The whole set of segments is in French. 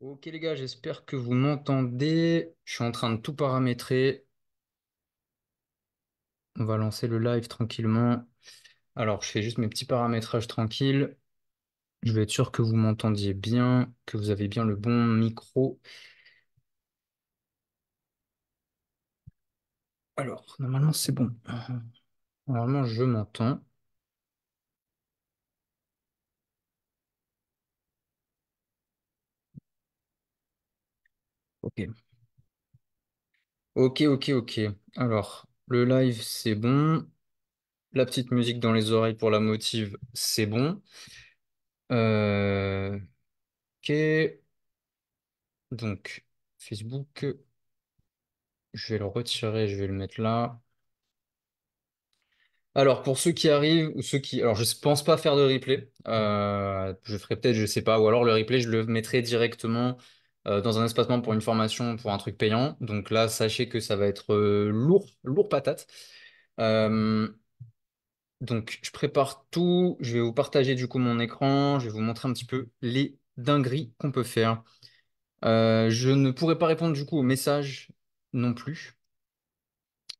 Ok les gars, j'espère que vous m'entendez. Je suis en train de tout paramétrer. On va lancer le live tranquillement. Alors, je fais juste mes petits paramétrages tranquilles. Je vais être sûr que vous m'entendiez bien, que vous avez bien le bon micro. Alors, normalement, c'est bon. Normalement, je m'entends. Ok. Ok, ok, ok. Alors, le live, c'est bon. La petite musique dans les oreilles pour la motive, c'est bon. Euh, ok. Donc, Facebook, je vais le retirer, je vais le mettre là. Alors, pour ceux qui arrivent, ou ceux qui. Alors, je ne pense pas faire de replay. Euh, je ferai peut-être, je ne sais pas, ou alors le replay, je le mettrai directement euh, dans un espacement pour une formation, pour un truc payant. Donc là, sachez que ça va être euh, lourd, lourd patate. Euh, donc, je prépare tout. Je vais vous partager du coup mon écran. Je vais vous montrer un petit peu les dingueries qu'on peut faire. je ne pourrai pas répondre du coup au message non plus.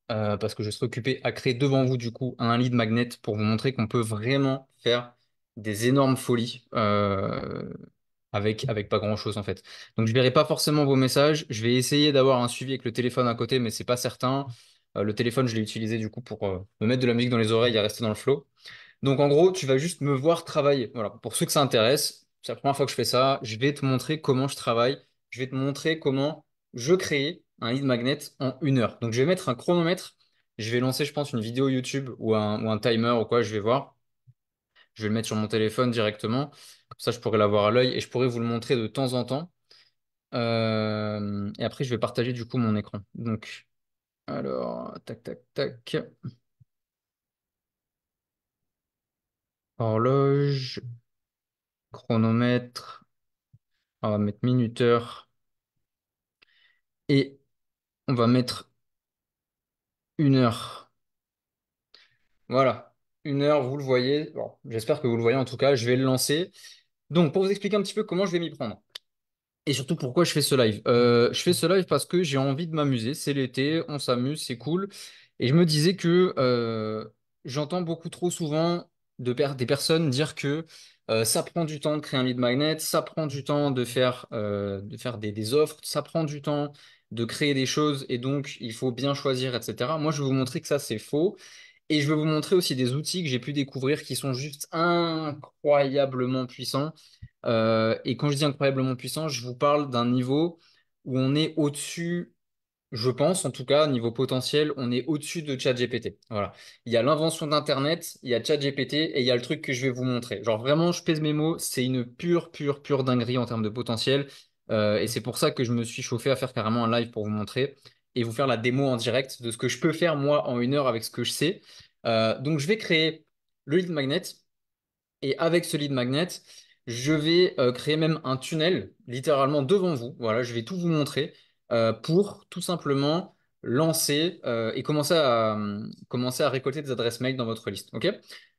parce que je serai occupé à créer devant vous du coup un lead magnet pour vous montrer qu'on peut vraiment faire des énormes folies avec, avec pas grand chose en fait. Donc je verrai pas forcément vos messages. Je vais essayer d'avoir un suivi avec le téléphone à côté, mais c'est pas certain. Euh, le téléphone, je l'ai utilisé du coup pour euh, me mettre de la musique dans les oreilles et rester dans le flow. Donc en gros, tu vas juste me voir travailler. Voilà, pour ceux que ça intéresse, c'est la première fois que je fais ça. Je vais te montrer comment je travaille. Je vais te montrer comment je crée un lead magnet en une heure. Donc je vais mettre un chronomètre. Je vais lancer, je pense, une vidéo YouTube ou un, ou un timer ou quoi, je vais voir je vais le mettre sur mon téléphone directement. Comme ça, je pourrais l'avoir à l'œil et je pourrais vous le montrer de temps en temps. Euh, et après, je vais partager du coup mon écran. Donc, alors, tac, tac, tac. Horloge, chronomètre, on va mettre minuteur et on va mettre une heure. Voilà une heure, vous le voyez. J'espère que vous le voyez en tout cas. Je vais le lancer. Donc, pour vous expliquer un petit peu comment je vais m'y prendre. Et surtout pourquoi je fais ce live. Euh, je fais ce live parce que j'ai envie de m'amuser. C'est l'été, on s'amuse, c'est cool. Et je me disais que euh, j'entends beaucoup trop souvent de des personnes dire que euh, ça prend du temps de créer un lead magnet, ça prend du temps de faire, de faire des, des offres, ça prend du temps de créer des choses et donc il faut bien choisir, etc. Moi, je vais vous montrer que ça, c'est faux et je vais vous montrer aussi des outils que j'ai pu découvrir qui sont juste incroyablement puissants. Euh, et quand je dis incroyablement puissant, je vous parle d'un niveau où on est au-dessus, je pense en tout cas, niveau potentiel, on est au-dessus de ChatGPT. Voilà. Il y a l'invention d'Internet, il y a ChatGPT et il y a le truc que je vais vous montrer. Genre vraiment, je pèse mes mots, c'est une pure, pure, pure dinguerie en termes de potentiel. Euh, et c'est pour ça que je me suis chauffé à faire carrément un live pour vous montrer et vous faire la démo en direct de ce que je peux faire moi en une heure avec ce que je sais. Euh, donc je vais créer le lead magnet et avec ce lead magnet, je vais euh, créer même un tunnel littéralement devant vous. Voilà, je vais tout vous montrer euh, pour tout simplement lancer et commencer à, commencer à récolter des adresses mail dans votre liste. ok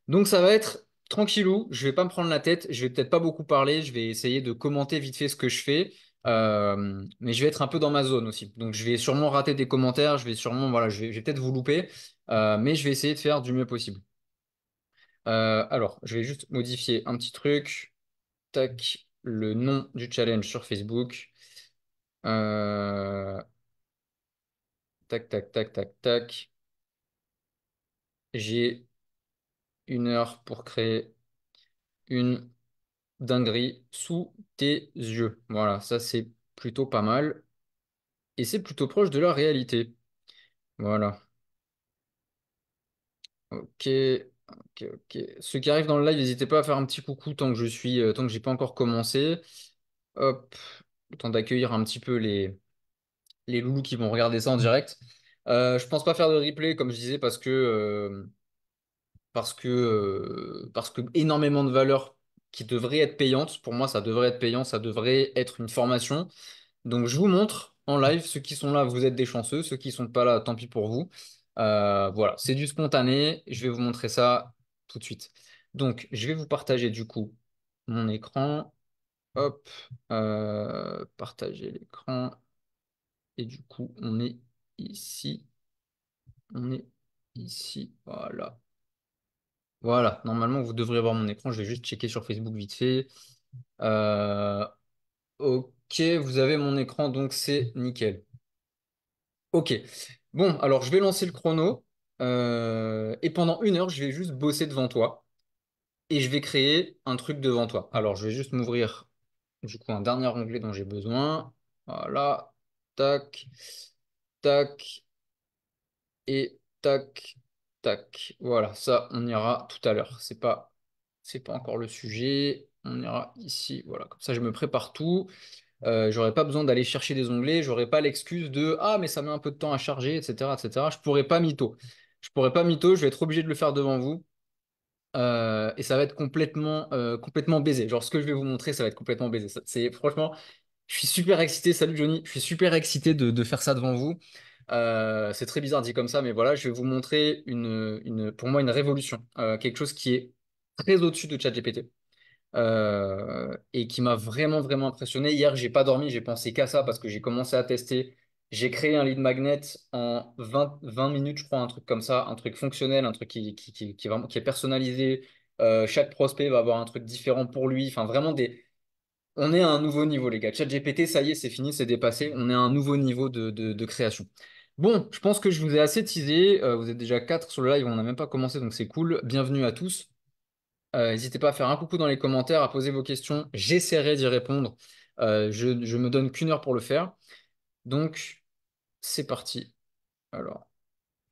donc ça va être tranquillou, je vais pas me prendre la tête, je vais peut-être pas beaucoup parler, je vais essayer de commenter vite fait ce que je fais. Euh, mais je vais être un peu dans ma zone aussi. Donc je vais sûrement rater des commentaires, je vais sûrement, voilà, je vais, peut-être vous louper, euh, mais je vais essayer de faire du mieux possible. Euh, alors, je vais juste modifier un petit truc. Tac, le nom du challenge sur Facebook. Tac, tac, tac, tac, tac. J'ai une heure pour créer une gris sous tes yeux. Voilà, ça c'est plutôt pas mal. Et c'est plutôt proche de la réalité. Voilà. Ok, ok, ok. Ceux qui arrivent dans le live, n'hésitez pas à faire un petit coucou tant que je suis, euh, tant que j'ai pas encore commencé. Hop, temps d'accueillir un petit peu les, les loulous qui vont regarder ça en direct. Euh, je pense pas faire de replay, comme je disais, parce que, euh, parce que, euh, parce que énormément de valeur qui devrait être payante. Pour moi, ça devrait être payant, ça devrait être une formation. Donc, je vous montre en live. Ceux qui sont là, vous êtes des chanceux. Ceux qui ne sont pas là, tant pis pour vous. Euh, voilà, c'est du spontané. Je vais vous montrer ça tout de suite. Donc, je vais vous partager du coup mon écran. Hop, euh, partager l'écran. Et du coup, on est ici. On est ici. Voilà. Voilà, normalement, vous devriez avoir mon écran. Je vais juste checker sur Facebook vite fait. Euh, ok, vous avez mon écran, donc c'est nickel. Ok. Bon, alors je vais lancer le chrono. Euh, et pendant une heure, je vais juste bosser devant toi. Et je vais créer un truc devant toi. Alors, je vais juste m'ouvrir, du coup, un dernier onglet dont j'ai besoin. Voilà. Tac. Tac. Et tac. Voilà, ça, on ira tout à l'heure. C'est pas, c'est pas encore le sujet. On ira ici. Voilà, comme ça, je me prépare tout. Euh, j'aurais pas besoin d'aller chercher des onglets, j'aurais pas l'excuse de ah mais ça met un peu de temps à charger, etc., etc. Je pourrais pas mytho, je pourrais pas mytho, je vais être obligé de le faire devant vous euh, et ça va être complètement, euh, complètement baisé. Genre ce que je vais vous montrer, ça va être complètement baisé. C'est franchement, je suis super excité. Salut Johnny, je suis super excité de faire ça devant vous. Euh, c'est très bizarre dit comme ça, mais voilà, je vais vous montrer une, pour moi une révolution, euh, quelque chose qui est très au-dessus de ChatGPT euh, et qui m'a vraiment vraiment impressionné. Hier, j'ai pas dormi, j'ai pensé qu'à ça parce que j'ai commencé à tester. J'ai créé un lead magnet en 20, minutes, je crois, un truc comme ça, un truc fonctionnel, un truc qui, qui, est, personnalisé. chaque prospect va avoir un truc différent pour lui. Enfin, vraiment des, on est à un nouveau niveau, les gars. ChatGPT, ça y est, c'est fini, c'est dépassé. On est à un nouveau niveau de création. Bon, je pense que je vous ai assez teasé. Euh, vous êtes déjà quatre sur le live, on n'a même pas commencé, donc c'est cool. Bienvenue à tous. Euh, n'hésitez pas à faire un coucou dans les commentaires, à poser vos questions. J'essaierai d'y répondre. Euh, je, ne me donne qu'une heure pour le faire. Donc, c'est parti. Alors,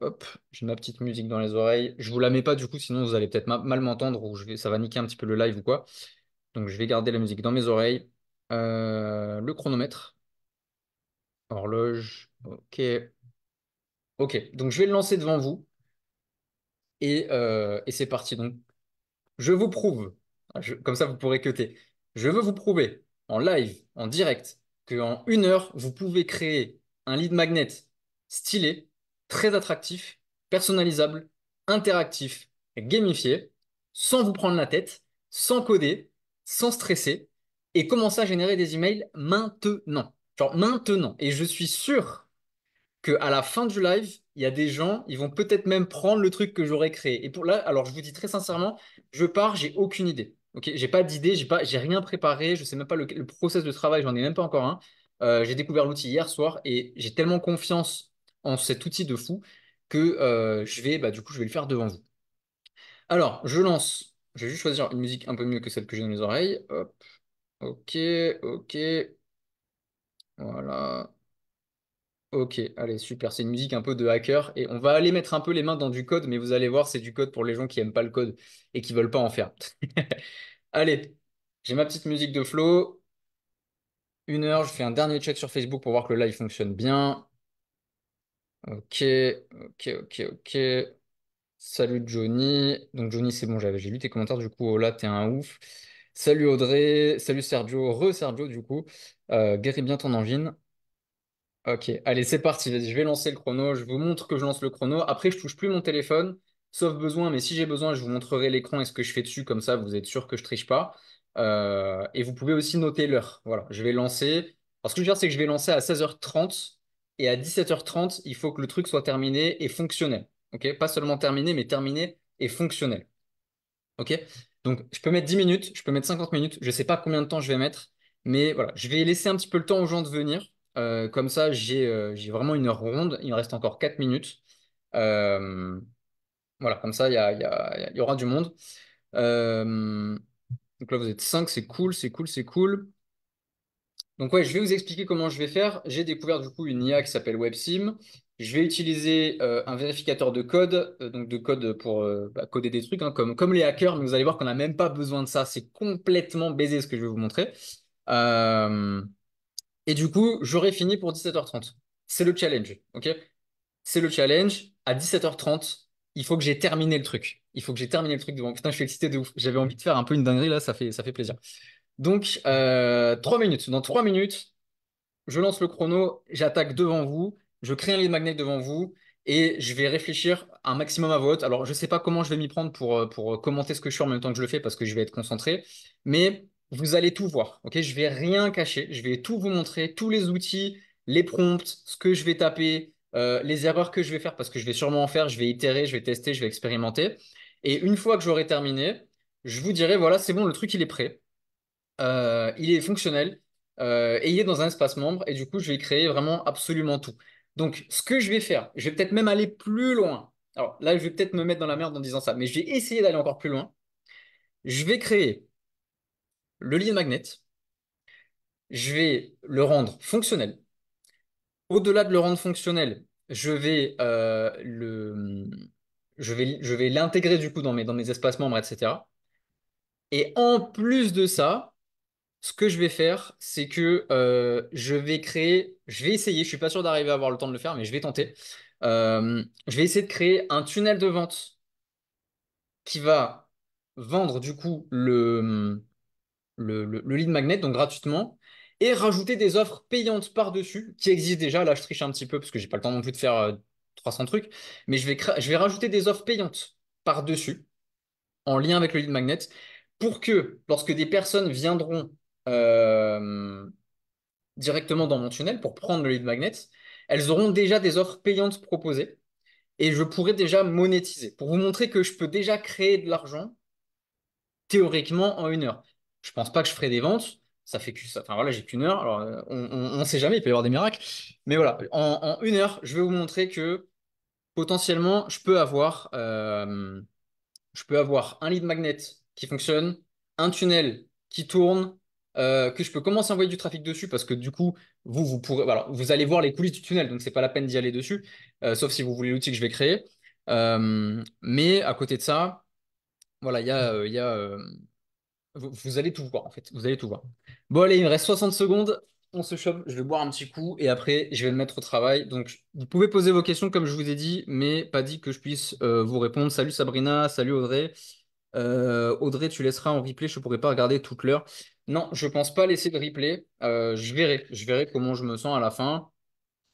hop, j'ai ma petite musique dans les oreilles. Je ne vous la mets pas du coup, sinon vous allez peut-être mal m'entendre ou ça va niquer un petit peu le live ou quoi. Donc, je vais garder la musique dans mes oreilles. le chronomètre. Horloge. Ok. Ok, donc je vais le lancer devant vous. Et, euh, c'est parti. Donc, je vous prouve, ah, comme ça vous pourrez cuter. Je veux vous prouver en live, en direct, qu'en une heure, vous pouvez créer un lead magnet stylé, très attractif, personnalisable, interactif, gamifié, sans vous prendre la tête, sans coder, sans stresser, et commencer à générer des emails maintenant. Genre maintenant. Et je suis sûr à la fin du live, il y a des gens, ils vont peut-être même prendre le truc que j'aurais créé. Et pour là, alors je vous dis très sincèrement, je pars, j'ai aucune idée. Ok, j'ai pas d'idée, j'ai pas, j'ai rien préparé, je sais même pas le, process de travail, j'en ai même pas encore un. Euh, j'ai découvert l'outil hier soir et j'ai tellement confiance en cet outil de fou que euh, je vais, bah, du coup, je vais le faire devant vous. Alors, je lance. Je vais juste choisir une musique un peu mieux que celle que j'ai dans les oreilles. Hop. Ok, ok. Voilà. Ok, allez, super. C'est une musique un peu de hacker et on va aller mettre un peu les mains dans du code, mais vous allez voir, c'est du code pour les gens qui aiment pas le code et qui veulent pas en faire. allez, j'ai ma petite musique de flow. Une heure, je fais un dernier check sur Facebook pour voir que le live fonctionne bien. Ok, ok, ok, ok. Salut Johnny. Donc Johnny, c'est bon, j'ai lu tes commentaires, du coup, oh là, t'es un ouf. Salut Audrey, salut Sergio, re Sergio du coup. Euh, guéris bien ton engine. Ok, allez, c'est parti. je vais lancer le chrono. Je vous montre que je lance le chrono. Après, je touche plus mon téléphone, sauf besoin. Mais si j'ai besoin, je vous montrerai l'écran et ce que je fais dessus. Comme ça, vous êtes sûr que je triche pas. Euh, et vous pouvez aussi noter l'heure. Voilà, je vais lancer. Alors, ce que je veux dire, c'est que je vais lancer à 16h30. Et à 17h30, il faut que le truc soit terminé et fonctionnel. Ok, pas seulement terminé, mais terminé et fonctionnel. Ok, donc je peux mettre 10 minutes, je peux mettre 50 minutes. Je sais pas combien de temps je vais mettre. Mais voilà, je vais laisser un petit peu le temps aux gens de venir. Euh, comme ça, euh, j'ai vraiment une heure ronde. Il me reste encore 4 minutes. Euh, voilà, comme ça, il y, aura du monde. donc là, vous êtes 5, c'est cool, c'est cool, c'est cool. Donc ouais, je vais vous expliquer comment je vais faire. J'ai découvert du coup une IA qui s'appelle WebSim. Je vais utiliser un vérificateur de code, donc de code pour bah, coder des trucs, hein, comme, comme les hackers, mais vous allez voir qu'on n'a même pas besoin de ça. C'est complètement baisé ce que je vais vous montrer. Euh, et du coup, j'aurai fini pour 17h30. C'est le challenge, ok C'est le challenge. À 17h30, il faut que j'ai terminé le truc. Il faut que j'ai terminé le truc devant. Putain, je suis excité de ouf. J'avais envie de faire un peu une dinguerie là, ça fait, ça fait plaisir. Donc, euh, 3 minutes. Dans 3 minutes, je lance le chrono, j'attaque devant vous, je crée un lead magnet devant vous et je vais réfléchir un maximum à votre. Alors, je ne sais pas comment je vais m'y prendre pour, euh, pour commenter ce que je suis en même temps que je le fais parce que je vais être concentré, mais vous allez tout voir. Ok, je vais rien cacher. Je vais tout vous montrer, tous les outils, les prompts, ce que je vais taper, les erreurs que je vais faire parce que je vais sûrement en faire. Je vais itérer, je vais tester, je vais expérimenter. Et une fois que j'aurai terminé, je vous dirai voilà, c'est bon, le truc il est prêt, il est fonctionnel Ayez dans un espace membre. Et du coup, je vais créer vraiment absolument tout. Donc, ce que je vais faire, je vais peut-être même aller plus loin. Alors là, je vais peut-être me mettre dans la merde en disant ça, mais je vais essayer d'aller encore plus loin. Je vais créer le lead magnet, je vais le rendre fonctionnel. Au-delà de le rendre fonctionnel, je vais euh, le je vais, je vais l'intégrer du coup dans mes, dans mes espaces membres, etc. Et en plus de ça, ce que je vais faire, c'est que euh, je vais créer, je vais essayer, je ne suis pas sûr d'arriver à avoir le temps de le faire, mais je vais tenter. Euh, je vais essayer de créer un tunnel de vente qui va vendre du coup le, le, lead magnet, donc gratuitement, et rajouter des offres payantes par-dessus qui existent déjà. Là, je triche un petit peu parce que j'ai pas le temps non plus de faire 300 euh, trucs, mais je vais, je vais rajouter des offres payantes par-dessus en lien avec le lead magnet pour que lorsque des personnes viendront euh, directement dans mon tunnel pour prendre le lead magnet, elles auront déjà des offres payantes proposées et je pourrai déjà monétiser pour vous montrer que je peux déjà créer de l'argent théoriquement en une heure. Je pense pas que je ferai des ventes. Ça fait que Enfin voilà, j'ai qu'une heure. Alors, on ne sait jamais, il peut y avoir des miracles. Mais voilà, en, une heure, je vais vous montrer que potentiellement, je peux avoir, euh, je peux avoir un lead magnet qui fonctionne, un tunnel qui tourne, euh, que je peux commencer à envoyer du trafic dessus parce que du coup, vous, vous pourrez, vous allez voir les coulisses du tunnel, donc c'est pas la peine d'y aller dessus, euh, sauf si vous voulez l'outil que je vais créer. mais à côté de ça, voilà, il y a, y a vous, allez tout voir, en fait. Vous allez tout voir. Bon, allez, il me reste 60 secondes. On se chope. Je vais boire un petit coup et après, je vais le mettre au travail. Donc, vous pouvez poser vos questions, comme je vous ai dit, mais pas dit que je puisse euh, vous répondre. Salut Sabrina, salut Audrey. Euh, Audrey, tu laisseras en replay. Je ne pourrai pas regarder toute l'heure. Non, je ne pense pas laisser de replay. Euh, je verrai. Je verrai comment je me sens à la fin.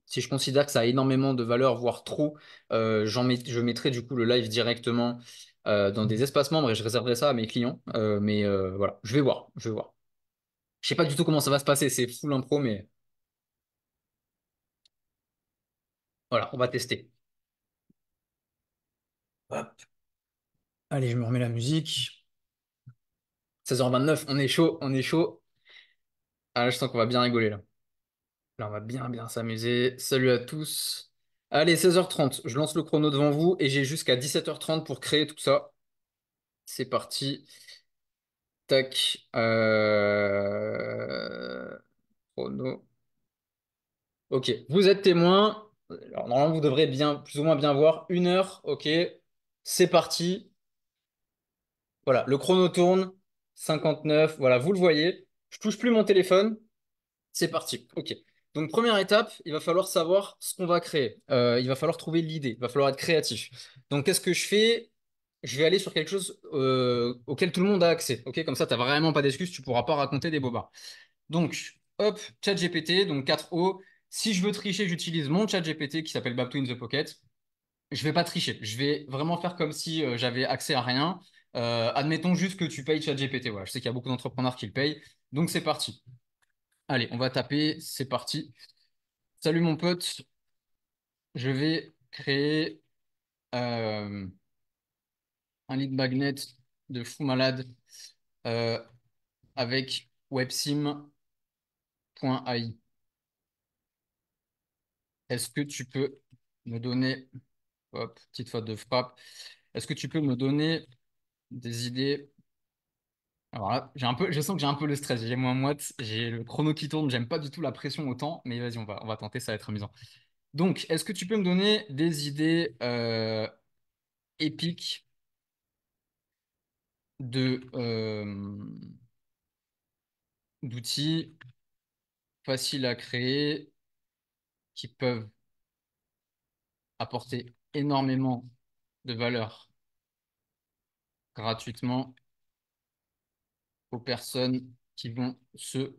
Si je considère que ça a énormément de valeur, voire trop, je mettrai du coup le live directement euh, dans des espaces membres et je réserverai ça à mes clients. Euh, mais euh, voilà, je vais voir, je vais voir. Je sais pas du tout comment ça va se passer, c'est full impro, mais voilà, on va tester. Hop. Allez, je me remets la musique. 16h29, on est chaud, on est chaud. Ah je sens qu'on va bien rigoler là. Là, on va bien, bien s'amuser. Salut à tous. Allez, 16h30, je lance le chrono devant vous et j'ai jusqu'à 17h30 pour créer tout ça. C'est parti. Tac. Euh, chrono. Ok, vous êtes témoin. Alors, normalement, vous devrez bien, plus ou moins bien voir. Une heure, ok. C'est parti. Voilà, le chrono tourne. 59, voilà, vous le voyez. Je touche plus mon téléphone. C'est parti. Ok. Donc, première étape, il va falloir savoir ce qu'on va créer. Euh, il va falloir trouver l'idée. Il va falloir être créatif. Donc, qu'est-ce que je fais Je vais aller sur quelque chose euh, auquel tout le monde a accès. Ok, Comme ça, tu n'as vraiment pas d'excuses. Tu ne pourras pas raconter des bobards. Donc, hop, chat GPT, donc 4O. Si je veux tricher, j'utilise mon chat GPT qui s'appelle Babto in the Pocket. Je ne vais pas tricher. Je vais vraiment faire comme si euh, j'avais accès à rien. admettons juste que tu payes chat GPT, je sais qu'il y a beaucoup d'entrepreneurs qui le payent. Donc, c'est parti. Allez, on va taper, c'est parti. Salut mon pote, je vais créer euh, un lead magnet de fou malade euh, avec websim.ai. Est-ce que tu peux me donner, petite de frappe, est-ce que tu peux me donner des idées alors j'ai un peu, je sens que j'ai un peu le stress, j'ai moins moite, j'ai le chrono qui tourne, j'aime pas du tout la pression autant, mais vas-y, on va, on va tenter, ça va être amusant. Donc, est-ce que tu peux me donner des idées euh, épiques de euh, d'outils faciles à créer qui peuvent apporter énormément de valeur gratuitement personnes qui vont se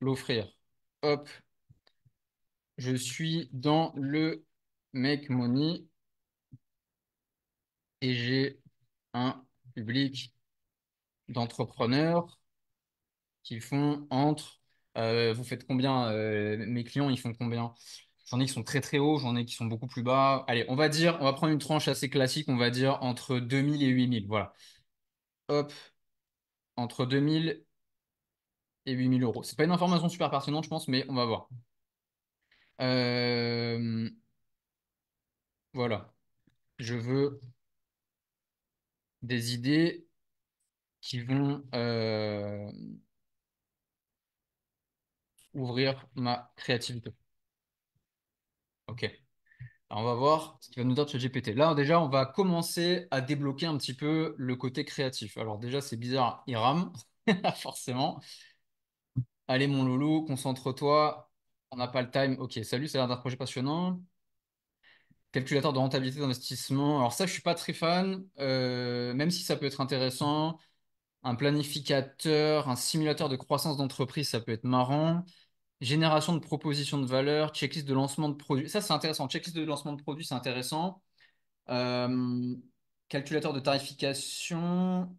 l'offrir. Hop, je suis dans le Make Money et j'ai un public d'entrepreneurs qui font entre, euh, vous faites combien, euh, mes clients, ils font combien J'en ai qui sont très très hauts, j'en ai qui sont beaucoup plus bas. Allez, on va dire, on va prendre une tranche assez classique, on va dire entre 2000 et 8000, voilà. Hop, entre 2000 et 8000 euros. n'est pas une information super pertinente, je pense, mais on va voir. Euh, voilà. Je veux des idées qui vont euh, ouvrir ma créativité. Ok on va voir ce qu'il va nous dire de ce GPT. Là, déjà, on va commencer à débloquer un petit peu le côté créatif. Alors, déjà, c'est bizarre, il rame, forcément. Allez, mon loulou, concentre-toi. On n'a pas le time. Ok, salut, c'est a l'air d'un projet passionnant. Calculateur de rentabilité d'investissement. Alors, ça, je ne suis pas très fan, euh, même si ça peut être intéressant. Un planificateur, un simulateur de croissance d'entreprise, ça peut être marrant génération de propositions de valeur, checklist de lancement de produits. Ça, c'est intéressant. Checklist de lancement de produits, c'est intéressant. Euh, calculateur de tarification,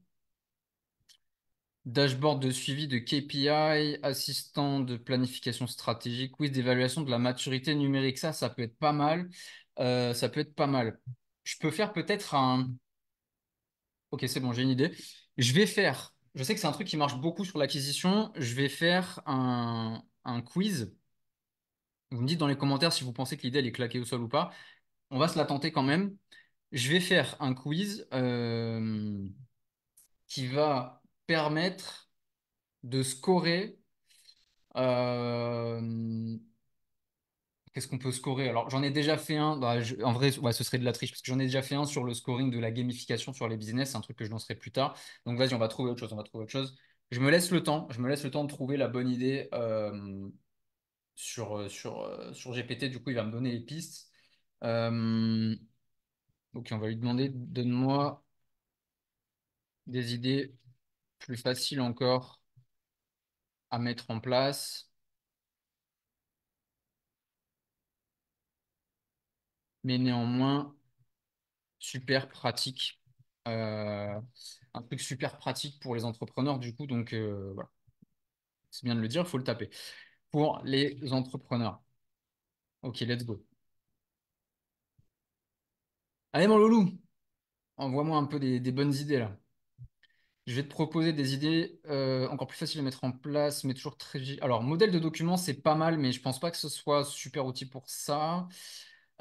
dashboard de suivi de KPI, assistant de planification stratégique, quiz d'évaluation de la maturité numérique. Ça, ça peut être pas mal. Euh, ça peut être pas mal. Je peux faire peut-être un. Ok, c'est bon, j'ai une idée. Je vais faire. Je sais que c'est un truc qui marche beaucoup sur l'acquisition. Je vais faire un, un quiz. Vous me dites dans les commentaires si vous pensez que l'idée elle est claquée au sol ou pas. On va se la tenter quand même. Je vais faire un quiz euh, qui va permettre de scorer. Euh, qu'est-ce qu'on peut scorer Alors, j'en ai déjà fait un. Bah, en vrai, ce serait de la triche parce que j'en ai déjà fait un sur le scoring de la gamification sur les business. C'est un truc que je lancerai plus tard. Donc, vas-y, on va trouver autre chose. On va trouver autre chose je me laisse le temps, je me laisse le temps de trouver la bonne idée euh, sur, euh, sur, euh, sur GPT. Du coup, il va me donner les pistes. Euh, on va lui demander, donne-moi des idées plus faciles encore à mettre en place. Mais néanmoins, super pratique un truc super pratique pour les entrepreneurs, du coup. Donc, euh, voilà. C'est bien de le dire, il faut le taper. Pour les entrepreneurs. Ok, let's go. Allez, mon loulou, envoie-moi un peu des, bonnes idées là. Je vais te proposer des idées euh, encore plus faciles à mettre en place, mais toujours très. Alors, modèle de document, c'est pas mal, mais je pense pas que ce soit super outil pour ça.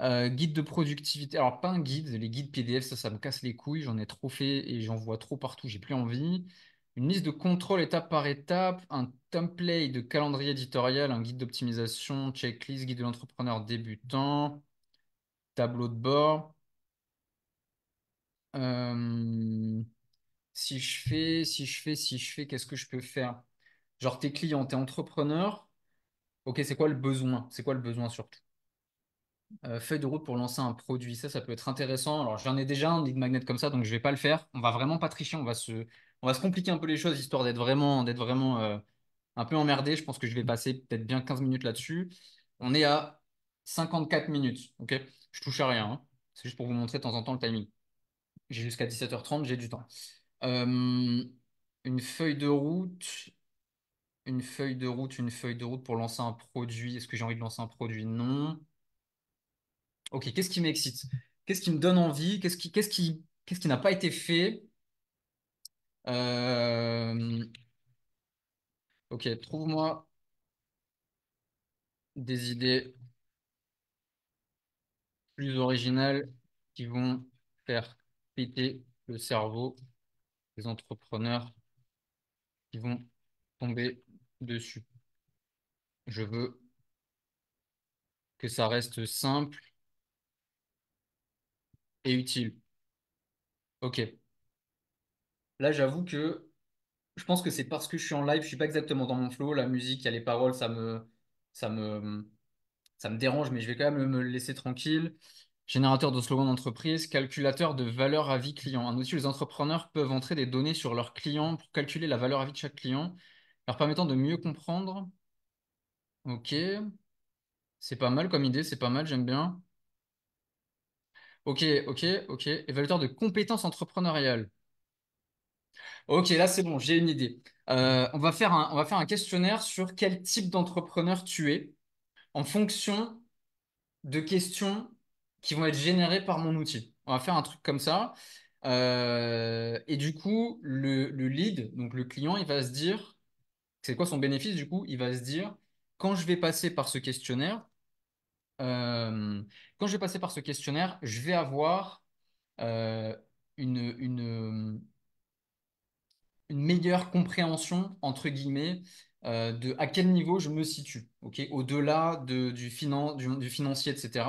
Euh, guide de productivité. Alors, pas un guide, les guides PDF, ça, ça me casse les couilles. J'en ai trop fait et j'en vois trop partout, j'ai plus envie. Une liste de contrôle étape par étape, un template de calendrier éditorial, un guide d'optimisation, checklist, guide de l'entrepreneur débutant, tableau de bord. si je fais, si je fais, si je fais, qu'est-ce que je peux faire Genre, t'es clients t'es entrepreneur. Ok, c'est quoi le besoin C'est quoi le besoin surtout feuille de route pour lancer un produit. Ça, ça peut être intéressant. Alors, j'en ai déjà un lead magnet comme ça, donc je ne vais pas le faire. On va vraiment pas tricher, on va se, on va se compliquer un peu les choses, histoire d'être vraiment, vraiment euh, un peu emmerdé. Je pense que je vais passer peut-être bien 15 minutes là-dessus. On est à 54 minutes. ok je touche à rien. Hein. C'est juste pour vous montrer de temps en temps le timing. J'ai jusqu'à 17h30, j'ai du temps. Euh, une feuille de route, une feuille de route, une feuille de route pour lancer un produit. Est-ce que j'ai envie de lancer un produit Non ok, qu'est-ce qui m'excite Qu'est-ce qui me donne envie Qu'est-ce qui, qu'est-ce qui, qu'est-ce qui n'a pas été fait euh, Ok, trouve-moi des idées plus originales qui vont faire péter le cerveau des entrepreneurs qui vont tomber dessus. Je veux que ça reste simple, et utile. Ok. Là, j'avoue que je pense que c'est parce que je suis en live, je suis pas exactement dans mon flow. La musique, il a les paroles, ça me, ça me, ça me dérange, mais je vais quand même me laisser tranquille. Générateur de slogans d'entreprise, calculateur de valeur à vie client. Un outil les entrepreneurs peuvent entrer des données sur leurs clients pour calculer la valeur à vie de chaque client, leur permettant de mieux comprendre. Ok. C'est pas mal comme idée, c'est pas mal, j'aime bien. Ok, ok, ok. Évaluateur de compétences entrepreneuriales. Ok, là c'est bon, j'ai une idée. Euh, on va faire un, on va faire un questionnaire sur quel type d'entrepreneur tu es en fonction de questions qui vont être générées par mon outil. On va faire un truc comme ça. Euh, et du coup, le, le, lead, donc le client, il va se dire, c'est quoi son bénéfice du coup Il va se dire, quand je vais passer par ce questionnaire, euh, quand je vais passer par ce questionnaire, je vais avoir euh, une, euh, une, meilleure compréhension, entre guillemets, de à quel niveau je me situe, Ok, au-delà du, du, financier, etc.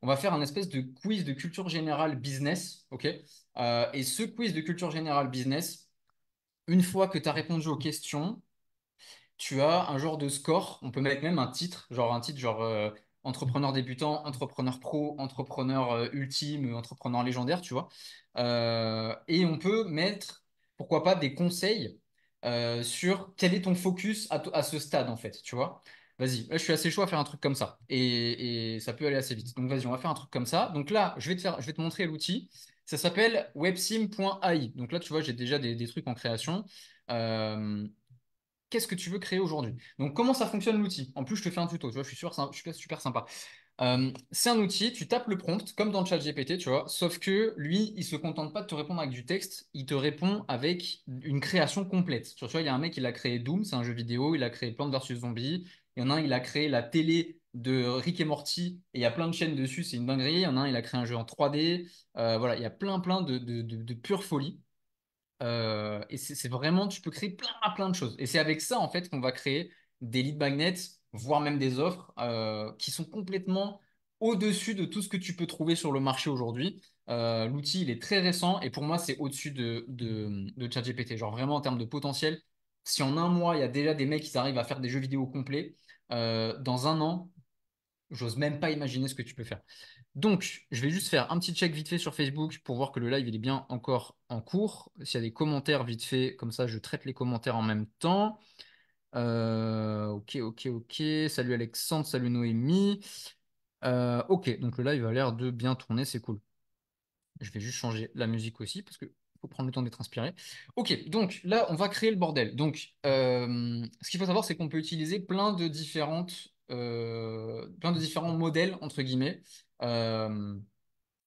On va faire un espèce de quiz de culture générale business. Okay et ce quiz de culture générale business, une fois que tu as répondu aux questions, tu as un genre de score, on peut mettre même un titre, genre un titre genre entrepreneur débutant, entrepreneur pro, entrepreneur euh, ultime, euh, entrepreneur légendaire, tu vois. Euh, et on peut mettre, pourquoi pas, des conseils sur quel est ton focus à, ce stade, en fait, tu vois. Vas-y, là, je suis assez chaud à faire un truc comme ça. Et, ça peut aller assez vite. Donc, vas-y, on va faire un truc comme ça. Donc là, je vais te, faire, je vais te montrer l'outil. Ça s'appelle websim.ai. Donc là, tu vois, j'ai déjà des, trucs en création qu'est-ce que tu veux créer aujourd'hui. Donc, comment ça fonctionne l'outil En plus, je te fais un tuto, tu vois, je suis sûr, je suis super sympa. Euh, c'est un outil, tu tapes le prompt, comme dans le chat GPT, tu vois, sauf que lui, il se contente pas de te répondre avec du texte, il te répond avec une création complète. Tu vois, il y a un mec, il a créé Doom, c'est un jeu vidéo, il a créé Plants vs Zombies, il y en a un, il a créé la télé de Rick et Morty, et il y a plein de chaînes dessus, c'est une dinguerie, il y en a un, il a créé un jeu en 3D, euh, voilà, il y a plein, plein de, de, de, de pure folie. Euh, et c'est vraiment, tu peux créer plein, plein de choses. Et c'est avec ça, en fait, qu'on va créer des lead magnets, voire même des offres euh, qui sont complètement au-dessus de tout ce que tu peux trouver sur le marché aujourd'hui. Euh, l'outil, il est très récent et pour moi, c'est au-dessus de, de, de ChatGPT. Genre vraiment en termes de potentiel, si en un mois, il y a déjà des mecs qui arrivent à faire des jeux vidéo complets, dans un an, j'ose même pas imaginer ce que tu peux faire. Donc, je vais juste faire un petit check vite fait sur Facebook pour voir que le live il est bien encore en cours. S'il y a des commentaires vite fait, comme ça, je traite les commentaires en même temps. Euh, ok, ok, ok. Salut Alexandre, salut Noémie. Euh, ok, donc le live a l'air de bien tourner, c'est cool. Je vais juste changer la musique aussi parce que faut prendre le temps d'être inspiré. Ok, donc là, on va créer le bordel. Donc, euh, ce qu'il faut savoir, c'est qu'on peut utiliser plein de différentes euh, plein de différents modèles, entre guillemets, euh,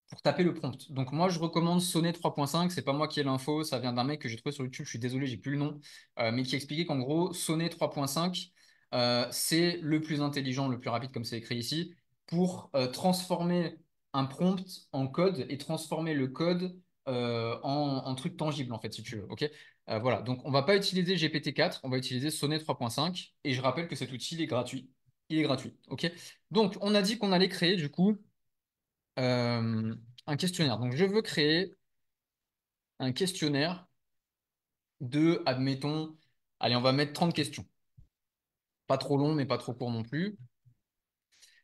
pour taper le prompt. Donc moi, je recommande Sonnet 3.5. C'est pas moi qui ai l'info, ça vient d'un mec que j'ai trouvé sur YouTube. Je suis désolé, j'ai plus le nom, euh, mais qui expliquait qu'en gros, Sonnet 3.5, c'est le plus intelligent, le plus rapide, comme c'est écrit ici, pour transformer un prompt en code et transformer le code en, en, truc tangible, en fait, si tu veux. Ok. voilà. Donc on va pas utiliser GPT-4, on va utiliser Sonnet 3.5. Et je rappelle que cet outil est gratuit il est gratuit. ok Donc, on a dit qu'on allait créer du coup euh, un questionnaire. Donc, je veux créer un questionnaire de, admettons, allez, on va mettre 30 questions. Pas trop long, mais pas trop court non plus.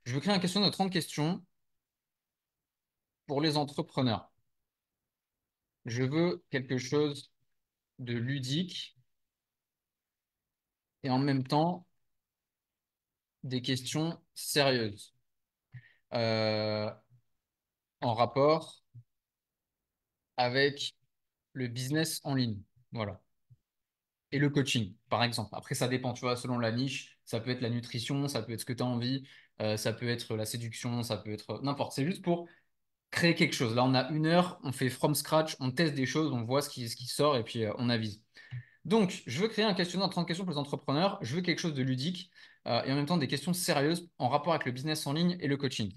Je veux créer un questionnaire de 30 questions pour les entrepreneurs. Je veux quelque chose de ludique et en même temps des questions sérieuses euh, en rapport avec le business en ligne. Voilà. Et le coaching, par exemple. Après, ça dépend, tu vois, selon la niche. Ça peut être la nutrition, ça peut être ce que tu as envie, euh, ça peut être la séduction, ça peut être n'importe. C'est juste pour créer quelque chose. Là, on a une heure, on fait from scratch, on teste des choses, on voit ce qui, ce qui sort et puis euh, on avise. Donc, je veux créer un questionnaire en 30 questions pour les entrepreneurs. Je veux quelque chose de ludique. Euh, et en même temps des questions sérieuses en rapport avec le business en ligne et le coaching.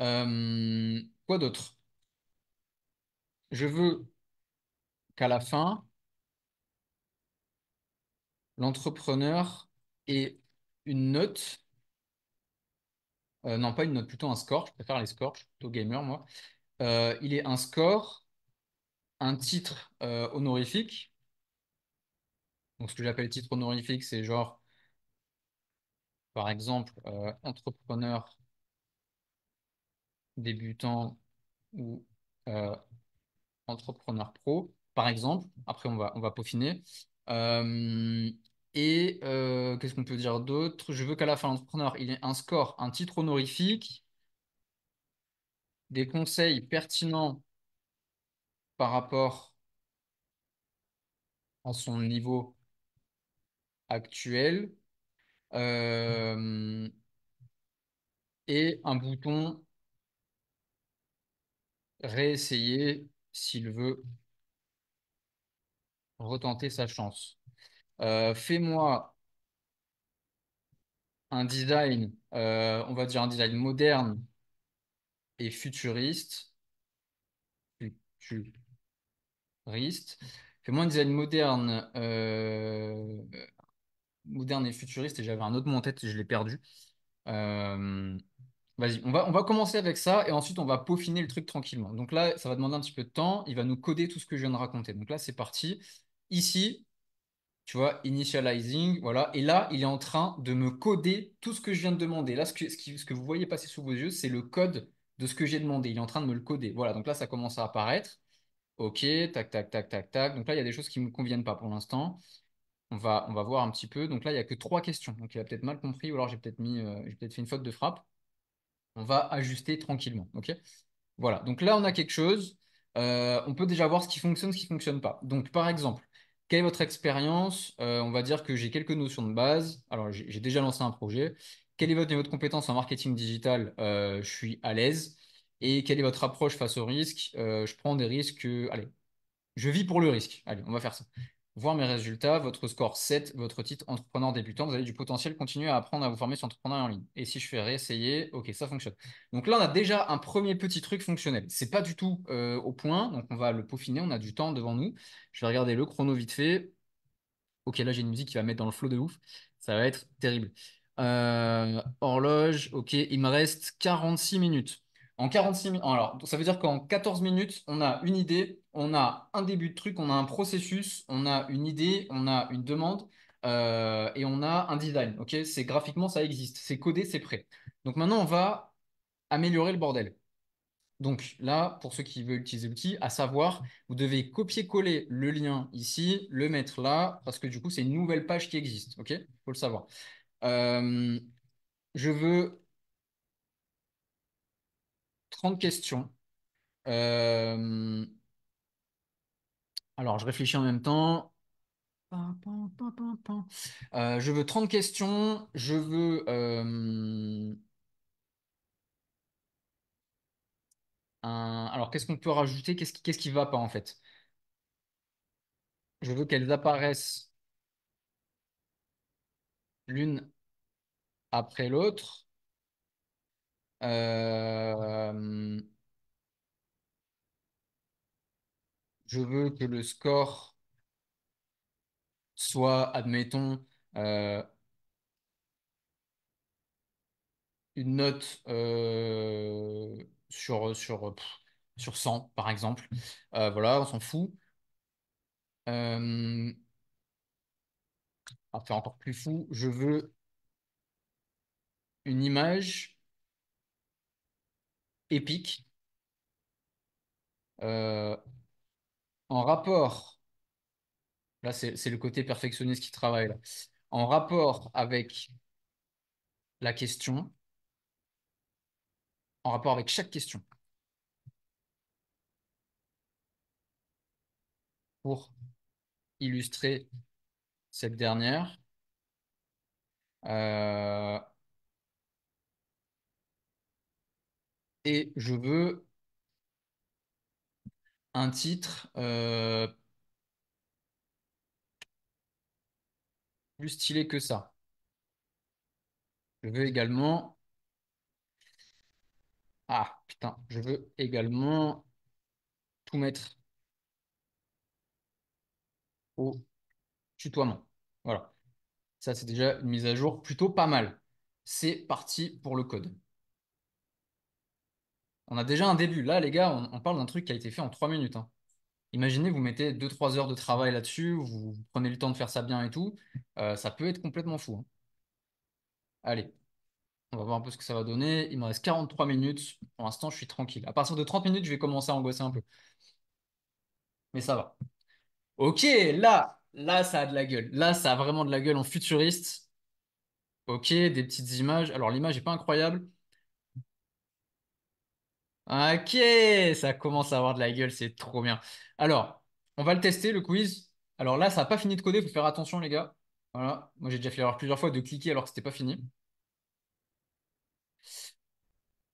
Euh, quoi d'autre Je veux qu'à la fin, l'entrepreneur ait une note. Euh, non, pas une note, plutôt un score. Je préfère les scores, je suis plutôt gamer moi. il est un score, un titre honorifique. Donc, ce que j'appelle titre honorifique, c'est genre par exemple, euh, entrepreneur débutant ou euh, entrepreneur pro, par exemple. Après, on va, on va peaufiner. Euh, et qu'est-ce qu'on peut dire d'autre Je veux qu'à la fin, l'entrepreneur, il ait un score, un titre honorifique, des conseils pertinents par rapport à son niveau actuel euh, et un bouton réessayer s'il veut retenter sa chance. Euh, fais-moi un design, euh, on va dire un design moderne et futuriste. Futuriste. Fais-moi un design moderne euh, moderne et futuriste, et j'avais un autre mot en tête, je l'ai perdu. Euh, vas-y, on va, on va commencer avec ça, et ensuite on va peaufiner le truc tranquillement. Donc là, ça va demander un petit peu de temps, il va nous coder tout ce que je viens de raconter. Donc là, c'est parti. Ici, tu vois, initializing, voilà. Et là, il est en train de me coder tout ce que je viens de demander. Là, ce que, ce, que vous voyez passer sous vos yeux, c'est le code de ce que j'ai demandé. Il est en train de me le coder. Voilà, donc là, ça commence à apparaître. OK, tac, tac, tac, tac, tac. Donc là, il y a des choses qui ne me conviennent pas pour l'instant. On va, on va voir un petit peu. Donc là, il n'y a que trois questions. Donc il a peut-être mal compris, ou alors j'ai peut-être mis, euh, j'ai peut-être fait une faute de frappe. On va ajuster tranquillement. OK Voilà. Donc là, on a quelque chose. Euh, on peut déjà voir ce qui fonctionne, ce qui ne fonctionne pas. Donc par exemple, quelle est votre expérience euh, On va dire que j'ai quelques notions de base. Alors j'ai déjà lancé un projet. Quelle est votre niveau de compétence en marketing digital Je suis à l'aise. Et quelle est votre approche face au risque Je prends des risques. allez, je vis pour le risque. Allez, on va faire ça voir mes résultats, votre score 7, votre titre entrepreneur débutant, vous avez du potentiel, continuez à apprendre à vous former sur Entrepreneur en ligne. Et si je fais réessayer, ok, ça fonctionne. Donc là, on a déjà un premier petit truc fonctionnel. C'est pas du tout euh, au point, donc on va le peaufiner, on a du temps devant nous. Je vais regarder le chrono vite fait. Ok, là j'ai une musique qui va mettre dans le flot de ouf. Ça va être terrible. Euh, horloge, ok, il me reste 46 minutes. En 46 minutes, alors ça veut dire qu'en 14 minutes, on a une idée, on a un début de truc, on a un processus, on a une idée, on a une demande euh, et on a un design. Ok, c'est graphiquement ça existe, c'est codé, c'est prêt. Donc maintenant, on va améliorer le bordel. Donc là, pour ceux qui veulent utiliser l'outil, à savoir, vous devez copier-coller le lien ici, le mettre là, parce que du coup, c'est une nouvelle page qui existe. OK Il faut le savoir. Euh, je veux 30 questions. Euh, alors, je réfléchis en même temps. Euh, je veux 30 questions. Je veux. Euh, alors, qu'est-ce qu'on peut rajouter Qu'est-ce qui ne va pas en fait Je veux qu'elles apparaissent l'une après l'autre. Euh, je veux que le score soit, admettons, euh, une note euh, sur, sur, sur 100, par exemple. voilà, on s'en fout. Euh, enfin, encore plus fou, je veux une image épique euh, en rapport, là c'est le côté perfectionniste qui travaille, en rapport avec la question, en rapport avec chaque question. Pour illustrer cette dernière, euh, et je veux un titre euh, plus stylé que ça. Je veux également... Ah, putain, je veux également tout mettre au tutoiement. Voilà. Ça, c'est déjà une mise à jour plutôt pas mal. C'est parti pour le code on a déjà un début. Là, les gars, on, parle d'un truc qui a été fait en 3 minutes. Hein. Imaginez, vous mettez 2-3 heures de travail là-dessus, vous, prenez le temps de faire ça bien et tout. Euh, ça peut être complètement fou. Hein. Allez, on va voir un peu ce que ça va donner. Il me reste 43 minutes. Pour l'instant, je suis tranquille. À partir de 30 minutes, je vais commencer à angoisser un peu. Mais ça va. Ok, là, là, ça a de la gueule. Là, ça a vraiment de la gueule en futuriste. Ok, des petites images. Alors, l'image n'est pas incroyable. Ok, ça commence à avoir de la gueule, c'est trop bien. Alors, on va le tester, le quiz. Alors là, ça n'a pas fini de coder, il faut faire attention, les gars. Voilà, moi j'ai déjà fait l'erreur plusieurs fois de cliquer alors que c'était pas fini.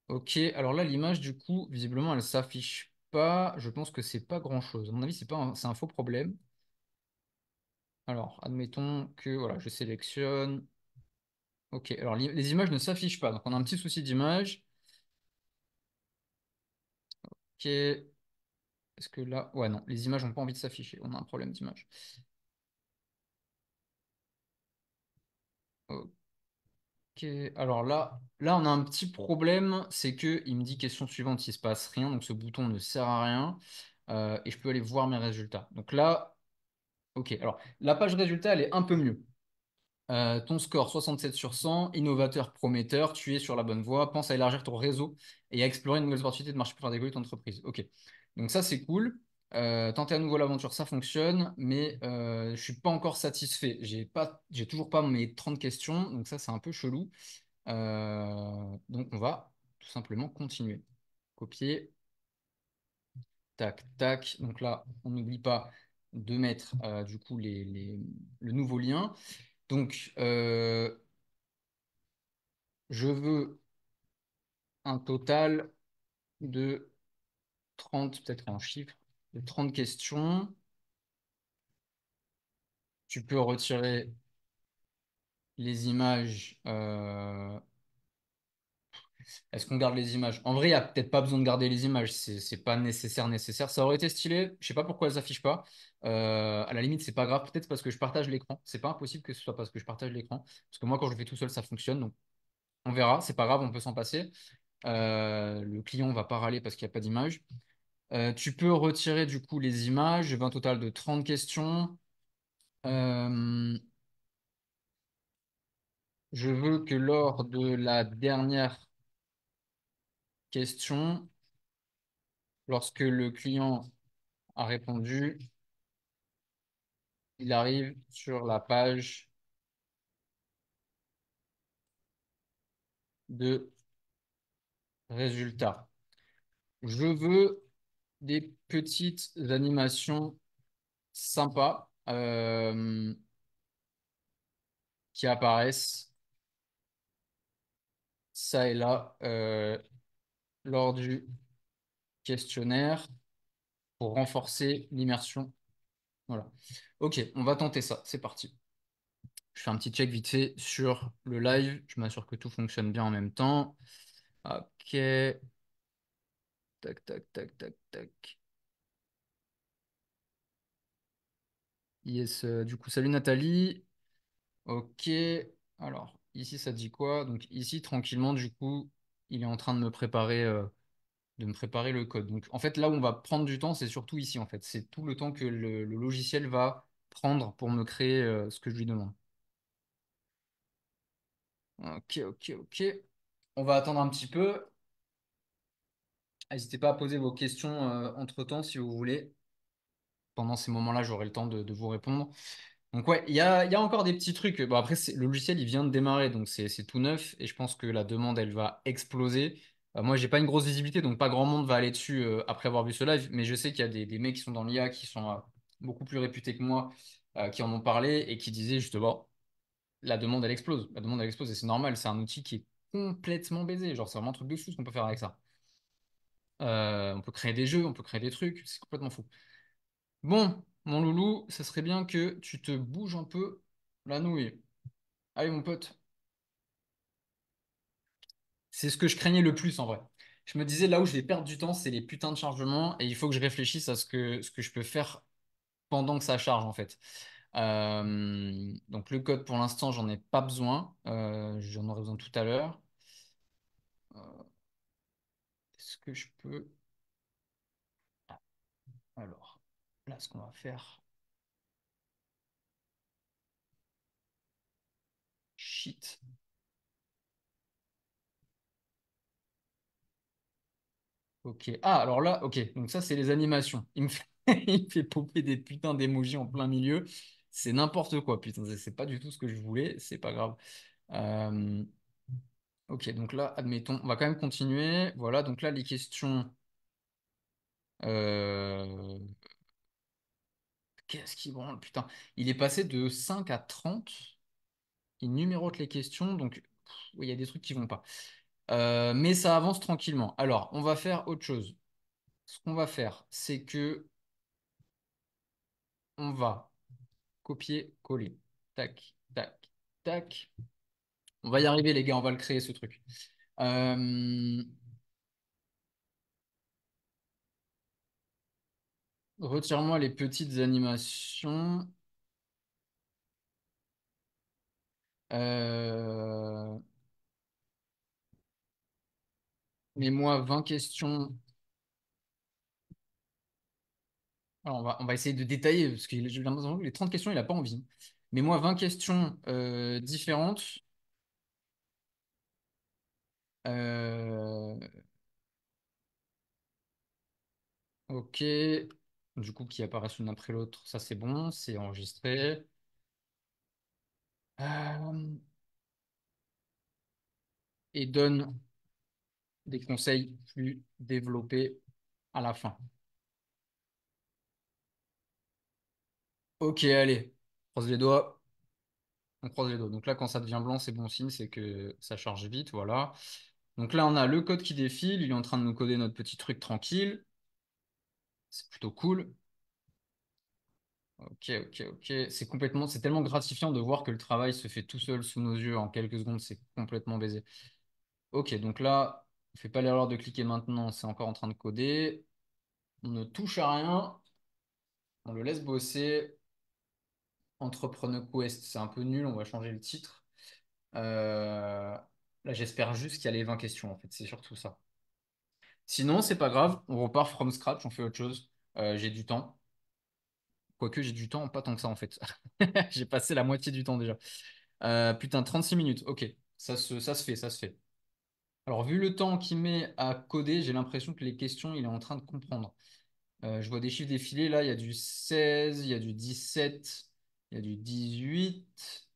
Ok, alors là, l'image, du coup, visiblement, elle s'affiche pas. Je pense que c'est pas grand-chose. À mon avis, c'est pas un... c'est un faux problème. Alors, admettons que voilà, je sélectionne. Ok, alors les images ne s'affichent pas, donc on a un petit souci d'image. Est-ce que là. Ouais, non, les images n'ont pas envie de s'afficher. On a un problème d'image. Ok. Alors là, là, on a un petit problème. C'est que il me dit question suivante, il se passe rien. Donc ce bouton ne sert à rien. Euh, et je peux aller voir mes résultats. Donc là, ok. Alors la page résultat, elle est un peu mieux. Euh, ton score 67 sur 100, innovateur, prometteur, tu es sur la bonne voie, pense à élargir ton réseau et à explorer de nouvelles opportunités de marché pour faire décoller ton entreprise. Ok, donc ça c'est cool. Euh, tenter à nouveau l'aventure, ça fonctionne, mais euh, je ne suis pas encore satisfait. J'ai pas, toujours pas mes 30 questions, donc ça c'est un peu chelou. donc on va tout simplement continuer. Copier. Tac, tac. Donc là, on n'oublie pas de mettre du coup les, le nouveau lien. Donc, euh, je veux un total de 30, peut-être en chiffres, de 30 questions. Tu peux retirer les images euh, est-ce qu'on garde les images En vrai, il n'y a peut-être pas besoin de garder les images. C'est pas nécessaire, nécessaire. Ça aurait été stylé. Je sais pas pourquoi elles s'affichent pas. Euh, à la limite, c'est pas grave. Peut-être parce que je partage l'écran. C'est pas impossible que ce soit parce que je partage l'écran. Parce que moi, quand je le fais tout seul, ça fonctionne. Donc, on verra. n'est pas grave. On peut s'en passer. Euh, le client va pas râler parce qu'il n'y a pas d'image. Euh, tu peux retirer du coup les images. J'ai un total de 30 questions. Je veux que lors de la dernière question. Lorsque le client a répondu, il arrive sur la page de résultats. Je veux des petites animations sympas euh, qui apparaissent ça et là euh, lors du questionnaire pour renforcer l'immersion. Voilà. Ok, on va tenter ça. C'est parti. Je fais un petit check vite fait sur le live. Je m'assure que tout fonctionne bien en même temps. Ok. Tac, tac, tac, tac, tac. Yes, euh, du coup, salut Nathalie. Ok, alors ici ça dit quoi? Donc ici, tranquillement, du coup, il est en train de me préparer, euh, de me préparer le code. Donc, en fait, là où on va prendre du temps, c'est surtout ici, en fait. C'est tout le temps que le, logiciel va prendre pour me créer euh, ce que je lui demande. Ok, ok, ok. On va attendre un petit peu. N'hésitez pas à poser vos questions euh, entre-temps si vous voulez. Pendant ces moments-là, j'aurai le temps de vous répondre. Donc ouais, il y a, encore des petits trucs. Bon, après, le logiciel, il vient de démarrer, donc c'est tout neuf. Et je pense que la demande, elle va exploser. Bah, moi, moi, n'ai pas une grosse visibilité, donc pas grand monde va aller dessus euh, après avoir vu ce live. Mais je sais qu'il y a des, mecs qui sont dans l'IA, qui sont euh, beaucoup plus réputés que moi, euh, qui en ont parlé et qui disaient justement, la demande, elle explose. La demande, elle explose. Et c'est normal, c'est un outil qui est complètement baisé. Genre, c'est vraiment un truc de fou ce qu'on peut faire avec ça. on peut créer des jeux, on peut créer des trucs. C'est complètement fou. Bon, mon loulou, ça serait bien que tu te bouges un peu la nouille. Allez, mon pote. C'est ce que je craignais le plus en vrai. Je me disais, là où je vais perdre du temps, c'est les putains de chargements et il faut que je réfléchisse à ce que, ce que je peux faire pendant que ça charge en fait. Euh, donc le code pour l'instant, j'en ai pas besoin. Euh, j'en aurai besoin tout à l'heure. Euh, est-ce que je peux... Alors. Là, ce qu'on va faire. Shit. Ok. Ah, alors là, ok. Donc ça, c'est les animations. Il me fait, il fait pomper des putains d'émojis en plein milieu. C'est n'importe quoi, putain. C'est pas du tout ce que je voulais. C'est pas grave. Euh, ok, donc là, admettons, on va quand même continuer. Voilà, donc là, les questions... Euh qu'est-ce qui branle Putain, il est passé de 5 à 30. Il numérote les questions, donc il y a des trucs qui vont pas. Euh, mais ça avance tranquillement. Alors, on va faire autre chose. Ce qu'on va faire, c'est que on va copier, coller. Tac, tac, tac. On va y arriver, les gars, on va le créer, ce truc. Euh... Retire-moi les petites animations. Euh, mets-moi 20 questions. on, va, essayer de détailler, parce que les 30 questions, il n'a pas envie. Mets-moi 20 questions euh, différentes. Euh, ok du coup, qui apparaissent l'une après l'autre. Ça, c'est bon, c'est enregistré. Euh, et donne des conseils plus développés à la fin. Ok, allez, croise les doigts. On croise les doigts. Donc là, quand ça devient blanc, c'est bon signe, c'est que ça charge vite, voilà. Donc là, on a le code qui défile, il est en train de nous coder notre petit truc tranquille. C'est plutôt cool. Ok, ok, ok. C'est complètement, c'est tellement gratifiant de voir que le travail se fait tout seul sous nos yeux en quelques secondes. C'est complètement baisé. Ok, donc là, on ne fait pas l'erreur de cliquer maintenant. C'est encore en train de coder. On ne touche à rien. On le laisse bosser. Entrepreneur Quest, c'est un peu nul. On va changer le titre. Euh, là, j'espère juste qu'il y a les 20 questions. En fait, c'est surtout ça. Sinon, c'est pas grave, on repart from scratch, on fait autre chose. Euh, j'ai du temps. Quoique j'ai du temps, pas tant que ça en fait. j'ai passé la moitié du temps déjà. Euh, putain, 36 minutes, ok, ça se, ça se fait, ça se fait. Alors, vu le temps qu'il met à coder, j'ai l'impression que les questions, il est en train de comprendre. Euh, je vois des chiffres défiler, là, il y a du 16, il y a du 17, il y a du 18,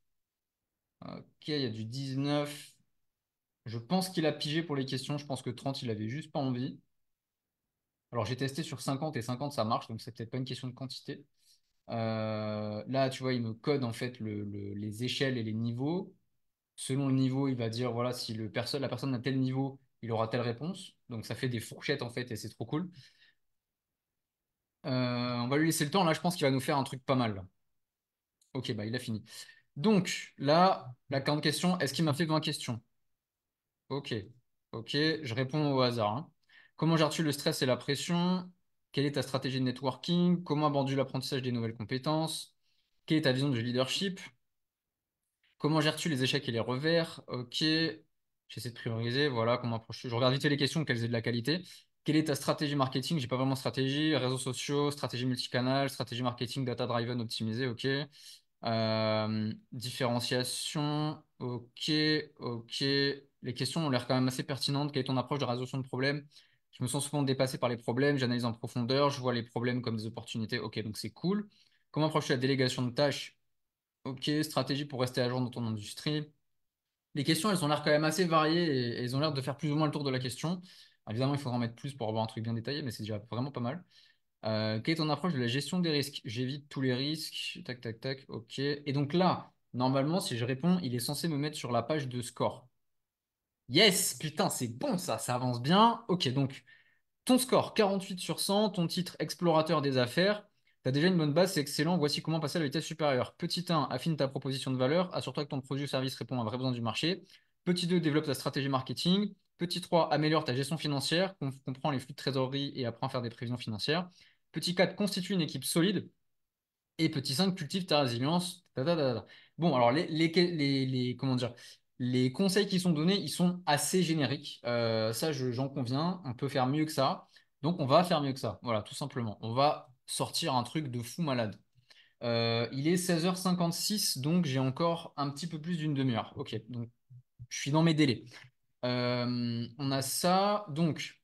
ok, il y a du 19, je pense qu'il a pigé pour les questions. Je pense que 30, il avait juste pas envie. Alors, j'ai testé sur 50 et 50, ça marche, donc c'est peut-être pas une question de quantité. Euh, là, tu vois, il me code en fait les échelles et les niveaux. Selon le niveau, il va dire voilà, si le la personne a tel niveau, il aura telle réponse. Donc, ça fait des fourchettes en fait, et c'est trop cool. Euh, on va lui laisser le temps. Là, je pense qu'il va nous faire un truc pas mal. Ok, bah, il a fini. Donc, là, la 40 questions, est-ce qu'il m'a fait 20 questions Ok, ok, je réponds au hasard. Hein. Comment gères-tu le stress et la pression? Quelle est ta stratégie de networking? Comment abordes-tu l'apprentissage des nouvelles compétences? Quelle est ta vision du leadership? Comment gères-tu les échecs et les revers? Ok, j'essaie de prioriser. Voilà, comment approche tu Je regarde vite les questions, qu'elles aient de la qualité. Quelle est ta stratégie marketing? J'ai pas vraiment stratégie. Réseaux sociaux, stratégie multicanal, stratégie marketing data-driven optimisée. Ok. Euh, différenciation. Ok, ok les questions ont l'air quand même assez pertinentes. Quelle est ton approche de résolution de problèmes Je me sens souvent dépassé par les problèmes, j'analyse en profondeur, je vois les problèmes comme des opportunités. Ok, donc c'est cool. Comment approcher la délégation de tâches Ok, stratégie pour rester à jour dans ton industrie. Les questions, elles ont l'air quand même assez variées et, elles ont l'air de faire plus ou moins le tour de la question. évidemment, il faudra en mettre plus pour avoir un truc bien détaillé, mais c'est déjà vraiment pas mal. Euh, quelle est ton approche de la gestion des risques J'évite tous les risques. Tac, tac, tac. Ok. Et donc là, normalement, si je réponds, il est censé me mettre sur la page de score. Yes, putain, c'est bon ça, ça avance bien. Ok, donc ton score 48 sur 100, ton titre explorateur des affaires. Tu as déjà une bonne base, c'est excellent. Voici comment passer à la vitesse supérieure. Petit 1, affine ta proposition de valeur. Assure-toi que ton produit ou service répond à un vrai besoin du marché. Petit 2, développe ta stratégie marketing. Petit 3, améliore ta gestion financière. Comprends les flux de trésorerie et apprends à faire des prévisions financières. Petit 4, constitue une équipe solide. Et petit 5, cultive ta résilience. Bon, alors les comment dire les conseils qui sont donnés, ils sont assez génériques. Euh, ça, j'en conviens. On peut faire mieux que ça. Donc, on va faire mieux que ça. Voilà, tout simplement. On va sortir un truc de fou malade. Euh, il est 16h56, donc j'ai encore un petit peu plus d'une demi-heure. Ok, donc je suis dans mes délais. Euh, on a ça. Donc,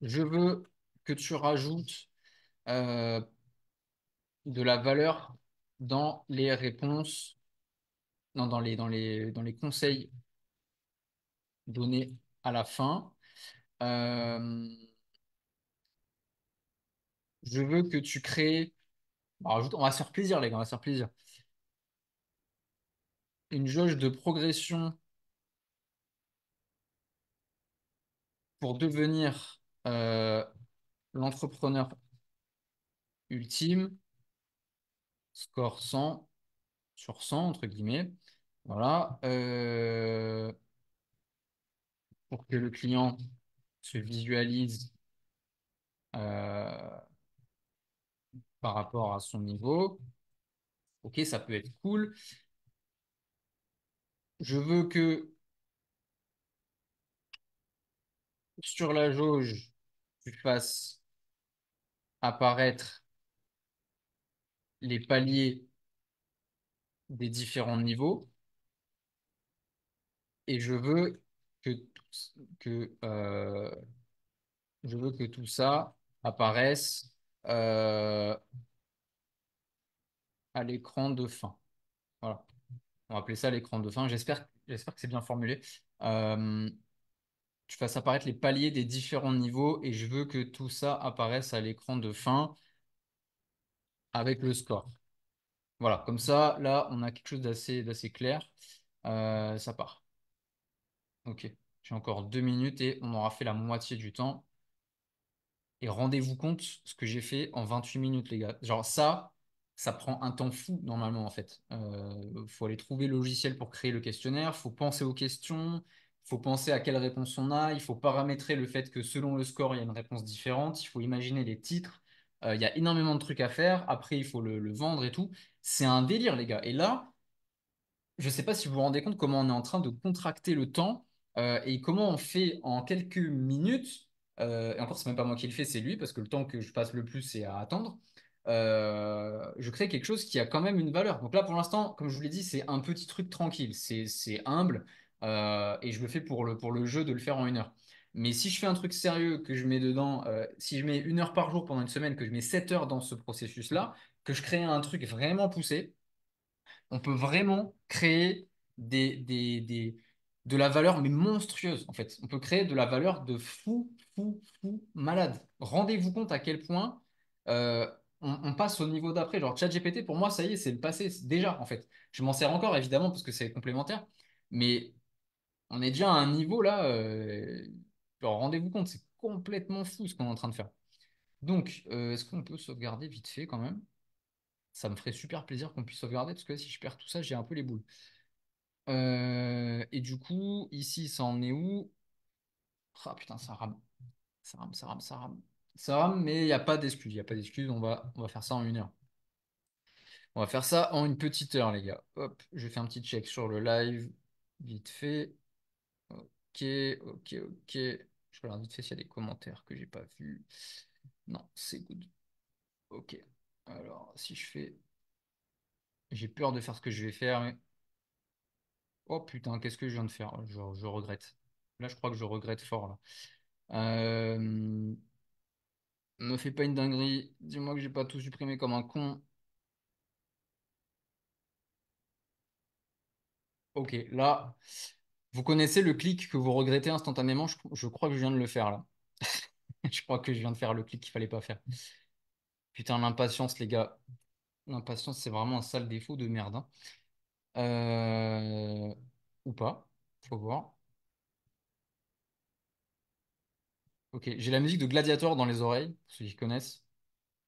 je veux que tu rajoutes de la valeur dans les réponses dans les, dans les, dans les conseils donnés à la fin. Euh, je veux que tu crées. Bah, on va se faire plaisir, les gars, on va se faire plaisir. Une jauge de progression pour devenir euh, l'entrepreneur ultime, score 100 sur 100, entre guillemets, voilà. Euh, pour que le client se visualise euh, par rapport à son niveau. Ok, ça peut être cool. Je veux que sur la jauge, tu fasses apparaître les paliers des différents niveaux et je veux que, euh, je veux que tout ça apparaisse euh, à l'écran de fin. Voilà. On va appeler ça l'écran de fin. J'espère que c'est bien formulé. Euh, tu je apparaître les paliers des différents niveaux et je veux que tout ça apparaisse à l'écran de fin avec le score. Voilà, comme ça, là, on a quelque chose d'assez clair. ça part. Ok, j'ai encore deux minutes et on aura fait la moitié du temps. Et rendez-vous compte ce que j'ai fait en 28 minutes, les gars. Genre ça, ça prend un temps fou normalement en fait. Il euh, faut aller trouver le logiciel pour créer le questionnaire, il faut penser aux questions, il faut penser à quelle réponse on a, il faut paramétrer le fait que selon le score, il y a une réponse différente, il faut imaginer les titres, euh, il y a énormément de trucs à faire, après il faut le vendre et tout. C'est un délire les gars. Et là, je ne sais pas si vous vous rendez compte comment on est en train de contracter le temps euh, et comment on fait en quelques minutes, euh, et encore, c'est même pas moi qui le fais, c'est lui, parce que le temps que je passe le plus, c'est à attendre. Euh, je crée quelque chose qui a quand même une valeur. Donc là, pour l'instant, comme je vous l'ai dit, c'est un petit truc tranquille, c'est humble, et je le fais pour le, pour le jeu de le faire en une heure. Mais si je fais un truc sérieux que je mets dedans, si je mets une heure par jour pendant une semaine, que je mets 7 heures dans ce processus-là, que je crée un truc vraiment poussé, on peut vraiment créer des, des de la valeur, mais monstrueuse, en fait. On peut créer de la valeur de fou, fou, fou, malade. Rendez-vous compte à quel point euh, on, passe au niveau d'après. Genre, ChatGPT, pour moi, ça y est, c'est le passé, déjà, en fait. Je m'en sers encore, évidemment, parce que c'est complémentaire, mais on est déjà à un niveau là. Euh, rendez-vous compte, c'est complètement fou ce qu'on est en train de faire. Donc, euh, est-ce qu'on peut sauvegarder vite fait quand même Ça me ferait super plaisir qu'on puisse sauvegarder, parce que si je perds tout ça, j'ai un peu les boules. Euh, et du coup, ici, ça en est où Ah putain, ça rame. Ça rame, ça rame, ça rame. Ça rame, mais il n'y a pas d'excuse. Il n'y a pas d'excuse. On va, on va faire ça en une heure. On va faire ça en une petite heure, les gars. Hop, je fais un petit check sur le live. Vite fait. Ok, ok, ok. Je regarde vite fait s'il y a des commentaires que j'ai pas vus. Non, c'est good. Ok. Alors, si je fais. J'ai peur de faire ce que je vais faire, mais Oh putain, qu'est-ce que je viens de faire? Je, regrette. Là, je crois que je regrette fort, là. Euh, me fais pas une dinguerie. Dis-moi que j'ai pas tout supprimé comme un con. Ok, là, vous connaissez le clic que vous regrettez instantanément. Je, crois que je viens de le faire là. Je crois que je viens de faire le clic qu'il fallait pas faire. Putain, l'impatience, les gars. L'impatience, c'est vraiment un sale défaut de merde. hein. Euh, ou pas. Faut voir. Ok, j'ai la musique de Gladiator dans les oreilles, pour ceux qui connaissent.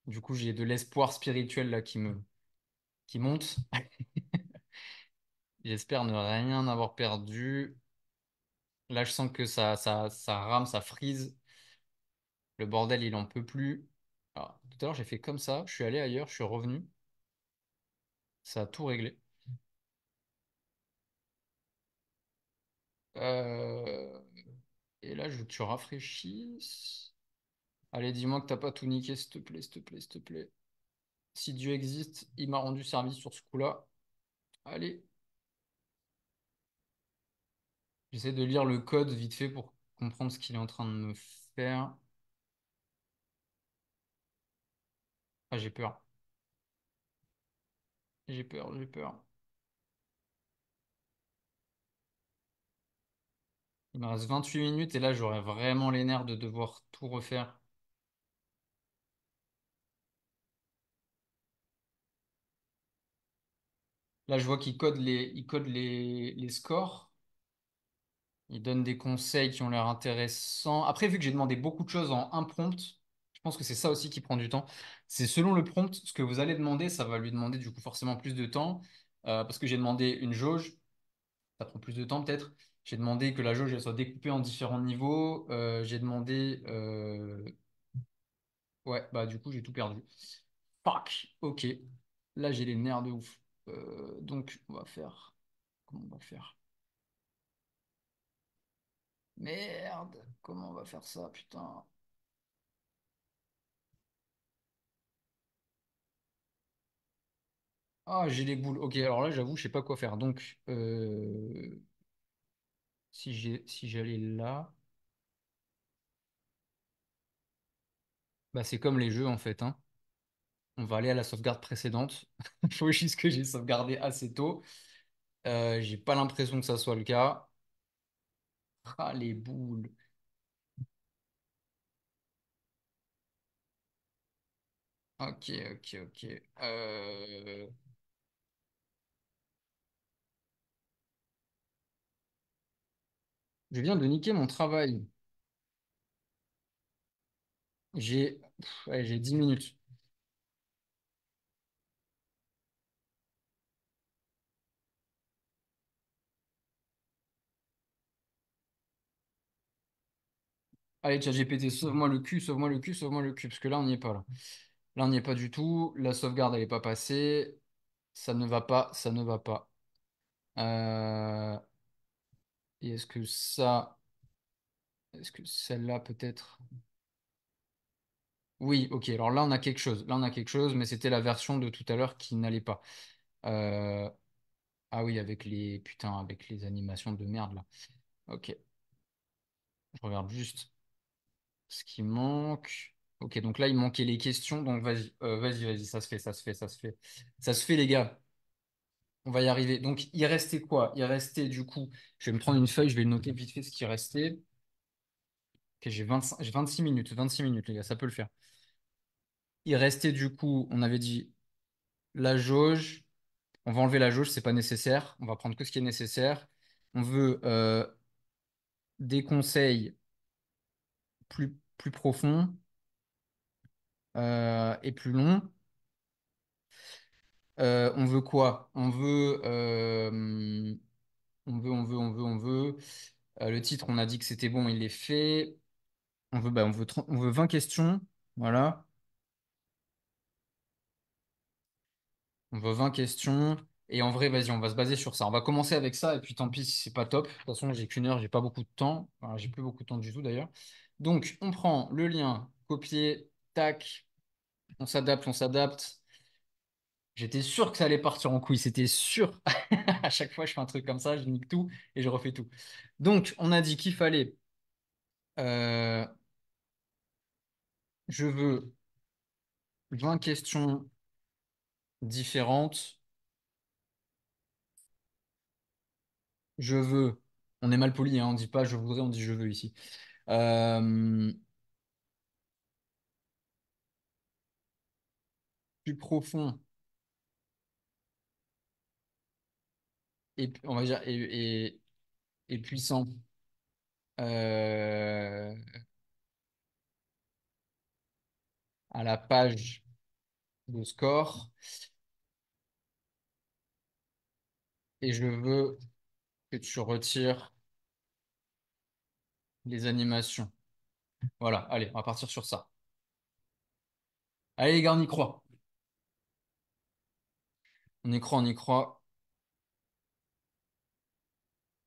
Du coup, j'ai de l'espoir spirituel là qui me qui monte. J'espère ne rien avoir perdu. Là, je sens que ça, ça, ça rame, ça frise. Le bordel, il en peut plus. tout à l'heure, j'ai fait comme ça. Je suis allé ailleurs, je suis revenu. Ça a tout réglé. Euh, et là, je veux que tu rafraîchisses. Allez, dis-moi que t'as pas tout niqué, s'il te plaît, s'il te plaît, s'il te plaît. Si Dieu existe, il m'a rendu service sur ce coup-là. Allez. J'essaie de lire le code vite fait pour comprendre ce qu'il est en train de me faire. Ah, j'ai peur. J'ai peur, j'ai peur. Il me reste 28 minutes et là, j'aurais vraiment les nerfs de devoir tout refaire. Là, je vois qu'il code les, il les, scores. Il donne des conseils qui ont l'air intéressants. Après, vu que j'ai demandé beaucoup de choses en un prompt, je pense que c'est ça aussi qui prend du temps. C'est selon le prompt, ce que vous allez demander, ça va lui demander du coup forcément plus de temps. Euh, parce que j'ai demandé une jauge, ça prend plus de temps peut-être. J'ai demandé que la jauge soit découpée en différents niveaux. Euh, j'ai demandé. Euh, ouais, bah du coup, j'ai tout perdu. Pac ok. Là, j'ai les nerfs de ouf. Euh, donc, on va faire. Comment on va faire Merde, comment on va faire ça, putain Ah, j'ai les boules. Ok, alors là, j'avoue, je sais pas quoi faire. Donc, si j'allais si là, bah, c'est comme les jeux en fait. Hein. On va aller à la sauvegarde précédente. Il faut juste que j'ai sauvegardé assez tôt. Je euh, j'ai pas l'impression que ça soit le cas. Ah, les boules. Ok, ok, ok. Euh... Je viens de niquer mon travail. J'ai j'ai 10 minutes. Allez, ChatGPT, sauve-moi le cul, sauve-moi le cul, sauve-moi le cul, parce que là, on n'y est pas là. Là, on n'y est pas du tout. La sauvegarde, elle n'est pas passée. Ça ne va pas, ça ne va pas. Euh, et est-ce que ça, est-ce que celle-là peut-être... Oui, ok, alors là on a quelque chose, là on a quelque chose, mais c'était la version de tout à l'heure qui n'allait pas. Euh, ah oui, avec les... Putain, avec les animations de merde là. Ok, je regarde juste ce qui manque. Ok, donc là il manquait les questions, donc vas-y, euh, vas-y, vas-y, ça se fait, ça se fait, ça se fait. Ça se fait les gars. On va y arriver. Donc, il restait quoi Il restait du coup, je vais me prendre une feuille, je vais noter vite fait ce qui restait. j'ai 26 minutes, 26 minutes, les gars, ça peut le faire. Il restait du coup, on avait dit la jauge. On va enlever la jauge, c'est pas nécessaire. On va prendre que ce qui est nécessaire. On veut euh, des conseils plus, plus profonds euh, et plus longs. Euh, on veut quoi euh, On veut, on veut, on veut, on veut, euh, le titre, on a dit que c'était bon, il est fait. On veut, bah, on veut, on veut 20 questions. Voilà. On veut 20 questions. Et en vrai, vas-y, on va se baser sur ça. On va commencer avec ça. Et puis tant pis si c'est pas top. De toute façon, j'ai qu'une heure, j'ai pas beaucoup de temps. j'ai plus beaucoup de temps du tout d'ailleurs. Donc, on prend le lien, copier, tac. On s'adapte, on s'adapte. J'étais sûr que ça allait partir en couille, c'était sûr. à chaque fois, je fais un truc comme ça, je nique tout et je refais tout. Donc, on a dit qu'il fallait. Euh, je veux 20 questions différentes. Je veux. On est mal poli, hein, on ne dit pas je voudrais, on dit je veux ici. Euh, plus profond et, on va dire, et, et, puissant. Euh, à la page de score. Et je veux que tu retires les animations. Voilà, allez, on va partir sur ça. Allez les gars, on y croit. On y croit, on y croit.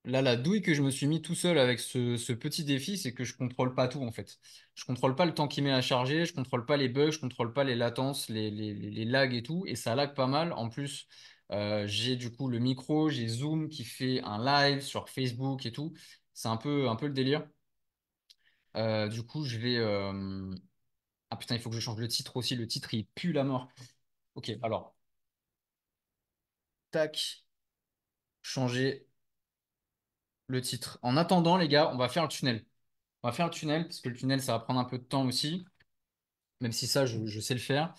Là, la douille que je me suis mis tout seul avec ce, petit défi, c'est que je contrôle pas tout en fait. Je contrôle pas le temps qu'il met à charger, je contrôle pas les bugs, je contrôle pas les latences, les, lags et tout. Et ça lag pas mal. En plus, euh, j'ai du coup le micro, j'ai Zoom qui fait un live sur Facebook et tout. C'est un peu, un peu le délire. Euh, du coup, je vais. Euh, ah putain, il faut que je change le titre aussi. Le titre, il pue la mort. Ok, alors. Tac. Changer le titre. En attendant, les gars, on va faire le tunnel. On va faire le tunnel, parce que le tunnel, ça va prendre un peu de temps aussi. Même si ça, je, sais le faire.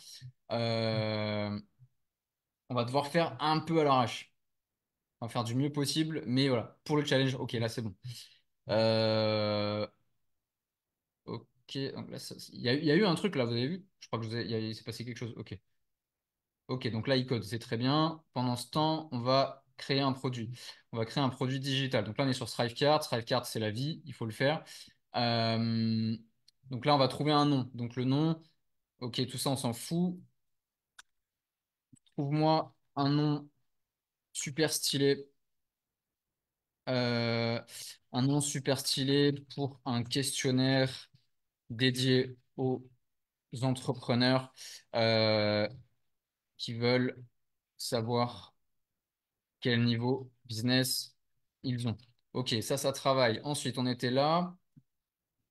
Euh, on va devoir faire un peu à l'arrache. On va faire du mieux possible. Mais voilà, pour le challenge, ok, là, c'est bon. Euh, ok, donc là, il y, a eu un truc là, vous avez vu Je crois que s'est passé quelque chose. Ok. Ok, donc là, il code, c'est très bien. Pendant ce temps, on va créer un produit. On va créer un produit digital. Donc là, on est sur Strivecard. Strivecard, c'est la vie, il faut le faire. Euh, donc là, on va trouver un nom. Donc le nom, ok, tout ça, on s'en fout. Trouve-moi un nom super stylé. Euh, un nom super stylé pour un questionnaire dédié aux entrepreneurs euh, qui veulent savoir quel niveau business ils ont. Ok, ça, ça travaille. Ensuite, on était là.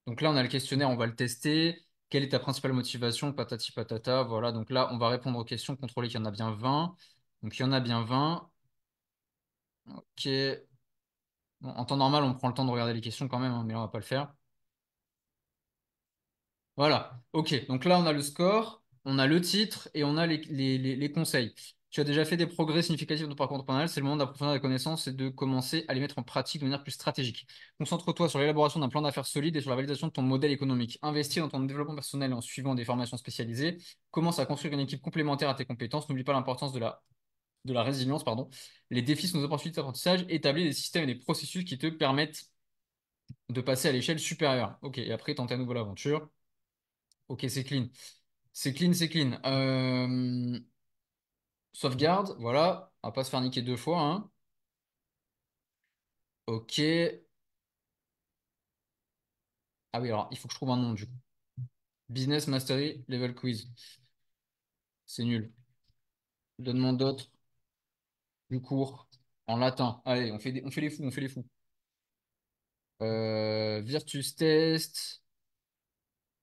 Donc là, on a le questionnaire, on va le tester. Quelle est ta principale motivation Patati patata. Voilà, donc là, on va répondre aux questions, contrôler qu'il y en a bien 20. Donc il y en a bien 20. Ok. en temps normal, on prend le temps de regarder les questions quand même, hein, mais là, on ne va pas le faire. Voilà, ok. Donc là, on a le score, on a le titre et on a les conseils. Tu as déjà fait des progrès significatifs dans ton parcours entrepreneurial, c'est le moment d'approfondir les connaissances et de commencer à les mettre en pratique de manière plus stratégique. Concentre-toi sur l'élaboration d'un plan d'affaires solide et sur la validation de ton modèle économique. Investis dans ton développement personnel en suivant des formations spécialisées. Commence à construire une équipe complémentaire à tes compétences. N'oublie pas l'importance de la de la résilience, pardon, les défis sont nos opportunités d'apprentissage, établis des systèmes et des processus qui te permettent de passer à l'échelle supérieure. Ok, et après, tenter à nouveau l'aventure. Ok, c'est clean. C'est clean, c'est clean. Euh... Sauvegarde, voilà. On va pas se faire niquer deux fois. Hein. Ok. Ah oui, alors il faut que je trouve un nom du coup. Business Mastery Level Quiz. C'est nul. Donne-moi d'autres. Du cours en latin. Allez, on fait, on fait les fous, on fait les fous. Euh, Virtus Test.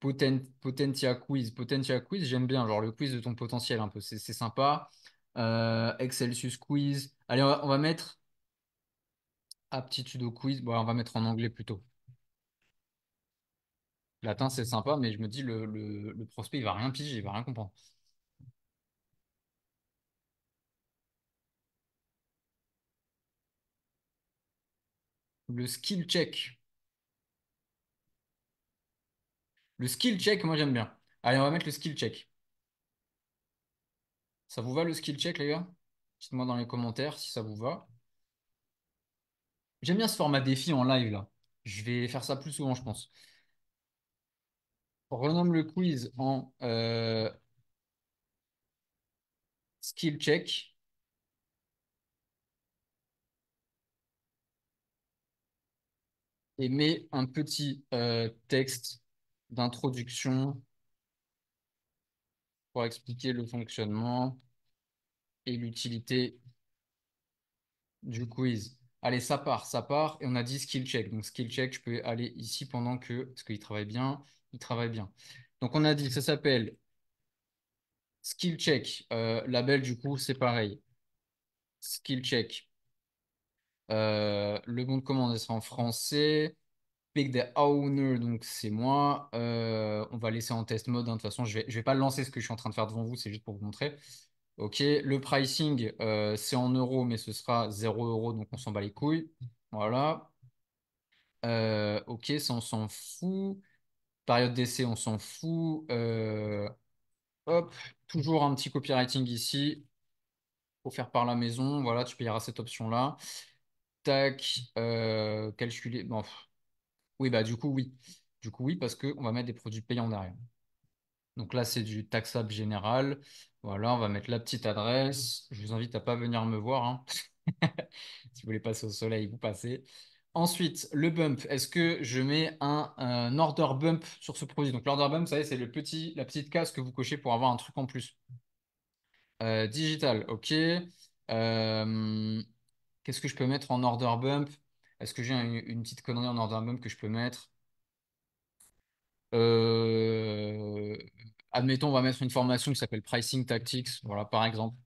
Potentia Quiz. Potentia Quiz, j'aime bien. Genre le quiz de ton potentiel un peu. C'est sympa. Euh, Excelsius Quiz. Allez, on va, mettre aptitude au quiz. Bon, on va mettre en anglais plutôt. Latin, c'est sympa, mais je me dis, le, le, prospect, il va rien piger, il va rien comprendre. Le skill check. Le skill check, moi j'aime bien. Allez, on va mettre le skill check. Ça vous va le skill check, les gars Dites-moi dans les commentaires si ça vous va. J'aime bien ce format défi en live, là. Je vais faire ça plus souvent, je pense. renomme le quiz en euh, skill check. Et mets un petit euh, texte d'introduction expliquer le fonctionnement et l'utilité du quiz. Allez, ça part, ça part, et on a dit skill check. Donc skill check, je peux aller ici pendant que, ce qu'il travaille bien, il travaille bien. Donc on a dit que ça s'appelle skill check. Euh, label, du coup, c'est pareil. Skill check. Euh, le bon de commande, sera en français pick the owner, donc c'est moi. Euh, on va laisser en test mode. Hein. De toute façon, je ne vais, pas lancer ce que je suis en train de faire devant vous, c'est juste pour vous montrer. OK, le pricing, euh, c'est en euros, mais ce sera 0 euros, donc on s'en bat les couilles. Voilà. Euh, OK, ça, on s'en fout. Période d'essai, on s'en fout. hop, toujours un petit copywriting ici. faire par la maison. Voilà, tu payeras cette option-là. Tac, calculer. Bon, oui, bah du coup, oui. Du coup, oui, parce qu'on va mettre des produits payants derrière. Donc là, c'est du taxable général. Voilà, on va mettre la petite adresse. Je vous invite à pas venir me voir. Hein. si vous voulez passer au soleil, vous passez. Ensuite, le bump. Est-ce que je mets un, order bump sur ce produit Donc l'order bump, vous savez, c'est petit, la petite case que vous cochez pour avoir un truc en plus. Euh, digital, ok. Euh, qu'est-ce que je peux mettre en order bump est-ce que j'ai une, petite connerie en ordre d'album que je peux mettre euh, Admettons, on va mettre une formation qui s'appelle Pricing Tactics, voilà, par exemple.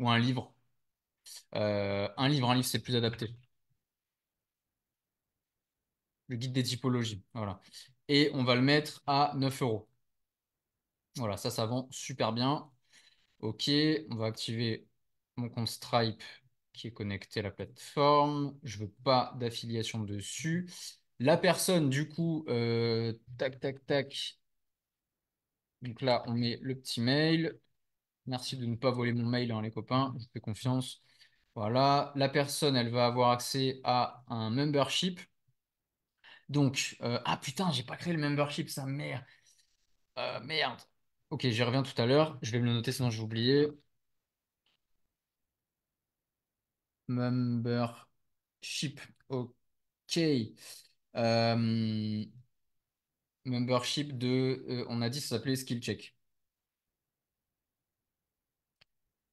Ou un livre. Euh, un livre, un livre, c'est plus adapté. Le guide des typologies, voilà. Et on va le mettre à 9 euros. Voilà, ça, ça vend super bien. OK, on va activer mon compte Stripe qui est connecté à la plateforme. Je ne veux pas d'affiliation dessus. La personne, du coup, euh, tac, tac, tac. Donc là, on met le petit mail. Merci de ne pas voler mon mail, hein, les copains. Je fais confiance. Voilà. La personne, elle va avoir accès à un membership. Donc, euh, ah putain, j'ai pas créé le membership, ça merde. Euh, merde. Ok, j'y reviens tout à l'heure. Je vais me le noter, sinon je vais Membership. Ok. Euh, membership de. Euh, on a dit ça s'appelait skill check.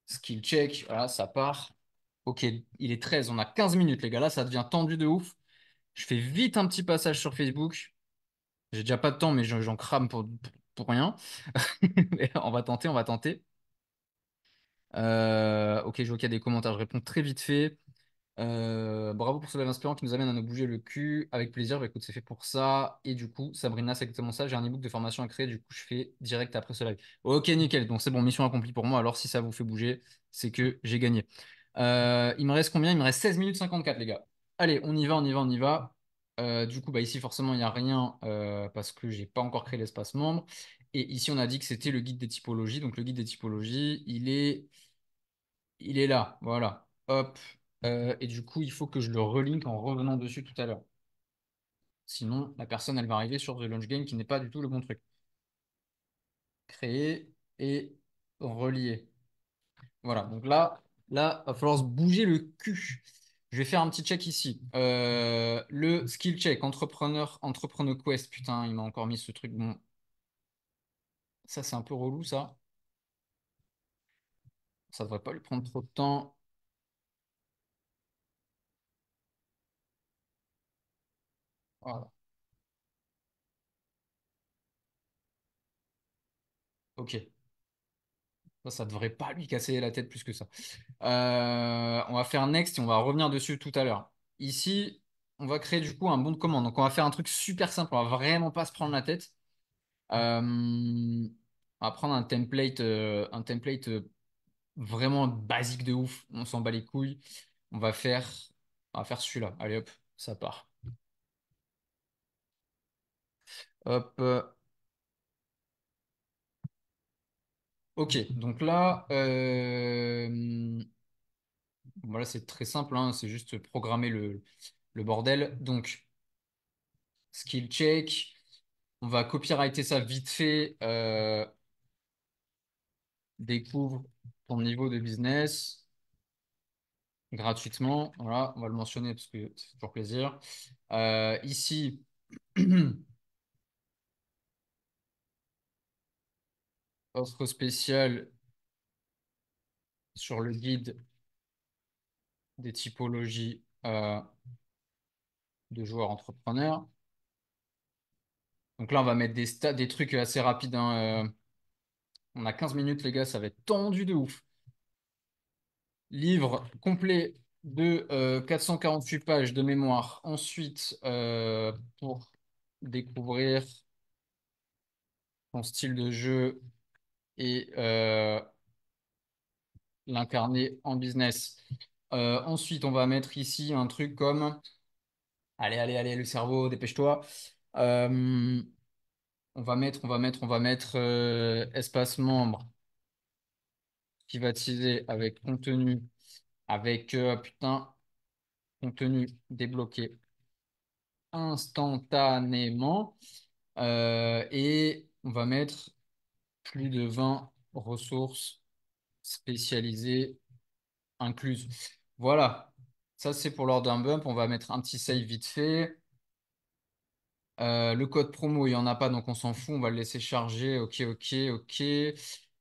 Skill check, voilà, ça part. Ok, il est 13, on a 15 minutes, les gars. Là, ça devient tendu de ouf. Je fais vite un petit passage sur Facebook. J'ai déjà pas de temps, mais j'en crame pour, pour rien. on va tenter, on va tenter. Euh, ok, je vois qu'il y a des commentaires, je réponds très vite fait. Euh, bravo pour ce live inspirant qui nous amène à nous bouger le cul. Avec plaisir, bah, écoute, c'est fait pour ça. Et du coup, Sabrina, c'est exactement ça. J'ai un ebook de formation à créer, du coup, je fais direct après ce live. Ok, nickel. Donc, c'est bon, mission accomplie pour moi. Alors, si ça vous fait bouger, c'est que j'ai gagné. Euh, il me reste combien Il me reste 16 minutes 54, les gars. Allez, on y va, on y va, on y va. du coup, bah, ici, forcément, il n'y a rien parce que je n'ai pas encore créé l'espace membre. Et ici, on a dit que c'était le guide des typologies. Donc, le guide des typologies, il est il est là, voilà. Hop. Euh, et du coup, il faut que je le relink en revenant dessus tout à l'heure. Sinon, la personne, elle va arriver sur The Launch Game qui n'est pas du tout le bon truc. Créer et relier. Voilà, donc là, là, il va falloir se bouger le cul. Je vais faire un petit check ici. Euh, le skill check, entrepreneur, entrepreneur quest. Putain, il m'a encore mis ce truc. Bon. Ça, c'est un peu relou, ça. Ça ne devrait pas lui prendre trop de temps. Voilà. Ok. Ça, ne devrait pas lui casser la tête plus que ça. Euh, on va faire next et on va revenir dessus tout à l'heure. Ici, on va créer du coup un bon de commande. Donc, on va faire un truc super simple. On va vraiment pas se prendre la tête. Euh, on va prendre un template, euh, un template vraiment basique de ouf. On s'en bat les couilles. On va faire, on va faire celui-là. Allez hop, ça part. Hop. Euh. Ok, donc là, euh, voilà, c'est très simple, hein, c'est juste programmer le, bordel. Donc, skill check, on va copyrighter ça vite fait. Euh, découvre niveau de business gratuitement. Voilà, on va le mentionner parce que c'est toujours plaisir. Euh, ici, offre spéciale sur le guide des typologies euh, de joueurs entrepreneurs. Donc là, on va mettre des, des trucs assez rapides. Hein, euh, on a 15 minutes, les gars, ça va être tendu de ouf. Livre complet de 448 euh, pages de mémoire. Ensuite, euh, pour découvrir son style de jeu et euh, l'incarner en business. ensuite, on va mettre ici un truc comme... Allez, allez, allez, le cerveau, dépêche-toi. On va mettre, on va mettre, on va mettre euh, espace membre privatisé avec contenu, avec euh, ah, contenu débloqué instantanément. Euh, et on va mettre plus de 20 ressources spécialisées incluses. Voilà, ça c'est pour l'ordre d'un bump. On va mettre un petit save vite fait. Euh, le code promo, il n'y en a pas, donc on s'en fout, on va le laisser charger. Ok, ok, ok.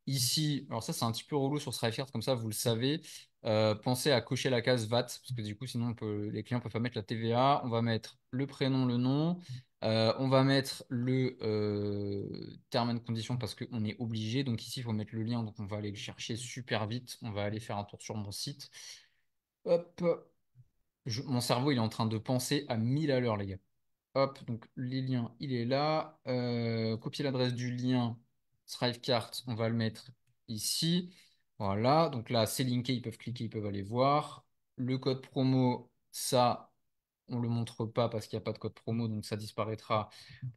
Ici, alors ça c'est un petit peu relou sur Strifecart, comme ça vous le savez. Euh, pensez à cocher la case VAT, parce que du coup, sinon les clients ne peuvent pas mettre la TVA. On va mettre le prénom, le nom. Euh, on va mettre le terme de condition parce qu'on est obligé. Donc ici, il faut mettre le lien, donc on va aller le chercher super vite. On va aller faire un tour sur mon site. Hop. mon cerveau, il est en train de penser à 1000 à l'heure, les gars. Hop, donc les liens, il est là. Euh, copier l'adresse du lien Thrivecart, on va le mettre ici. Voilà, donc là, c'est linké, ils peuvent cliquer, ils peuvent aller voir. Le code promo, ça, on ne le montre pas parce qu'il n'y a pas de code promo, donc ça disparaîtra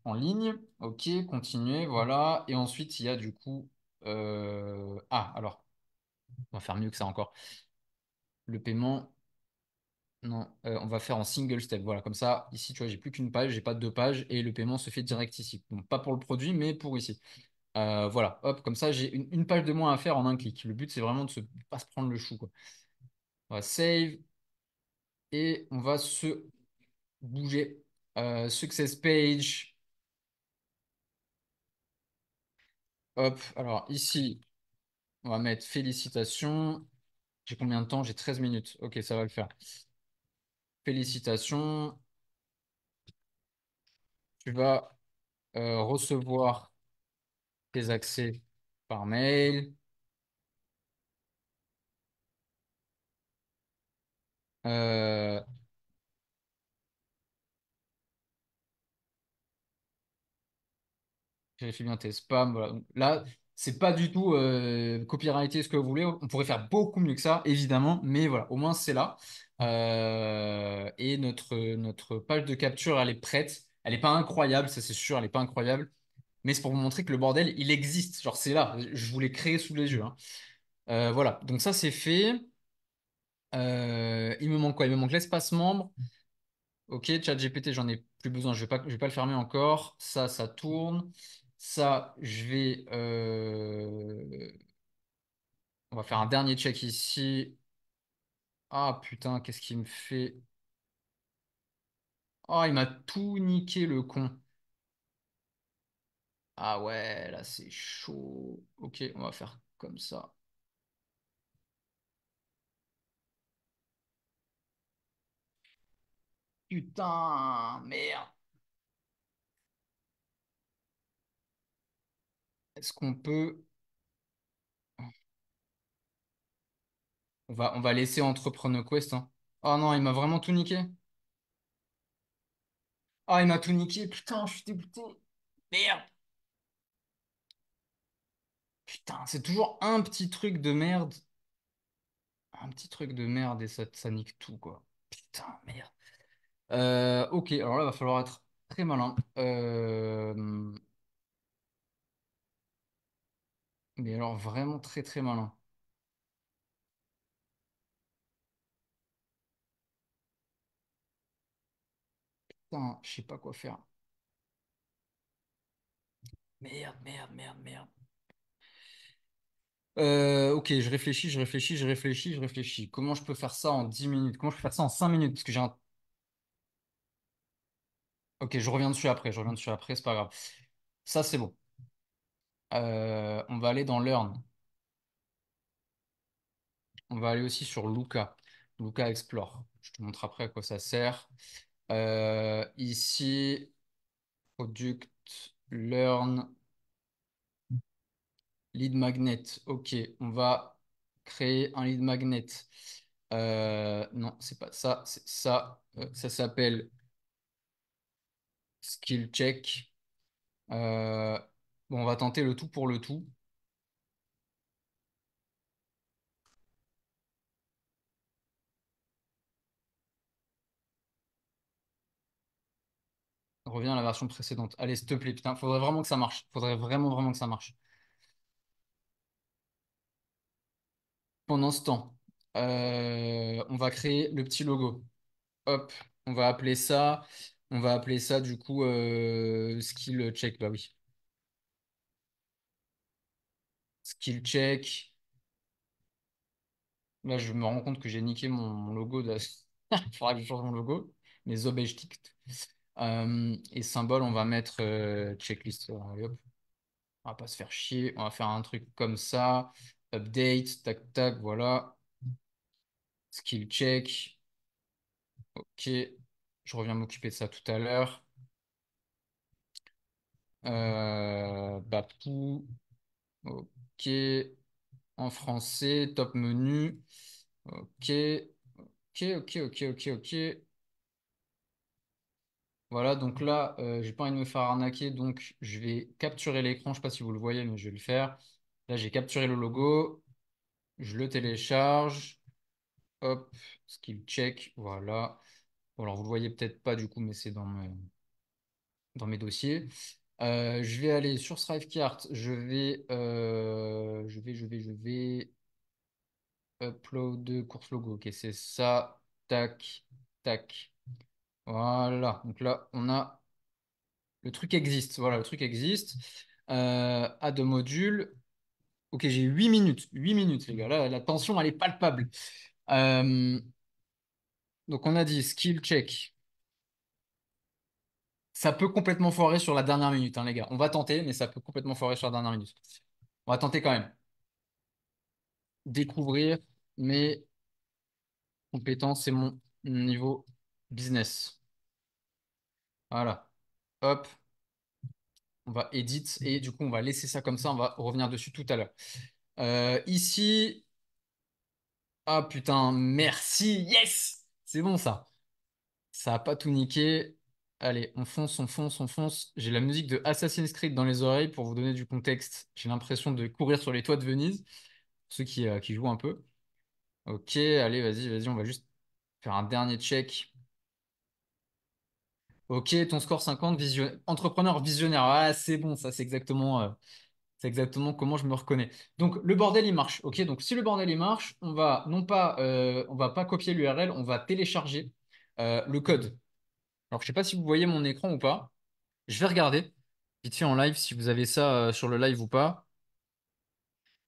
en ligne. OK, continuer, voilà. Et ensuite, il y a du coup... Euh, ah, alors, on va faire mieux que ça encore. Le paiement, non, euh, on va faire en single step. Voilà, comme ça, ici, tu vois, j'ai plus qu'une page, j'ai pas deux pages et le paiement se fait direct ici. pas pour le produit, mais pour ici. Euh, voilà, hop, comme ça, j'ai une, page de moins à faire en un clic. Le but, c'est vraiment de ne pas se prendre le chou. On va save et on va se bouger. Euh, success page. Hop, alors ici, on va mettre félicitations. J'ai combien de temps J'ai 13 minutes. Ok, ça va le faire. Félicitations. Tu vas euh, recevoir tes accès par mail. Euh, vérifie bien tes spams. Voilà. Là, c'est pas du tout euh, copyrighté ce que vous voulez. On pourrait faire beaucoup mieux que ça, évidemment, mais voilà, au moins c'est là. Euh, et notre, notre page de capture, elle est prête. Elle n'est pas incroyable, ça c'est sûr, elle n'est pas incroyable. Mais c'est pour vous montrer que le bordel, il existe. Genre, c'est là. Je vous l'ai créé sous les yeux. Hein. Euh, voilà, donc ça c'est fait. Euh, il me manque quoi Il me manque l'espace membre. Ok, chat GPT, j'en ai plus besoin. Je ne vais, pas, vais pas le fermer encore. Ça, ça tourne. Ça, je vais... Euh, on va faire un dernier check ici. Ah putain, qu'est-ce qu'il me fait Oh, il m'a tout niqué le con. Ah ouais, là c'est chaud. Ok, on va faire comme ça. Putain, merde. Est-ce qu'on peut... On va, on va laisser entreprendre Quest. Hein. Oh non, il m'a vraiment tout niqué. Ah, il m'a tout niqué. Putain, je suis dégoûté. Merde. Putain, c'est toujours un petit truc de merde. Un petit truc de merde et ça, ça nique tout, quoi. Putain, merde. Euh, ok, alors là, il va falloir être très malin. Euh... Mais alors vraiment très très malin. Putain, je sais pas quoi faire. Merde, merde, merde, merde. Euh, ok, je réfléchis, je réfléchis, je réfléchis, je réfléchis. Comment je peux faire ça en 10 minutes? Comment je peux faire ça en 5 minutes? Parce que j'ai un... Ok, je reviens dessus après, je reviens dessus après, c'est pas grave. Ça, c'est bon. Euh, on va aller dans Learn. On va aller aussi sur Luca. Luca Explore. Je te montre après à quoi ça sert. Euh, ici, Product, Learn, Lead Magnet. OK, on va créer un lead magnet. Euh, non, c'est pas ça, ça. ça s'appelle Skill Check. Euh, Bon, on va tenter le tout pour le tout. Reviens à la version précédente. Allez, s'il te plaît, putain, faudrait vraiment que ça marche. Faudrait vraiment, vraiment que ça marche. Pendant ce temps, euh, on va créer le petit logo. Hop, on va appeler ça, on va appeler ça du coup euh, skill check. Bah oui. skill check. Là, je me rends compte que j'ai niqué mon, logo. Il faudra que je change mon logo. Mes Obejtikt. Euh, et symbole, on va mettre euh, checklist. On euh, hop. On va pas se faire chier. On va faire un truc comme ça. Update, tac, tac, voilà. Skill check. Ok. Je reviens m'occuper de ça tout à l'heure. Euh, Bapou. Ok, en français, top menu. Ok, ok, ok, ok, ok, ok. Voilà, donc là, euh, je n'ai pas envie de me faire arnaquer, donc je vais capturer l'écran. Je ne sais pas si vous le voyez, mais je vais le faire. Là, j'ai capturé le logo. Je le télécharge. Hop, skill check. Voilà. alors, vous le voyez peut-être pas du coup, mais c'est dans mes, dans mes dossiers. Euh, je vais aller sur StriveCart, je vais, euh, je vais, je vais, je vais upload course logo. Ok, c'est ça. Tac, tac. Voilà. Donc là, on a le truc existe. Voilà, le truc existe. Euh, à deux modules. Ok, j'ai 8 minutes. 8 minutes, les gars. Là, la tension, elle est palpable. Euh, donc, on a dit skill check ça peut complètement foirer sur la dernière minute, hein, les gars. On va tenter, mais ça peut complètement foirer sur la dernière minute. On va tenter quand même. Découvrir mes compétences et mon niveau business. Voilà. Hop. On va edit et du coup, on va laisser ça comme ça. On va revenir dessus tout à l'heure. Euh, ici. Ah putain, merci. Yes! C'est bon ça. Ça n'a pas tout niqué. Allez, on fonce, on fonce, on fonce. J'ai la musique de Assassin's Creed dans les oreilles pour vous donner du contexte. J'ai l'impression de courir sur les toits de Venise, ceux qui, euh, qui jouent un peu. Ok, allez, vas-y, vas-y, on va juste faire un dernier check. Ok, ton score 50, entrepreneur visionnaire. Ah, c'est bon, ça, c'est exactement, euh, exactement comment je me reconnais. Donc, le bordel, il marche. Ok, donc si le bordel, il marche, on va non pas, euh, on va pas copier l'URL, on va télécharger le code. Alors, je sais pas si vous voyez mon écran ou pas. Je vais regarder vite fait en live si vous avez ça sur le live ou pas.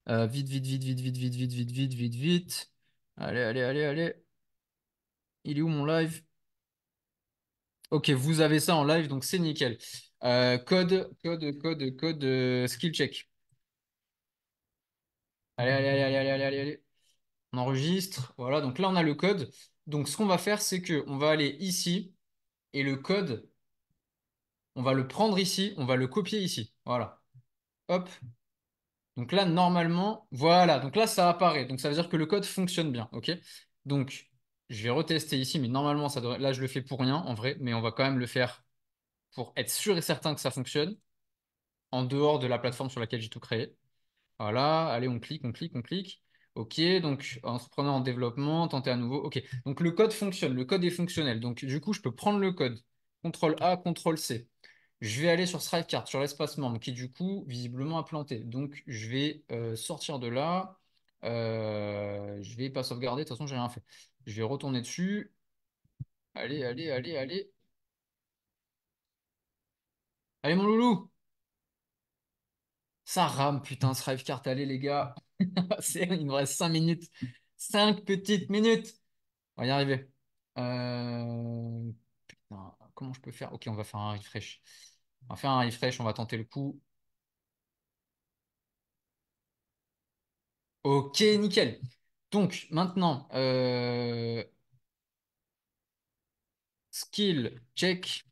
vite, vite, vite, vite, vite, vite, vite, vite, vite, vite, vite. Allez, allez, allez, allez. Il est où mon live? Ok, vous avez ça en live, donc c'est nickel. code, code, code, code, skill check. allez, allez, allez, allez, allez, allez. On enregistre. Voilà, donc là, on a le code. Donc, ce qu'on va faire, c'est qu'on va aller ici et le code, on va le prendre ici, on va le copier ici. Voilà. Hop. Donc là, normalement, voilà. Donc là, ça apparaît. Donc ça veut dire que le code fonctionne bien. OK Donc, je vais retester ici, mais normalement, ça là, je le fais pour rien, en vrai, mais on va quand même le faire pour être sûr et certain que ça fonctionne en dehors de la plateforme sur laquelle j'ai tout créé. Voilà, allez, on clique, on clique, on clique. Ok, donc entrepreneur en développement, tenter à nouveau. Ok, donc le code fonctionne, le code est fonctionnel. Donc du coup, je peux prendre le code, Contrôle A, Contrôle C. Je vais aller sur Strivecart, sur l'espace membre, qui du coup, visiblement a planté. Donc je vais euh, sortir de là. Je euh, je vais pas sauvegarder, de toute façon, j'ai rien fait. Je vais retourner dessus. Allez, allez, allez, allez. Allez, mon loulou! Ça rame, putain, ce rêve carte. Allez, les gars. il me reste 5 minutes. 5 petites minutes. On va y arriver. Euh, comment je peux faire Ok, on va faire un refresh. On va faire un refresh, on va tenter le coup. Ok, nickel. Donc, maintenant, euh, skill check.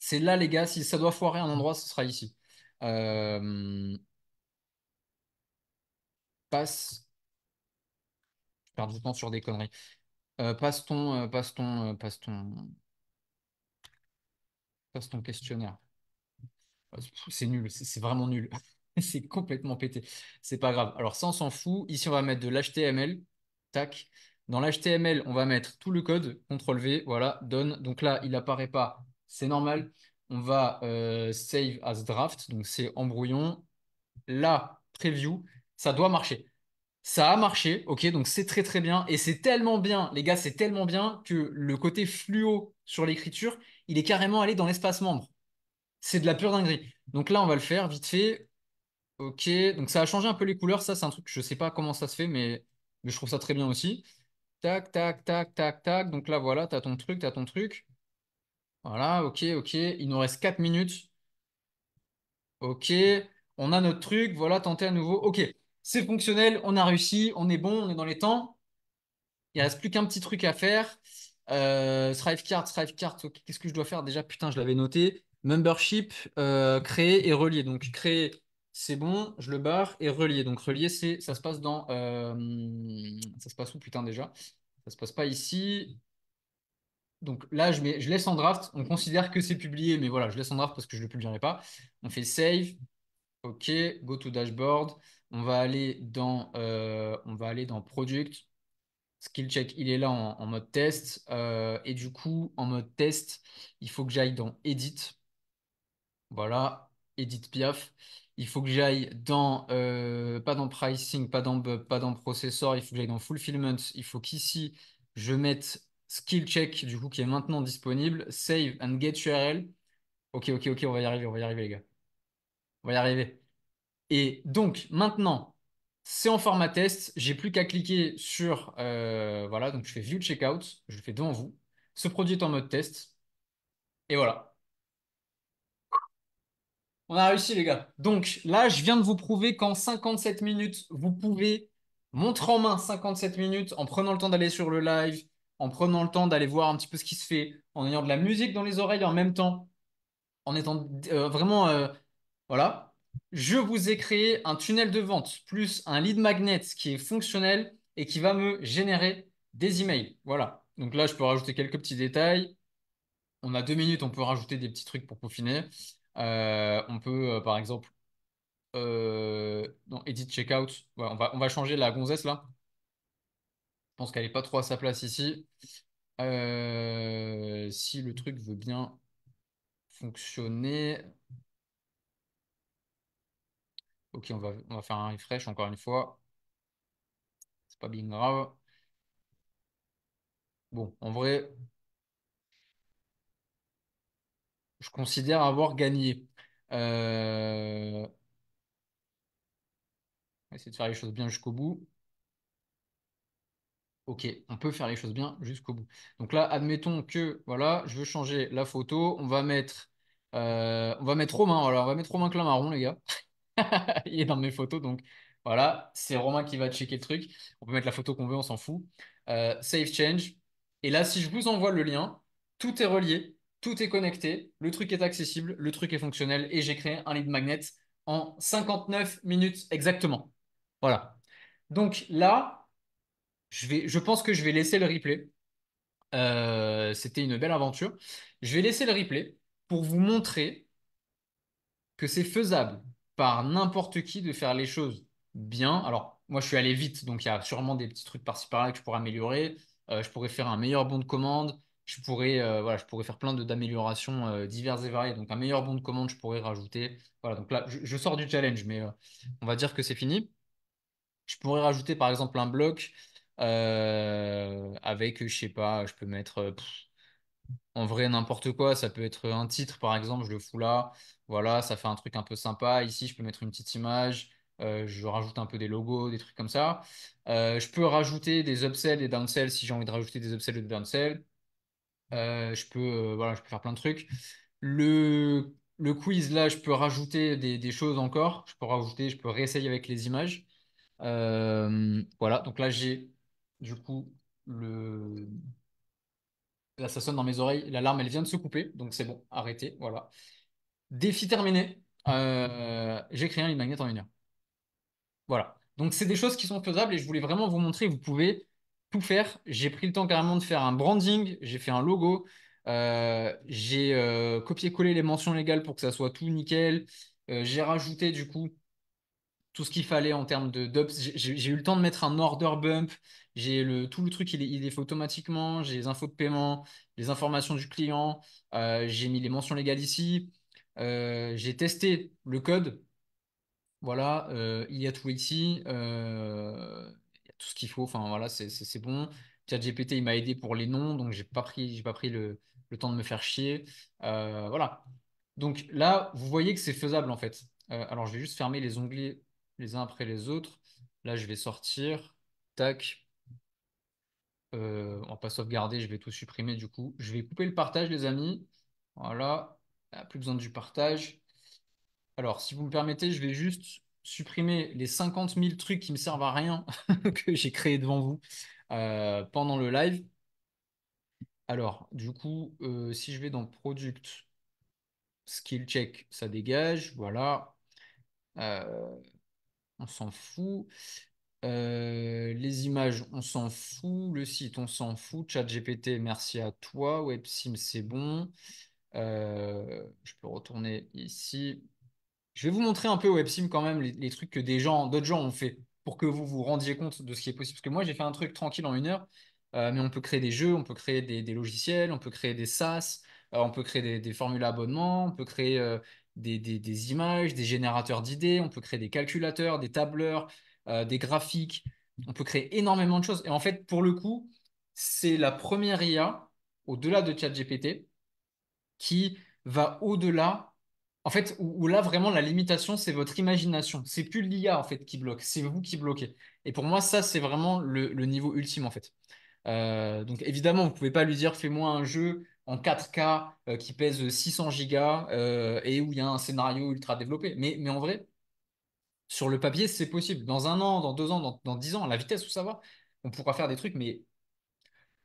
C'est là, les gars. Si ça doit foirer un endroit, ce sera ici. Euh, passe. Je du temps sur des conneries. Euh, passe ton, euh, passe ton, passe ton, passe ton questionnaire. Ah, c'est nul, c'est vraiment nul. c'est complètement pété. C'est pas grave. Alors ça, on s'en fout. Ici, on va mettre de l'HTML. Tac. Dans l'HTML, on va mettre tout le code, CTRL V, voilà, donne. Donc là, il apparaît pas, c'est normal on va euh, save as draft, donc c'est embrouillon, Là, preview, ça doit marcher. Ça a marché, ok, donc c'est très très bien, et c'est tellement bien, les gars, c'est tellement bien que le côté fluo sur l'écriture, il est carrément allé dans l'espace membre. C'est de la pure dinguerie. Donc là, on va le faire vite fait. Ok, donc ça a changé un peu les couleurs, ça c'est un truc, je sais pas comment ça se fait, mais, mais je trouve ça très bien aussi. Tac, tac, tac, tac, tac. Donc là, voilà, tu as ton truc, tu as ton truc. Voilà, ok, ok. Il nous reste 4 minutes. Ok, on a notre truc. Voilà, tenter à nouveau. Ok, c'est fonctionnel. On a réussi. On est bon. On est dans les temps. Il reste plus qu'un petit truc à faire. Euh, Thrive Card, Thrive Card. Qu'est-ce que je dois faire déjà Putain, je l'avais noté. Membership, euh, créer et relier. Donc, créer, c'est bon. Je le barre et relier. Donc, relier, c'est ça se passe dans. Euh, ça se passe où, putain, déjà Ça se passe pas ici donc là, je, laisse en draft. On considère que c'est publié, mais voilà, je laisse en draft parce que je ne le publierai pas. On fait save. OK, go to dashboard. On va aller dans, euh, on va aller dans product. Skill check, il est là en, mode test. Euh, et du coup, en mode test, il faut que j'aille dans edit. Voilà, edit piaf. Il faut que j'aille dans, euh, pas dans pricing, pas dans pas dans processor. Il faut que j'aille dans fulfillment. Il faut qu'ici, je mette skill check du coup qui est maintenant disponible, save and get URL. Ok, ok, ok, on va y arriver, on va y arriver les gars. On va y arriver. Et donc maintenant, c'est en format test. J'ai plus qu'à cliquer sur euh, voilà, donc je fais view checkout, je le fais devant vous. Ce produit est en mode test. Et voilà. On a réussi les gars. Donc là, je viens de vous prouver qu'en 57 minutes, vous pouvez montrer en main 57 minutes en prenant le temps d'aller sur le live, en prenant le temps d'aller voir un petit peu ce qui se fait, en ayant de la musique dans les oreilles en même temps, en étant euh, vraiment... Euh, voilà. Je vous ai créé un tunnel de vente plus un lead magnet qui est fonctionnel et qui va me générer des emails. Voilà. Donc là, je peux rajouter quelques petits détails. On a deux minutes, on peut rajouter des petits trucs pour peaufiner. Euh, on peut, par exemple, dans Edit Checkout, on, va, on va changer la gonzesse là pense qu'elle n'est pas trop à sa place ici. Euh, si le truc veut bien fonctionner. Ok, on va, faire un refresh encore une fois. C'est pas bien grave. Bon, en vrai, je considère avoir gagné. Euh, on va essayer de faire les choses bien jusqu'au bout. OK, on peut faire les choses bien jusqu'au bout. Donc là, admettons que voilà, je veux changer la photo. On va mettre, euh, on va mettre Romain. Alors, on va mettre Romain marron, les gars. Il est dans mes photos, donc voilà, c'est Romain qui va checker le truc. On peut mettre la photo qu'on veut, on s'en fout. Euh, save change. Et là, si je vous envoie le lien, tout est relié, tout est connecté, le truc est accessible, le truc est fonctionnel et j'ai créé un lead magnet en 59 minutes exactement. Voilà. Donc là, je, vais, je pense que je vais laisser le replay. Euh, c'était une belle aventure. Je vais laisser le replay pour vous montrer que c'est faisable par n'importe qui de faire les choses bien. Alors, moi, je suis allé vite, donc il y a sûrement des petits trucs par-ci par-là que je pourrais améliorer. Euh, je pourrais faire un meilleur bon de commande. Je pourrais, euh, voilà, je pourrais faire plein d'améliorations diverses et variées. Donc, un meilleur bon de commande, je pourrais rajouter. Voilà, donc là, je sors du challenge, mais on va dire que c'est fini. Je pourrais rajouter, par exemple, un bloc euh, avec, je sais pas, je peux mettre euh, en vrai n'importe quoi. Ça peut être un titre, par exemple, je le fous là. Voilà, ça fait un truc un peu sympa. Ici, je peux mettre une petite image. Euh, je rajoute un peu des logos, des trucs comme ça. je peux rajouter des upsells et downsells si j'ai envie de rajouter des upsells ou des downsells. je peux, voilà, je peux faire plein de trucs. Le, le quiz, là, je peux rajouter des, des choses encore. Je peux rajouter, je peux réessayer avec les images. voilà, donc là, j'ai du coup, le... Là, ça sonne dans mes oreilles. L'alarme, elle vient de se couper. Donc, c'est bon. Arrêtez. Voilà. Défi terminé. Euh, j'ai créé un e-magnet en une Voilà. Donc, c'est des choses qui sont faisables et je voulais vraiment vous montrer. Vous pouvez tout faire. J'ai pris le temps carrément de faire un branding. J'ai fait un logo. Euh, j'ai euh, copié-collé les mentions légales pour que ça soit tout nickel. j'ai rajouté, du coup, tout ce qu'il fallait en termes de dubs. J'ai eu le temps de mettre un order bump. J'ai le tout le truc, il est, il est fait automatiquement. J'ai les infos de paiement, les informations du client. Euh, j'ai mis les mentions légales ici. Euh, j'ai testé le code. Voilà, euh, il y a tout ici. il y a tout ce qu'il faut. Enfin voilà, c'est bon. ChatGPT, il m'a aidé pour les noms, donc j'ai pas pas pris le, temps de me faire chier. voilà. Donc là, vous voyez que c'est faisable en fait. alors je vais juste fermer les onglets les uns après les autres. Là, je vais sortir, tac. Euh, on va pas sauvegarder, je vais tout supprimer du coup. Je vais couper le partage, les amis. Voilà, plus besoin du partage. Alors, si vous me permettez, je vais juste supprimer les 50 000 trucs qui me servent à rien que j'ai créé devant vous euh, pendant le live. Alors, du coup, euh, si je vais dans Product, Skill Check, ça dégage. Voilà on s'en fout. Euh, les images, on s'en fout. Le site, on s'en fout. Chat GPT, merci à toi. WebSim, c'est bon. Euh, je peux retourner ici. Je vais vous montrer un peu WebSim quand même les, trucs que des gens, d'autres gens ont fait pour que vous vous rendiez compte de ce qui est possible. Parce que moi, j'ai fait un truc tranquille en une heure, euh, mais on peut créer des jeux, on peut créer des, logiciels, on peut créer des SaaS, on peut créer des, formules abonnement, on peut créer des, images, des générateurs d'idées, on peut créer des calculateurs, des tableurs, euh, des graphiques, on peut créer énormément de choses. Et en fait, pour le coup, c'est la première IA, au-delà de ChatGPT, qui va au-delà. En fait, où, là, vraiment, la limitation, c'est votre imagination. C'est plus l'IA, en fait, qui bloque. C'est vous qui bloquez. Et pour moi, ça, c'est vraiment le, niveau ultime, en fait. Euh, donc, évidemment, vous ne pouvez pas lui dire, fais-moi un jeu en 4K euh, qui pèse 600 gigas euh, et où il y a un scénario ultra développé. Mais, en vrai, sur le papier, c'est possible. Dans un an, dans deux ans, dans, dix ans, la vitesse où ça va, on pourra faire des trucs, mais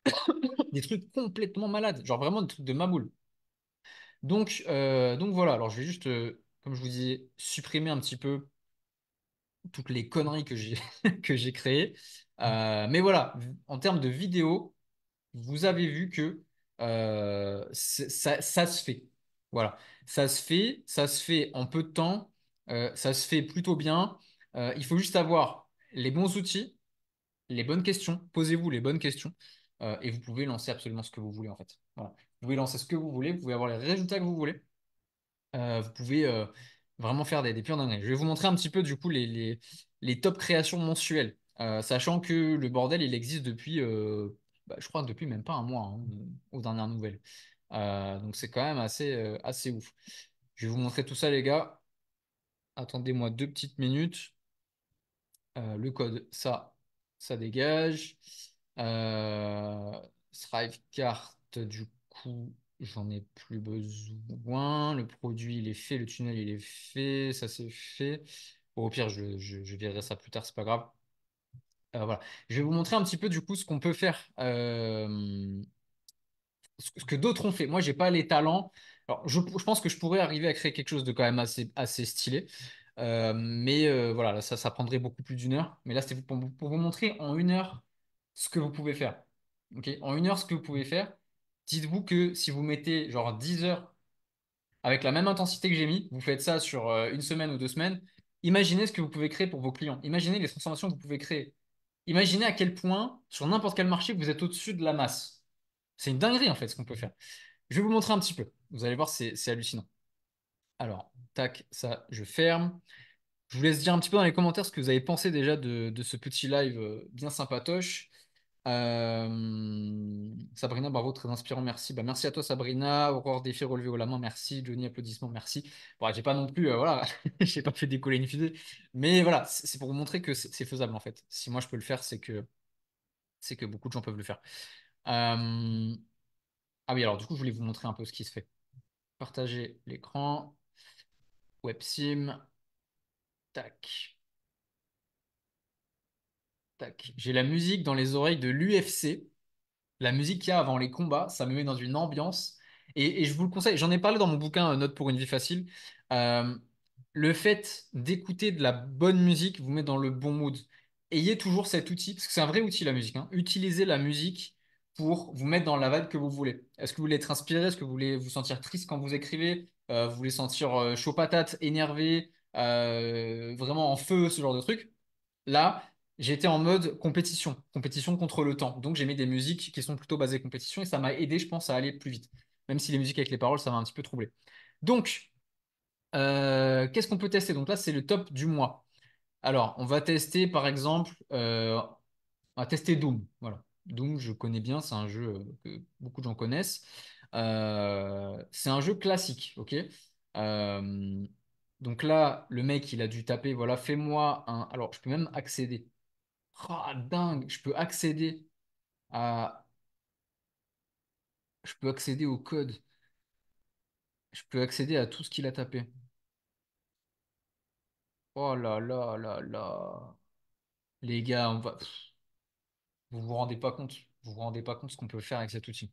des trucs complètement malades, genre vraiment des trucs de maboule. Donc, euh, donc voilà, alors je vais juste, comme je vous disais, supprimer un petit peu toutes les conneries que j'ai, que j'ai créées. mais voilà, en termes de vidéo, vous avez vu que euh, ça, ça, se fait. Voilà, ça se fait, ça se fait en peu de temps, euh, ça se fait plutôt bien. Euh, il faut juste avoir les bons outils, les bonnes questions, posez-vous les bonnes questions et vous pouvez lancer absolument ce que vous voulez en fait. Voilà. Vous pouvez lancer ce que vous voulez, vous pouvez avoir les résultats que vous voulez, vous pouvez vraiment faire des, des pires dingueries. Je vais vous montrer un petit peu du coup les, les, les top créations mensuelles, sachant que le bordel il existe depuis bah, je crois, depuis même pas un mois, hein, aux dernières nouvelles. Euh, donc c'est quand même assez, euh, assez ouf. Je vais vous montrer tout ça, les gars. Attendez-moi deux petites minutes. Euh, le code, ça, ça dégage. Strive carte, du coup, j'en ai plus besoin. Le produit, il est fait. Le tunnel, il est fait. Ça, c'est fait. au pire, je, je, je ça plus tard, c'est pas grave. Euh, voilà. Je vais vous montrer un petit peu du coup ce qu'on peut faire, euh, ce que d'autres ont fait. Moi, j'ai pas les talents. Alors, je, pense que je pourrais arriver à créer quelque chose de quand même assez, assez stylé. Euh, mais voilà, ça, ça prendrait beaucoup plus d'une heure. Mais là, c'était pour, vous montrer en une heure ce que vous pouvez faire. en une heure, ce que vous pouvez faire. Dites-vous que si vous mettez genre 10 heures avec la même intensité que j'ai mis, vous faites ça sur une semaine ou deux semaines, imaginez ce que vous pouvez créer pour vos clients. Imaginez les transformations que vous pouvez créer. Imaginez à quel point, sur n'importe quel marché, vous êtes au-dessus de la masse. C'est une dinguerie, en fait, ce qu'on peut faire. Je vais vous montrer un petit peu. Vous allez voir, c'est hallucinant. Alors, tac, ça, je ferme. Je vous laisse dire un petit peu dans les commentaires ce que vous avez pensé déjà de, de ce petit live euh, bien sympatoche. Euh, Sabrina, bravo, très inspirant, merci. Bah, merci à toi, Sabrina. Aurore, défi relevé au la main, merci. Johnny, applaudissements, merci. Bon, j'ai pas non plus, euh, voilà, j'ai pas fait décoller une fusée, mais voilà, c'est pour vous montrer que c'est faisable en fait. Si moi je peux le faire, c'est que c'est que beaucoup de gens peuvent le faire. Euh, ah oui, alors du coup, je voulais vous montrer un peu ce qui se fait. Partager l'écran, WebSim, tac. J'ai la musique dans les oreilles de l'UFC. La musique qu'il y a avant les combats, ça me met dans une ambiance. Et, je vous le conseille, j'en ai parlé dans mon bouquin euh, Note pour une vie facile. Euh, le fait d'écouter de la bonne musique vous met dans le bon mood. Ayez toujours cet outil, parce que c'est un vrai outil la musique. Hein. Utilisez la musique pour vous mettre dans la vibe que vous voulez. Est-ce que vous voulez être inspiré Est-ce que vous voulez vous sentir triste quand vous écrivez euh, Vous voulez sentir chaud patate, énervé, vraiment en feu, ce genre de truc Là, j'étais en mode compétition, compétition contre le temps. Donc j'ai mis des musiques qui sont plutôt basées compétition et ça m'a aidé, je pense, à aller plus vite. Même si les musiques avec les paroles, ça m'a un petit peu troublé. Donc, euh, qu'est-ce qu'on peut tester Donc là, c'est le top du mois. Alors, on va tester, par exemple, euh, on va tester Doom. Voilà. Doom, je connais bien, c'est un jeu euh, que beaucoup de gens connaissent. c'est un jeu classique, ok donc là, le mec, il a dû taper, voilà, fais-moi un... Alors, je peux même accéder ah, dingue, je peux accéder à, je peux accéder au code, je peux accéder à tout ce qu'il a tapé. Oh là là là là. Les gars, on va... vous vous rendez pas compte, vous vous rendez pas compte ce qu'on peut faire avec cet outil.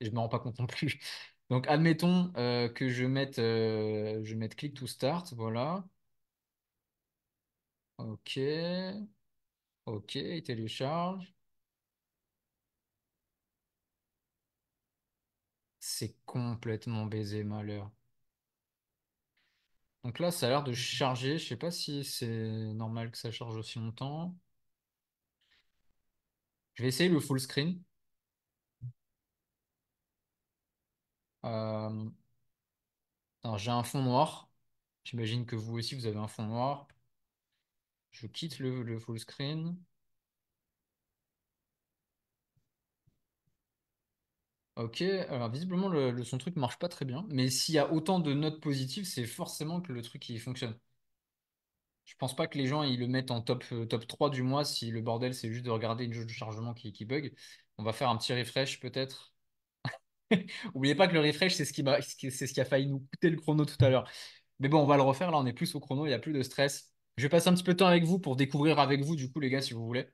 Et je me rends pas compte non plus. Donc admettons euh, que je mette, euh, je mette click to start, voilà. Ok. Ok, télécharge. C'est complètement baisé, malheur. Donc là, ça a l'air de charger. Je sais pas si c'est normal que ça charge aussi longtemps. Je vais essayer le full screen. Euh, j'ai un fond noir. J'imagine que vous aussi, vous avez un fond noir. Je quitte le, full screen. Ok, alors visiblement le, son truc marche pas très bien, mais s'il y a autant de notes positives, c'est forcément que le truc il fonctionne. Je pense pas que les gens ils le mettent en top, euh, top 3 du mois si le bordel c'est juste de regarder une jauge de chargement qui, bug. On va faire un petit refresh peut-être. Oubliez pas que le refresh c'est ce qui c'est ce qui a failli nous coûter le chrono tout à l'heure. Mais bon, on va le refaire, là on est plus au chrono, il n'y a plus de stress. Je vais passer un petit peu de temps avec vous pour découvrir avec vous, du coup, les gars, si vous voulez.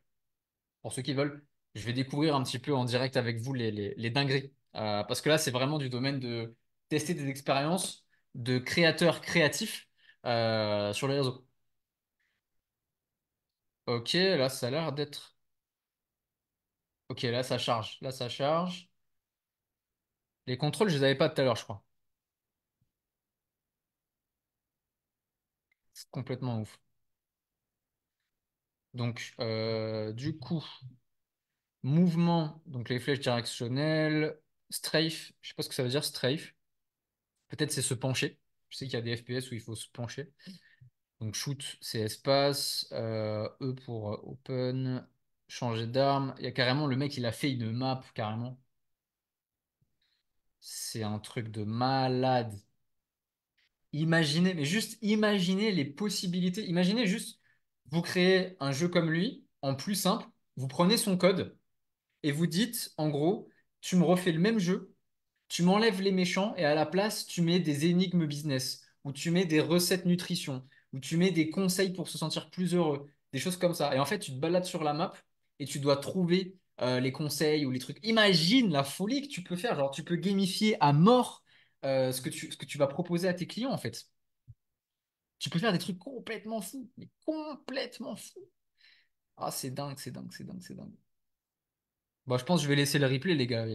Pour ceux qui veulent, je vais découvrir un petit peu en direct avec vous les, les, dingueries. Euh, parce que là, c'est vraiment du domaine de tester des expériences de créateurs créatifs euh, sur les réseaux. Ok, là, ça a l'air d'être. Ok, là, ça charge. Là, ça charge. Les contrôles, je ne les avais pas tout à l'heure, je crois. C'est complètement ouf. Donc, euh, du coup, mouvement, donc les flèches directionnelles, strafe, je ne sais pas ce que ça veut dire, strafe. Peut-être c'est se pencher. Je sais qu'il y a des FPS où il faut se pencher. Donc, shoot, c'est espace. Euh, e pour euh, open. Changer d'arme. Il y a carrément le mec, il a fait une map, carrément. C'est un truc de malade. Imaginez, mais juste imaginez les possibilités. Imaginez juste vous créez un jeu comme lui, en plus simple, vous prenez son code et vous dites, en gros, tu me refais le même jeu, tu m'enlèves les méchants et à la place, tu mets des énigmes business, ou tu mets des recettes nutrition, ou tu mets des conseils pour se sentir plus heureux, des choses comme ça. Et en fait, tu te balades sur la map et tu dois trouver euh, les conseils ou les trucs. Imagine la folie que tu peux faire. Genre, tu peux gamifier à mort euh, ce que tu vas proposer à tes clients, en fait. Tu peux faire des trucs complètement fous, mais complètement fous. Ah, c'est dingue, c'est dingue, c'est dingue, c'est dingue. Bon, je pense que je vais laisser le replay, les gars.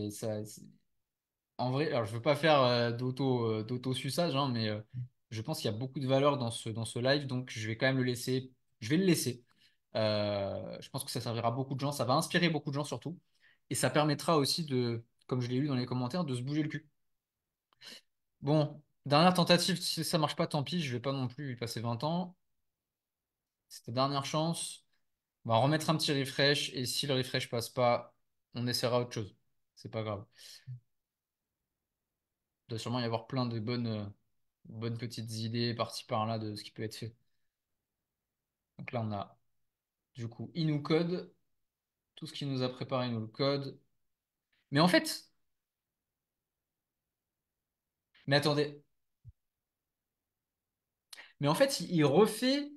en vrai, alors je veux pas faire euh, d'auto, euh, dauto hein, mais euh, mm. je pense qu'il y a beaucoup de valeur dans ce, dans ce live, donc je vais quand même le laisser. Je vais le laisser. je pense que ça servira beaucoup de gens, ça va inspirer beaucoup de gens surtout. Et ça permettra aussi de, comme je l'ai lu dans les commentaires, de se bouger le cul. Bon, Dernière tentative, si ça marche pas, tant pis, je vais pas non plus y passer 20 ans. C'est la dernière chance. On va remettre un petit refresh et si le refresh passe pas, on essaiera autre chose. C'est pas grave. Il doit sûrement y avoir plein de bonnes, bonnes petites idées parties par-là de ce qui peut être fait. Donc là, on a du coup, il Tout ce qui nous a préparé, nous le code. Mais en fait. Mais attendez, mais en fait, il refait.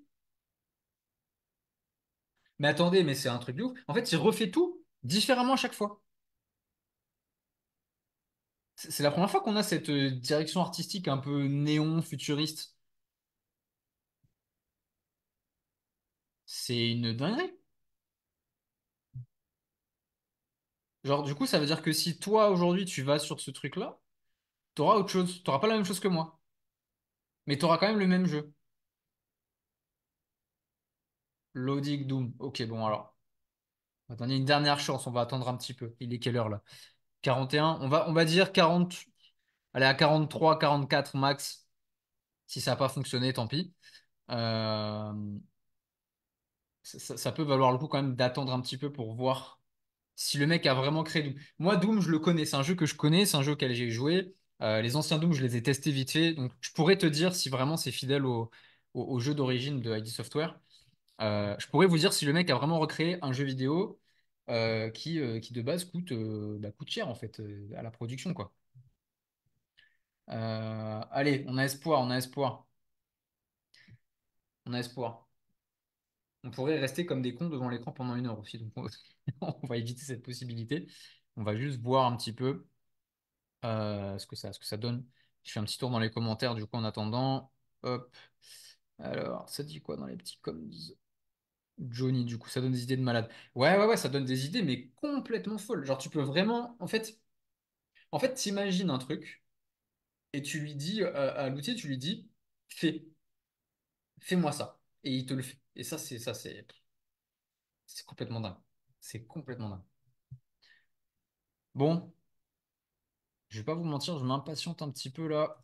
Mais attendez, mais c'est un truc de ouf. En fait, il refait tout différemment à chaque fois. C'est la première fois qu'on a cette euh, direction artistique un peu néon, futuriste. C'est une dinguerie. Genre, du coup, ça veut dire que si toi, aujourd'hui, tu vas sur ce truc-là, t'auras autre chose. T'auras pas la même chose que moi. Mais tu auras quand même le même jeu. l'Odic Doom. Ok, bon alors. Attendez une dernière chance, on va attendre un petit peu. Il est quelle heure là 41. On va, on va dire 40. Allez, à 43, 44 max. Si ça n'a pas fonctionné, tant pis. Euh, ça, peut valoir le coup quand même d'attendre un petit peu pour voir si le mec a vraiment créé Doom. Moi, Doom, je le connais. C'est un jeu que je connais, c'est un jeu auquel j'ai joué. Euh, les anciens Doom, je les ai testés vite fait. Donc, je pourrais te dire si vraiment c'est fidèle au, jeu d'origine de ID Software. Euh, je pourrais vous dire si le mec a vraiment recréé un jeu vidéo euh, qui, qui, de base, coûte, bah, coûte cher, en fait, à la production, quoi. allez, on a espoir, on a espoir. On a espoir. On pourrait rester comme des cons devant l'écran pendant une heure aussi. Donc, on va éviter cette possibilité. On va juste boire un petit peu. Euh, ce, que ça, ce que ça donne. Je fais un petit tour dans les commentaires du coup en attendant. Hop. Alors, ça dit quoi dans les petits comms Johnny, du coup, ça donne des idées de malade. Ouais, ouais, ouais, ça donne des idées, mais complètement folles. Genre, tu peux vraiment. En fait, en fait, t'imagines un truc et tu lui dis euh, à l'outil, tu lui dis fais, fais-moi ça. Et il te le fait. Et ça, c'est ça, c'est. C'est complètement dingue. C'est complètement dingue. Bon, je vais pas vous mentir, je m'impatiente un petit peu là.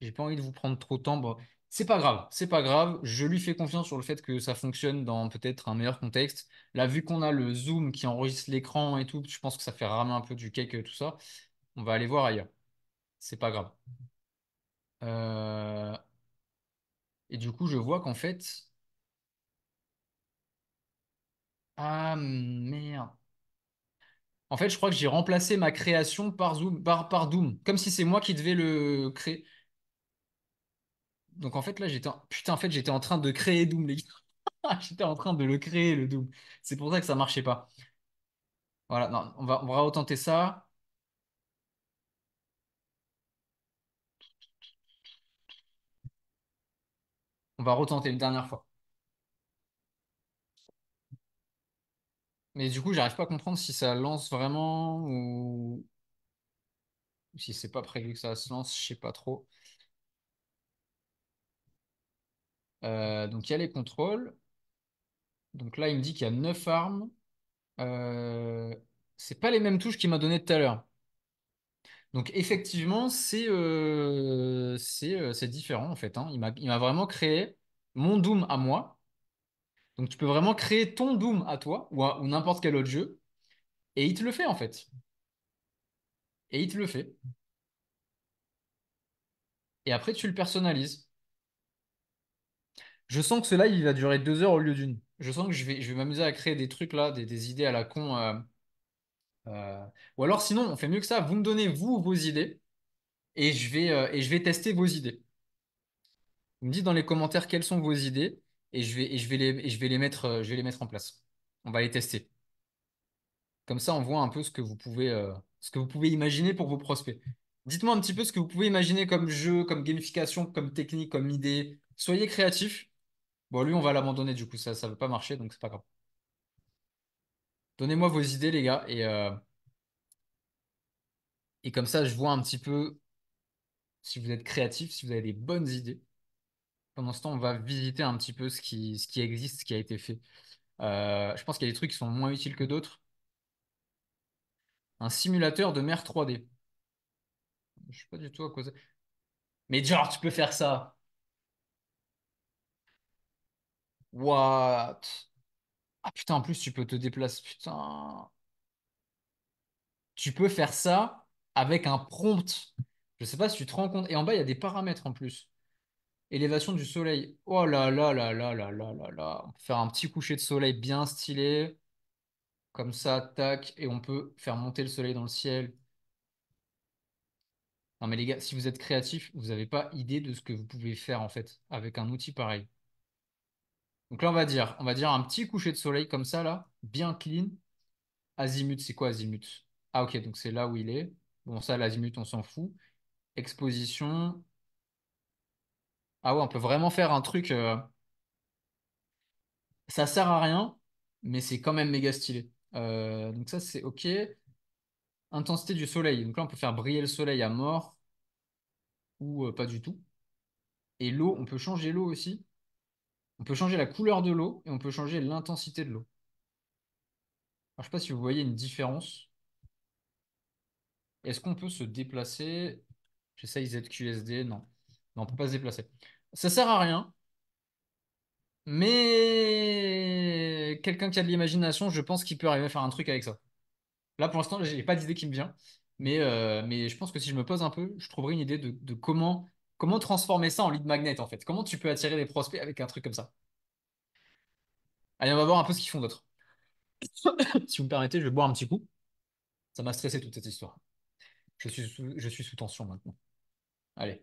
J'ai pas envie de vous prendre trop de temps. Ce c'est pas grave, c'est pas grave. Je lui fais confiance sur le fait que ça fonctionne dans peut-être un meilleur contexte. Là, vu qu'on a le zoom qui enregistre l'écran et tout, je pense que ça fait ramer un peu du cake, euh, tout ça. On va aller voir ailleurs. C'est pas grave. Euh, et du coup, je vois qu'en fait. Ah merde. En fait, je crois que j'ai remplacé ma création par, Doom, comme si c'est moi qui devais le créer. Donc en fait, là, j'étais en... Putain, en fait, j'étais en train de créer Doom, les gars. j'étais en train de le créer, le Doom. C'est pour ça que ça ne marchait pas. Voilà, non, on va, on va retenter ça. On va retenter une dernière fois. Mais du coup, j'arrive pas à comprendre si ça lance vraiment ou si c'est pas prévu que ça se lance, je sais pas trop. Euh, donc il y a les contrôles. Donc là, il me dit qu'il y a 9 armes. Euh, c'est pas les mêmes touches qu'il m'a donné tout à l'heure. Donc effectivement, c'est euh, euh, c'est différent en fait. Hein. Il m'a vraiment créé mon Doom à moi donc tu peux vraiment créer ton Doom à toi ou, n'importe quel autre jeu et il te le fait en fait. Et il te le fait. Et après tu le personnalises. Je sens que cela il va durer deux heures au lieu d'une. Je sens que je vais, je vais m'amuser à créer des trucs là, des, idées à la con. Euh, euh. Ou alors sinon on fait mieux que ça. Vous me donnez vous vos idées et je vais, euh, et je vais tester vos idées. Vous me dites dans les commentaires quelles sont vos idées et je vais, je vais, les, je vais, les, mettre, euh, je vais les mettre en place. On va les tester. Comme ça, on voit un peu ce que vous pouvez, euh, ce que vous pouvez imaginer pour vos prospects. Dites-moi un petit peu ce que vous pouvez imaginer comme jeu, comme gamification, comme technique, comme idée. Soyez créatifs. Bon, lui, on va l'abandonner du coup, ça ne veut pas marcher, donc c'est pas grave. Donnez-moi vos idées, les gars, et, euh, et comme ça, je vois un petit peu si vous êtes créatif, si vous avez des bonnes idées pendant ce on va visiter un petit peu ce qui, existe, ce qui a été fait. Euh, je pense qu'il y a des trucs qui sont moins utiles que d'autres. Un simulateur de mer 3D. Je ne sais pas du tout à cause. Mais genre, tu peux faire ça. What? Ah putain, en plus, tu peux te déplacer. Putain. Tu peux faire ça avec un prompt. Je sais pas si tu te rends compte. Et en bas, il y a des paramètres en plus. Élévation du soleil. Oh là là là là là là là faire un petit coucher de soleil bien stylé. Comme ça, tac. Et on peut faire monter le soleil dans le ciel. Non mais les gars, si vous êtes créatif, vous n'avez pas idée de ce que vous pouvez faire en fait avec un outil pareil. Donc là, on va dire, on va dire un petit coucher de soleil comme ça là, bien clean. Azimut, c'est quoi azimut? Ah ok, donc c'est là où il est. Bon, ça, l'azimut, on s'en fout. Exposition, ah ouais, on peut vraiment faire un truc. Euh, ça sert à rien, mais c'est quand même méga stylé. Euh, donc ça, c'est OK. Intensité du soleil. Donc là, on peut faire briller le soleil à mort ou euh, pas du tout. Et l'eau, on peut changer l'eau aussi. On peut changer la couleur de l'eau et on peut changer l'intensité de l'eau. Je ne sais pas si vous voyez une différence. Est-ce qu'on peut se déplacer? J'essaye ZQSD, non on peut pas se déplacer. Ça sert à rien. Mais quelqu'un qui a de l'imagination, je pense qu'il peut arriver à faire un truc avec ça. Là, pour l'instant, je j'ai pas d'idée qui me vient. Mais, euh, mais je pense que si je me pose un peu, je trouverai une idée de, comment, comment transformer ça en lead magnet, en fait. Comment tu peux attirer des prospects avec un truc comme ça. Allez, on va voir un peu ce qu'ils font d'autres. si vous me permettez, je vais boire un petit coup. Ça m'a stressé toute cette histoire. Je suis je suis sous tension maintenant. Allez.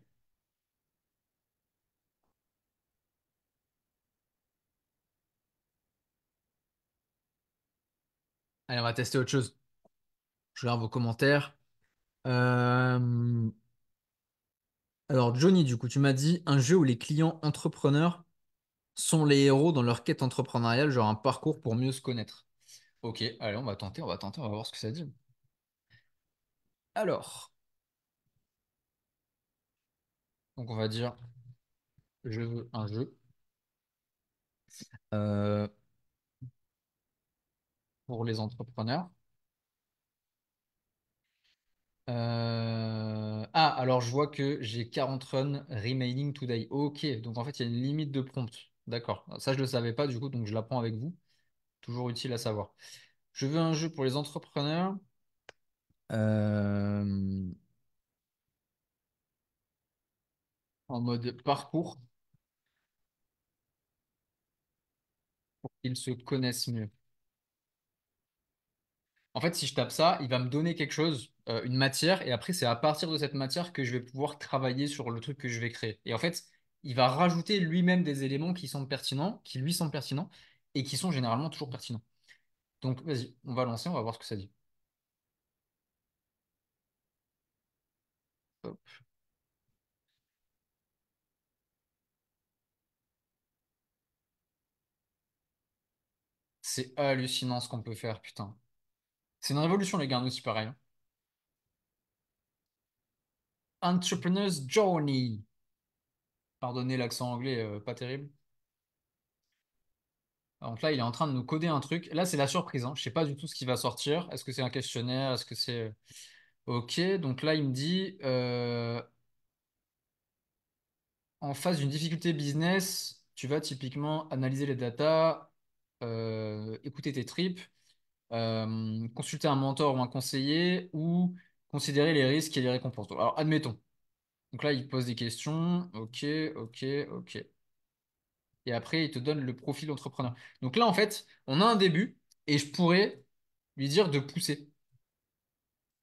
Allez, on va tester autre chose. Je voir vos commentaires. Euh, alors, Johnny, du coup, tu m'as dit un jeu où les clients entrepreneurs sont les héros dans leur quête entrepreneuriale, genre un parcours pour mieux se connaître. Ok, allez, on va tenter, on va tenter, on va voir ce que ça dit. Alors, donc on va dire, je veux un jeu. Euh, les entrepreneurs. Euh, ah, alors je vois que j'ai 40 runs remaining today. Ok, donc en fait, il y a une limite de prompt. D'accord. Ça, je le savais pas, du coup, donc je l'apprends avec vous. Toujours utile à savoir. Je veux un jeu pour les entrepreneurs. Euh, en mode parcours. Pour qu'ils se connaissent mieux en fait, si je tape ça, il va me donner quelque chose, euh, une matière, et après, c'est à partir de cette matière que je vais pouvoir travailler sur le truc que je vais créer. Et en fait, il va rajouter lui-même des éléments qui sont pertinents, qui lui sont pertinents, et qui sont généralement toujours pertinents. Donc, vas-y, on va lancer, on va voir ce que ça dit. C'est hallucinant ce qu'on peut faire, putain. C'est une révolution, les gars, nous, c'est pareil. Hein. Entrepreneur's Journey. Pardonnez l'accent anglais, euh, pas terrible. Donc là, il est en train de nous coder un truc. Là, c'est la surprise. Hein. Je ne sais pas du tout ce qui va sortir. Est-ce que c'est un questionnaire Est-ce que c'est. Euh, ok, donc là, il me dit. Euh, en face d'une difficulté business, tu vas typiquement analyser les datas, écouter tes tripes euh, consulter un mentor ou un conseiller ou considérer les risques et les récompenses. Alors, admettons. Donc là, il pose des questions. OK, OK, OK. Et après, il te donne le profil d'entrepreneur. Donc là, en fait, on a un début et je pourrais lui dire de pousser.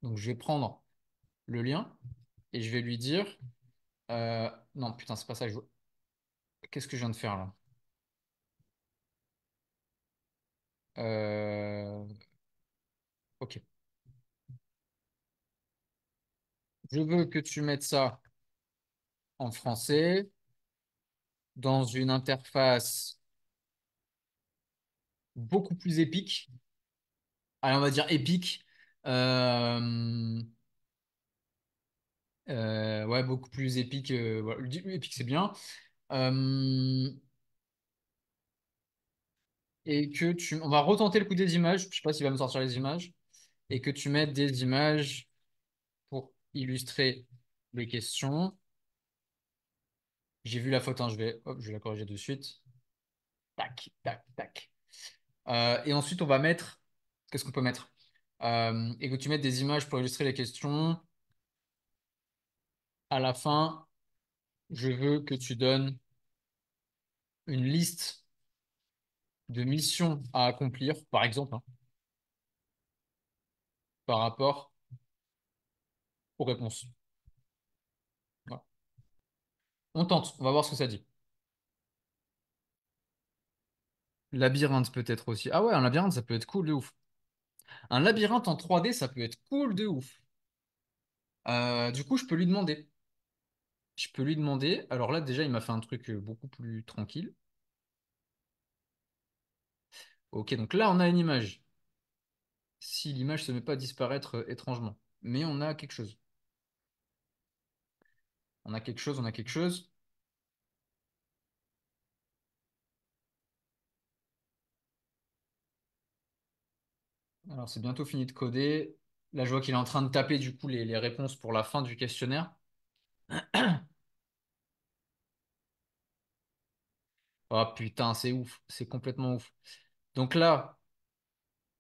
Donc, je vais prendre le lien et je vais lui dire. Euh, non, putain, c'est pas ça je Qu'est-ce que je viens de faire là Euh, ok. Je veux que tu mettes ça en français dans une interface beaucoup plus épique. Allez, on va dire épique. Euh, euh, ouais, beaucoup plus épique. Épique, c'est bien et que tu. On va retenter le coup des images. Je sais pas s'il va me sortir les images. Et que tu mettes des images pour illustrer les questions. J'ai vu la faute, hein, je, vais, je la corriger de suite. Tac, tac, tac. Euh, et ensuite, on va mettre. Qu'est-ce qu'on peut mettre euh, Et que tu mettes des images pour illustrer les questions. À la fin, je veux que tu donnes une liste de missions à accomplir, par exemple, hein, par rapport aux réponses. On tente, on va voir ce que ça dit. Labyrinthe peut-être aussi. Ah ouais, un labyrinthe, ça peut être cool de ouf. Un labyrinthe en 3D, ça peut être cool de ouf. Euh, du coup, je peux lui demander. Je peux lui demander. Alors là, déjà, il m'a fait un truc euh, beaucoup plus tranquille. Ok, donc là, on a une image. Si l'image ne se met pas à disparaître euh, étrangement. Mais on a quelque chose. On a quelque chose, on a quelque chose. Alors, c'est bientôt fini de coder. Là, je vois qu'il est en train de taper du coup les, les réponses pour la fin du questionnaire. oh putain, c'est ouf, c'est complètement ouf. Donc là,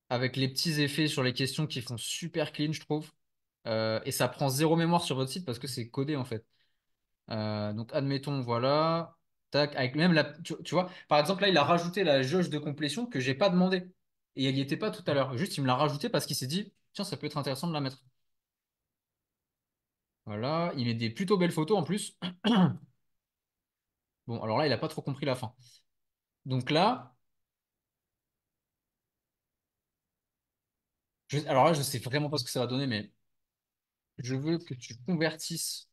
avec les petits effets sur les questions qui font super clean, je trouve. Euh, et ça prend zéro mémoire sur votre site parce que c'est codé en fait. Euh, donc admettons, voilà. Tac, avec même la. Tu, vois, par exemple, là, il a rajouté la jauge de complétion que j'ai pas demandé. Et elle n'y était pas tout à l'heure. Juste, il me l'a rajouté parce qu'il s'est dit, tiens, ça peut être intéressant de la mettre. Voilà, il met des plutôt belles photos en plus. bon, alors là, il n'a pas trop compris la fin. Donc là, alors là, je ne sais vraiment pas ce que ça va donner, mais je veux que tu convertisses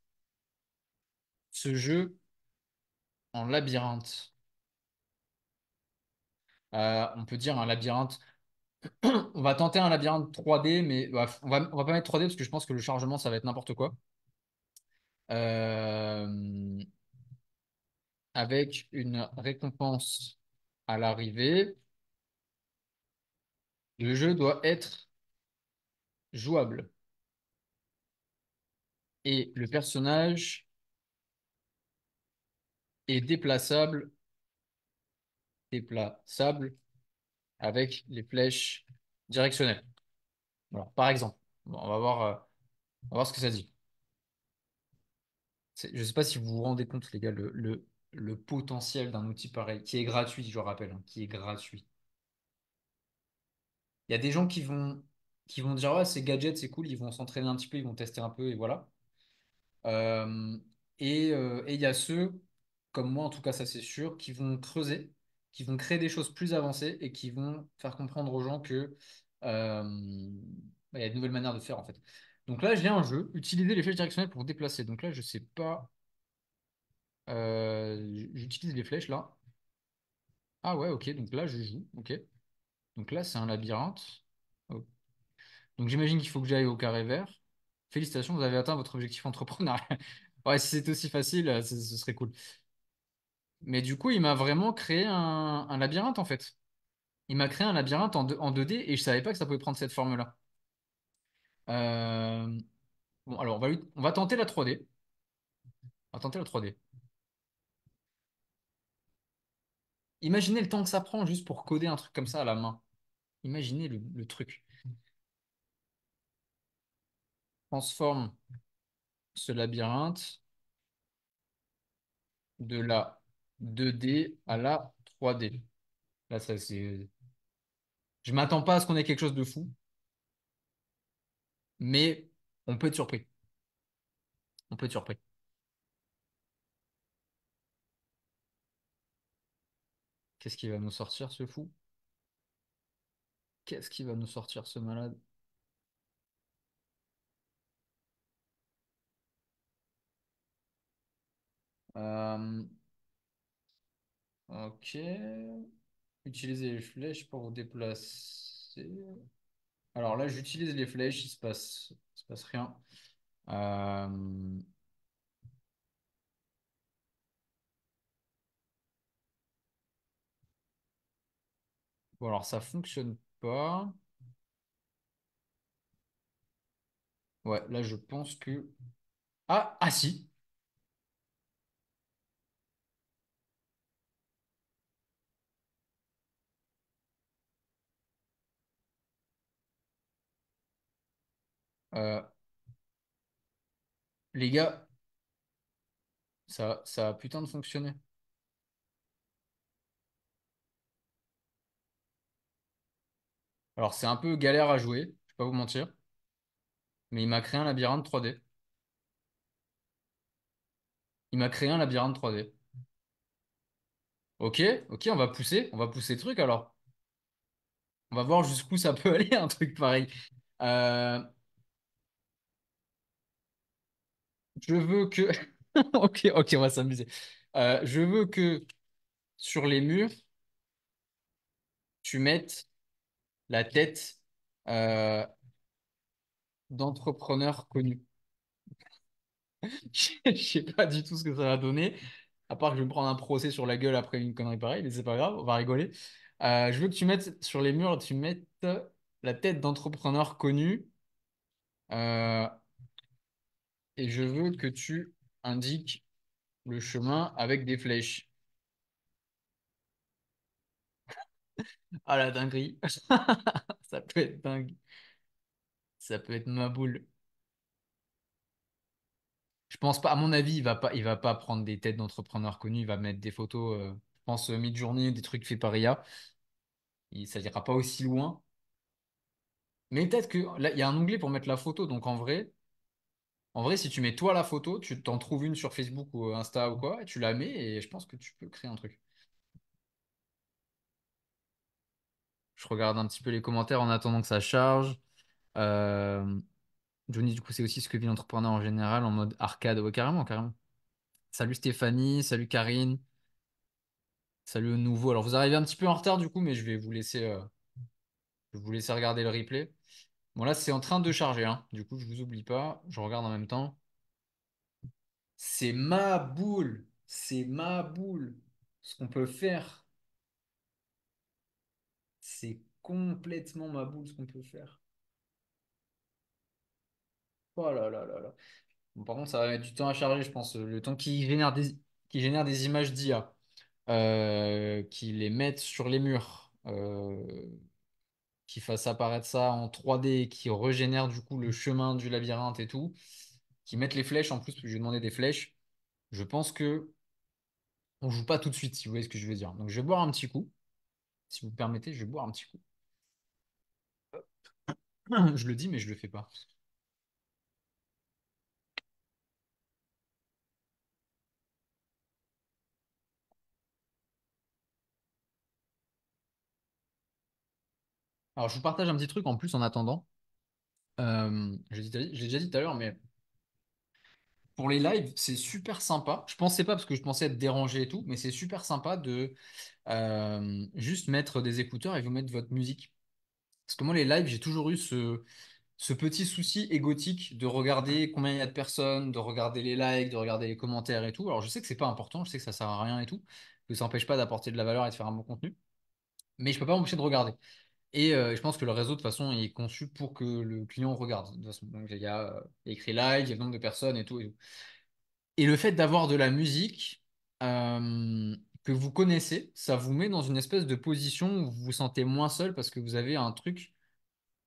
ce jeu en labyrinthe. Euh, on peut dire un labyrinthe. on va tenter un labyrinthe 3D, mais bah, on va, va pas mettre 3D parce que je pense que le chargement, ça va être n'importe quoi. Euh, avec une récompense à l'arrivée. Le jeu doit être jouable. Et le personnage est déplaçable, déplaçable avec les flèches directionnelles. Alors, par exemple, on, va voir, euh, on voir ce que ça dit. Je ne sais pas si vous vous rendez compte, les gars, le, le, potentiel d'un outil pareil, qui est gratuit, je rappelle, hein, qui est gratuit. Il y a des gens qui vont qui vont dire ouais, ces gadgets, c'est cool, ils vont s'entraîner un petit peu, ils vont tester un peu et voilà. Euh, euh, et il y a ceux, comme moi en tout cas, ça c'est sûr, qui vont creuser, qui vont créer des choses plus avancées et qui vont faire comprendre aux gens que euh, il y a de nouvelles manières de faire en fait. Donc là, j'ai un jeu, utiliser les flèches directionnelles pour déplacer. Donc là, je sais pas. J'utilise les flèches là. Ah ouais, ok, donc là je joue, ok. Donc là c'est un labyrinthe. Donc j'imagine qu'il faut que j'aille au carré vert. Félicitations, vous avez atteint votre objectif entrepreneurial. ouais, si c'était aussi facile, euh, ce serait cool. Mais du coup, il m'a vraiment créé un, labyrinthe en fait. Il m'a créé un labyrinthe en, 2, en 2D et je savais pas que ça pouvait prendre cette forme-là. Euh, bon, alors on va, on va tenter la 3D. On va tenter la 3D. Imaginez le temps que ça prend juste pour coder un truc comme ça à la main. Imaginez le truc transforme ce labyrinthe de la 2D à la 3D. Là, ça, c'est... Je m'attends pas à ce qu'on ait quelque chose de fou, mais on peut être surpris. On peut être surpris. Qu'est-ce qui va nous sortir ce fou Qu'est-ce qui va nous sortir ce malade Euh, ok. utiliser les flèches pour vous déplacer. Alors là, j'utilise les flèches, il se passe, se passe rien. Euh, bon, alors ça fonctionne pas. Ouais, là je pense que. Ah, ah si! Euh, les gars, ça, ça a putain de fonctionner Alors, c'est un peu galère à jouer, je vais pas vous mentir. Mais il m'a créé un labyrinthe 3D. Il m'a créé un labyrinthe 3D. Ok, ok, on va pousser, on va pousser le truc alors. On va voir jusqu'où ça peut aller un truc pareil. Euh, je veux que. ok, ok, on va s'amuser. Euh, je veux que sur les murs, tu mettes la tête euh, d'entrepreneurs connus. Je ne sais pas du tout ce que ça va donner, à part que je vais me prendre un procès sur la gueule après une connerie pareille, mais c'est pas grave, on va rigoler. Euh, je veux que tu mettes sur les murs, tu mettes la tête d'entrepreneurs connu. » et je veux que tu indiques le chemin avec des flèches. ah la dinguerie. Ça peut être dingue. Ça peut être ma boule. Je pense pas, à mon avis, il va pas, il va pas prendre des têtes d'entrepreneurs connus, il va mettre des photos, euh, je pense, euh, mid-journée, des trucs faits par IA. Il, ça ira pas aussi loin. Mais peut-être que il y a un onglet pour mettre la photo, donc en vrai, en vrai, si tu mets toi la photo, tu t'en trouves une sur Facebook ou euh, Insta ou quoi, et tu la mets et je pense que tu peux créer un truc. Je regarde un petit peu les commentaires en attendant que ça charge. Euh, Johnny, du coup, c'est aussi ce que vit l'entrepreneur en général en mode arcade. carrément, carrément. Salut Stéphanie, salut Karine, salut nouveau. Alors, vous arrivez un petit peu en retard du coup, mais je vais vous laisser, euh, je vais vous laisser regarder le replay. Bon, là, c'est en train de charger. Hein. Du coup, je vous oublie pas. Je regarde en même temps. C'est ma boule. C'est ma boule. Ce qu'on peut faire. C'est complètement ma boule ce qu'on peut faire. Oh là là là là. Bon, par contre, ça va mettre du temps à charger, je pense. Le temps qui génère des, génère des images d'IA, euh, qui les mettent sur les murs. Euh, qui fasse apparaître ça en 3D, qui régénère du coup le chemin du labyrinthe et tout, qui mettent les flèches en plus, je demandé des flèches, je pense que on joue pas tout de suite, si vous voyez ce que je veux dire. Donc je vais boire un petit coup. Si vous permettez, je vais boire un petit coup. Je le dis, mais je le fais pas. Alors, je vous partage un petit truc en plus en attendant. Euh, je l'ai déjà dit tout à l'heure, mais pour les lives, c'est super sympa. Je pensais pas parce que je pensais être dérangé et tout, mais c'est super sympa de euh, juste mettre des écouteurs et vous mettre votre musique. Parce que moi, les lives, j'ai toujours eu ce, ce petit souci égotique de regarder combien il y a de personnes, de regarder les likes, de regarder les commentaires et tout. Alors, je sais que c'est pas important, je sais que ça sert à rien et tout, que ça n'empêche pas d'apporter de la valeur et de faire un bon contenu, mais je peux pas m'empêcher de regarder. Euh, et je pense que le réseau, de toute façon, est conçu pour que le client regarde. Donc, euh, il y a écrit live, il y a le nombre de personnes et tout. Et, tout. et le fait d'avoir de la musique euh, que vous connaissez, ça vous met dans une espèce de position où vous vous sentez moins seul parce que vous avez un truc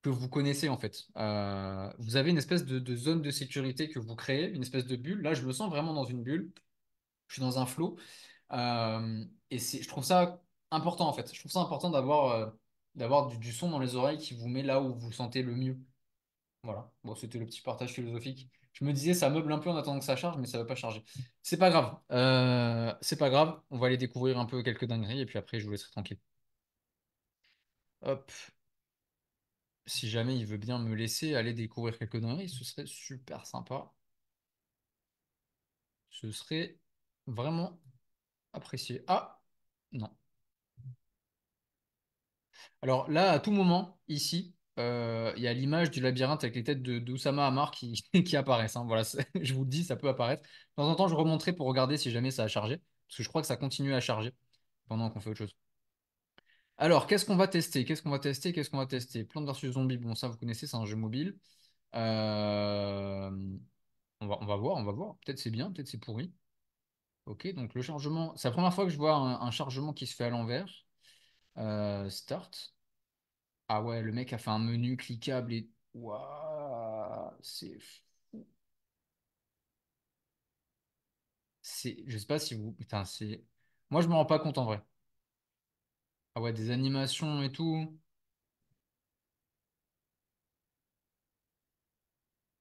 que vous connaissez, en fait. vous avez une espèce de, de, zone de sécurité que vous créez, une espèce de bulle. Là, je me sens vraiment dans une bulle. Je suis dans un flot. et je trouve ça important, en fait. Je trouve ça important d'avoir d'avoir du, son dans les oreilles qui vous met là où vous sentez le mieux. Voilà, bon, c'était le petit partage philosophique. Je me disais, ça meuble un peu en attendant que ça charge, mais ça ne va pas charger. C'est pas grave. Euh, c'est pas grave. On va aller découvrir un peu quelques dingueries et puis après, je vous laisserai tranquille. Hop. Si jamais il veut bien me laisser aller découvrir quelques dingueries, ce serait super sympa. Ce serait vraiment apprécié. Ah, non. Alors là, à tout moment, ici, euh, il y a l'image du labyrinthe avec les têtes de, Amar qui, apparaissent. Hein. Voilà, je vous le dis, ça peut apparaître. De temps en temps, je remonterai pour regarder si jamais ça a chargé, parce que je crois que ça continue à charger pendant qu'on fait autre chose. Alors, qu'est-ce qu'on va tester Qu'est-ce qu'on va tester Qu'est-ce qu'on va tester Plante versus zombie, bon, ça vous connaissez, c'est un jeu mobile. Euh, on, va, voir, on va voir. Peut-être c'est bien, peut-être c'est pourri. Ok, donc le chargement, c'est la première fois que je vois un chargement qui se fait à l'envers. Euh, start. Ah ouais, le mec a fait un menu cliquable et. Waouh, c'est fou. C'est... Je sais pas si vous. Putain, c'est. Moi, je me rends pas compte en vrai. Ah ouais, des animations et tout.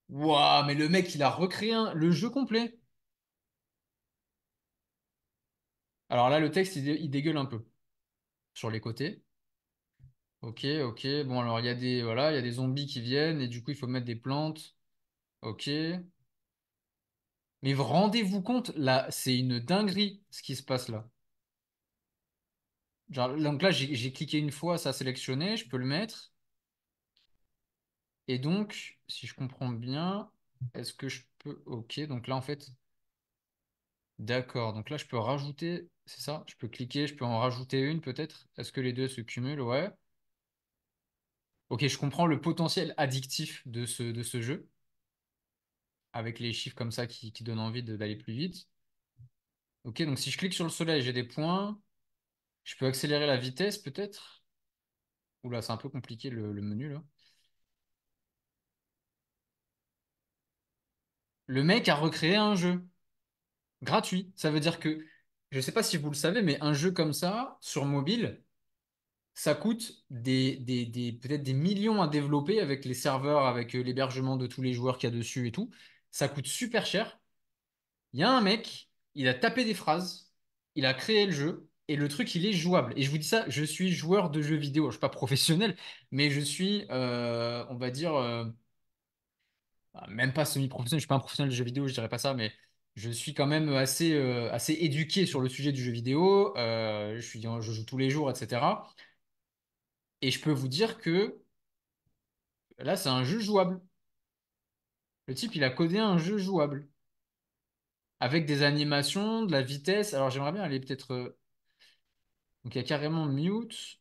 Waouh, mais le mec, il a recréé le jeu complet. Alors là, le texte, il dégueule un peu sur les côtés. Ok, ok. Bon, alors il y a des voilà, il y a des zombies qui viennent et du coup il faut mettre des plantes. Ok. Mais rendez-vous compte, là, c'est une dinguerie ce qui se passe là. donc là, j'ai cliqué une fois, ça a sélectionné, je peux le mettre. Et donc, si je comprends bien, est-ce que je peux... Ok, donc là, en fait... D'accord, donc là, je peux rajouter c'est ça? Je peux cliquer, je peux en rajouter une peut-être. Est-ce que les deux se cumulent? Ouais. Ok, je comprends le potentiel addictif de ce, de ce jeu, avec les chiffres comme ça qui, donnent envie d'aller plus vite. Ok, donc si je clique sur le soleil, j'ai des points. Je peux accélérer la vitesse peut-être. Oula, c'est un peu compliqué le, le menu là. Le mec a recréé un jeu gratuit. Ça veut dire que je ne sais pas si vous le savez, mais un jeu comme ça, sur mobile, ça coûte peut-être des millions à développer avec les serveurs, avec euh, l'hébergement de tous les joueurs qu'il y a dessus et tout. Ça coûte super cher. Il y a un mec, il a tapé des phrases, il a créé le jeu, et le truc, il est jouable. Et je vous dis ça, je suis joueur de jeux vidéo, je ne suis pas professionnel, mais je suis, euh, on va dire, euh, bah, même pas semi-professionnel, je ne suis pas un professionnel de jeux vidéo, je dirais pas ça, mais je suis quand même assez, euh, assez éduqué sur le sujet du jeu vidéo. Euh, je, joue tous les jours, etc. Et je peux vous dire que là, c'est un jeu jouable. Le type, il a codé un jeu jouable. Avec des animations, de la vitesse. Alors, j'aimerais bien aller peut-être. Euh, donc, il y a carrément mute,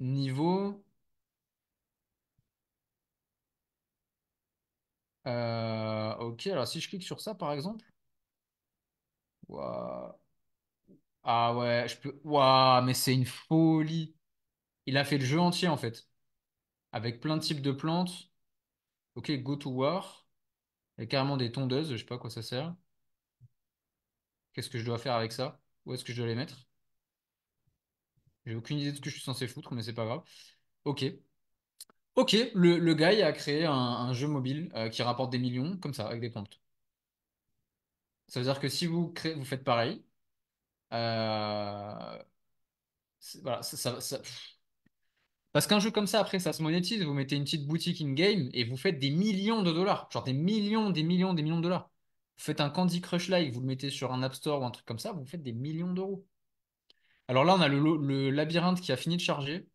niveau. ok, alors si je clique sur ça, par exemple. Ah ouais, je peux. mais c'est une folie. Il a fait le jeu entier en fait, avec plein de types de plantes. Ok, go to war. Il y a carrément des tondeuses, je sais pas à quoi ça sert. Qu'est-ce que je dois faire avec ça? Où est-ce que je dois les mettre? J'ai aucune idée de ce que je suis censé foutre, mais c'est pas grave. Ok. Ok, le, gars a créé un, jeu mobile euh, qui rapporte des millions, comme ça, avec des plantes. Ça veut dire que si vous faites pareil, euh, parce qu'un jeu comme ça, après, ça se monétise. Vous mettez une petite boutique in-game et vous faites des millions de dollars, genre des millions, des millions, des millions de dollars. Vous faites un Candy Crush Live, vous le mettez sur un App Store ou un truc comme ça, vous faites des millions d'euros. Alors là, on a le, labyrinthe qui a fini de charger.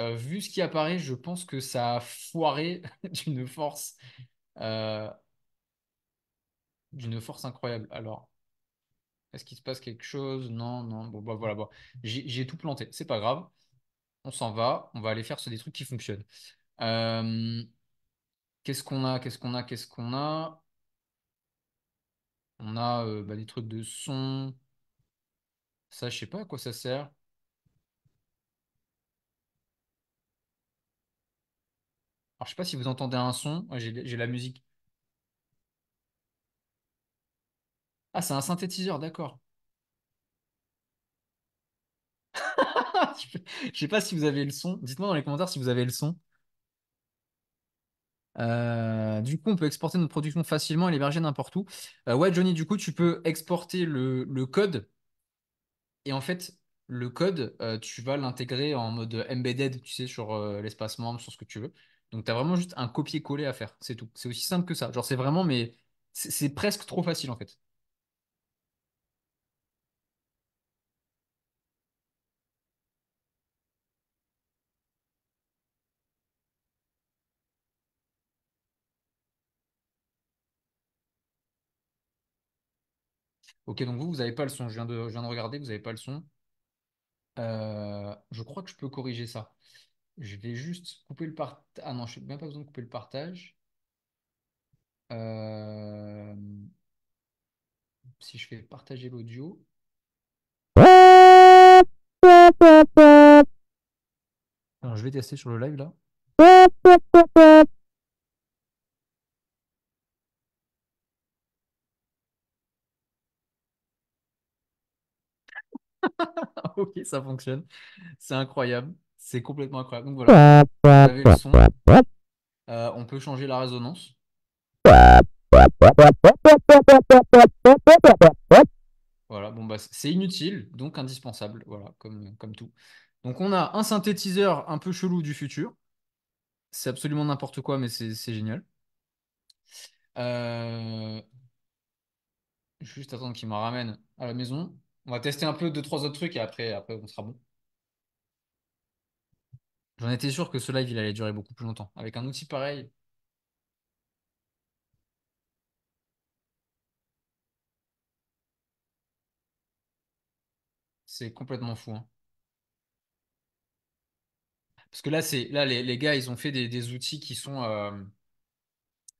Euh, vu ce qui apparaît, je pense que ça a foiré d'une force. Euh, d'une force incroyable. Alors, est-ce qu'il se passe quelque chose Non, non. Bon, bah voilà. Bon. J'ai tout planté. C'est pas grave. On s'en va. On va aller faire des trucs qui fonctionnent. Euh, qu'est-ce qu'on a Qu'est-ce qu'on a Qu'est-ce qu'on a On a euh, bah, des trucs de son. Ça, je sais pas à quoi ça sert. Alors, je sais pas si vous entendez un son. J'ai la musique Ah, c'est un synthétiseur, d'accord. Je sais pas si vous avez le son. Dites-moi dans les commentaires si vous avez le son. Euh, du coup, on peut exporter notre production facilement et l'héberger n'importe où. Euh, ouais, Johnny, du coup, tu peux exporter le, code. Et en fait, le code, euh, tu vas l'intégrer en mode embedded, tu sais, sur l'espace membre, sur ce que tu veux. Donc, tu as vraiment juste un copier-coller à faire. C'est tout. C'est aussi simple que ça. Genre, c'est vraiment, mais c'est presque trop facile, en fait. Ok, donc vous, vous n'avez pas le son. Je viens de, regarder, vous n'avez pas le son. Euh, je crois que je peux corriger ça. Je vais juste couper le partage. Ah non, je n'ai même pas besoin de couper le partage. Euh, si je fais partager l'audio. Alors, je vais tester sur le live là. ok, ça fonctionne. C'est incroyable. C'est complètement incroyable. Donc voilà, on peut changer la résonance. Voilà, bon bah c'est inutile, donc indispensable, voilà, comme, comme tout. Donc on a un synthétiseur un peu chelou du futur. C'est absolument n'importe quoi, mais c'est génial. Euh, juste attendre qu'il me ramène à la maison. On va tester un peu deux, trois autres trucs et après, après on sera bon. J'en étais sûr que ce live, il allait durer beaucoup plus longtemps. Avec un outil pareil. C'est complètement fou. Hein. Parce que là, c'est là les, gars, ils ont fait des, outils qui sont, euh,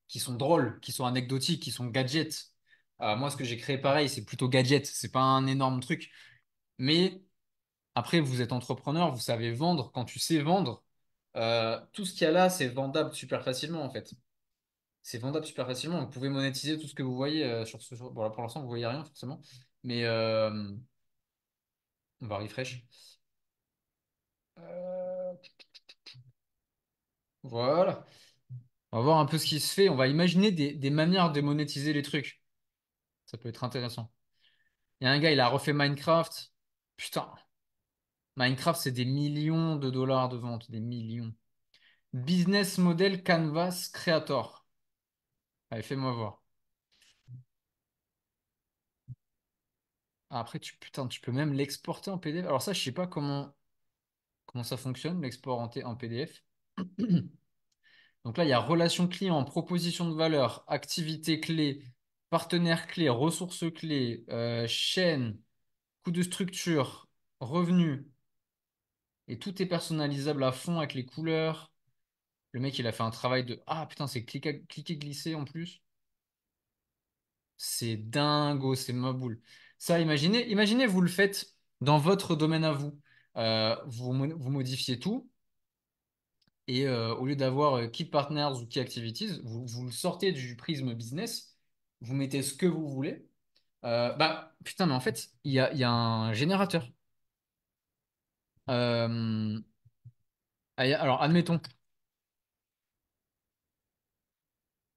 qui sont drôles, qui sont anecdotiques, qui sont gadgets. Euh, moi, ce que j'ai créé, pareil, c'est plutôt gadget. C'est pas un énorme truc. Mais après, vous êtes entrepreneur, vous savez vendre. Quand tu sais vendre, euh, tout ce qu'il y a là, c'est vendable super facilement, en fait. C'est vendable super facilement. Vous pouvez monétiser tout ce que vous voyez euh, sur ce. Bon, pour l'instant, vous voyez rien, forcément. Mais on va refresh. Voilà. On va voir un peu ce qui se fait. On va imaginer des manières de monétiser les trucs. Ça peut être intéressant. Il y a un gars, il a refait Minecraft. Putain. Minecraft, c'est des millions de dollars de vente, des millions. Business model Canvas Creator. Allez, fais-moi voir. Ah, après, tu, putain, tu peux même l'exporter en PDF. Alors ça, je ne sais pas comment, comment ça fonctionne, l'exporter en, PDF. Donc là, il y a relation client, proposition de valeur, activité clé, partenaires clés, ressources clés, chaîne, euh, chaînes, coûts de structure, revenus. Et tout est personnalisable à fond avec les couleurs. Le mec, il a fait un travail de Ah putain, c'est cliquer, glisser en plus. C'est dingo, c'est ma boule. Ça, imaginez, imaginez, vous le faites dans votre domaine à vous. Euh, vous, vous, modifiez tout. Et euh, au lieu d'avoir Key Partners ou Key Activities, vous, vous le sortez du prisme business vous mettez ce que vous voulez. Euh, bah, putain, mais en fait, il y a, un générateur. Euh, alors, admettons.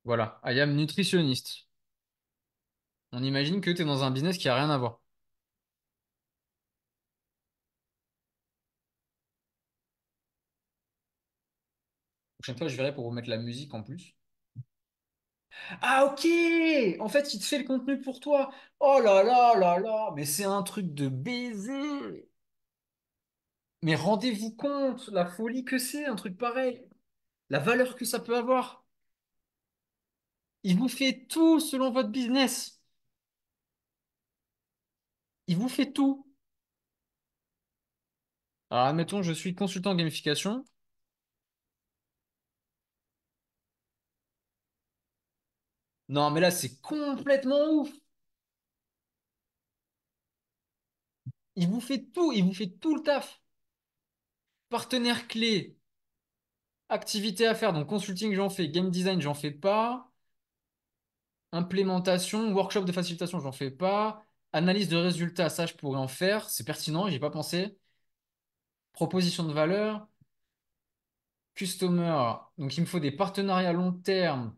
Voilà, I nutritionniste. On imagine que tu es dans un business qui n'a rien à voir. La prochaine fois, je verrai pour vous mettre la musique en plus. Ah ok, en fait, il te fait le contenu pour toi. Oh là là là là, mais c'est un truc de baiser. Mais rendez-vous compte, la folie que c'est, un truc pareil. La valeur que ça peut avoir. Il vous fait tout selon votre business. Il vous fait tout. Alors, ah, admettons, je suis consultant gamification. Non, mais là, c'est complètement ouf. Il vous fait tout, il vous fait tout le taf. Partenaire clé, activité à faire, donc consulting, j'en fais, game design, j'en fais pas. Implémentation, workshop de facilitation, j'en fais pas. Analyse de résultats, ça, je pourrais en faire. C'est pertinent, j'y ai pas pensé. Proposition de valeur. Customer, donc il me faut des partenariats long terme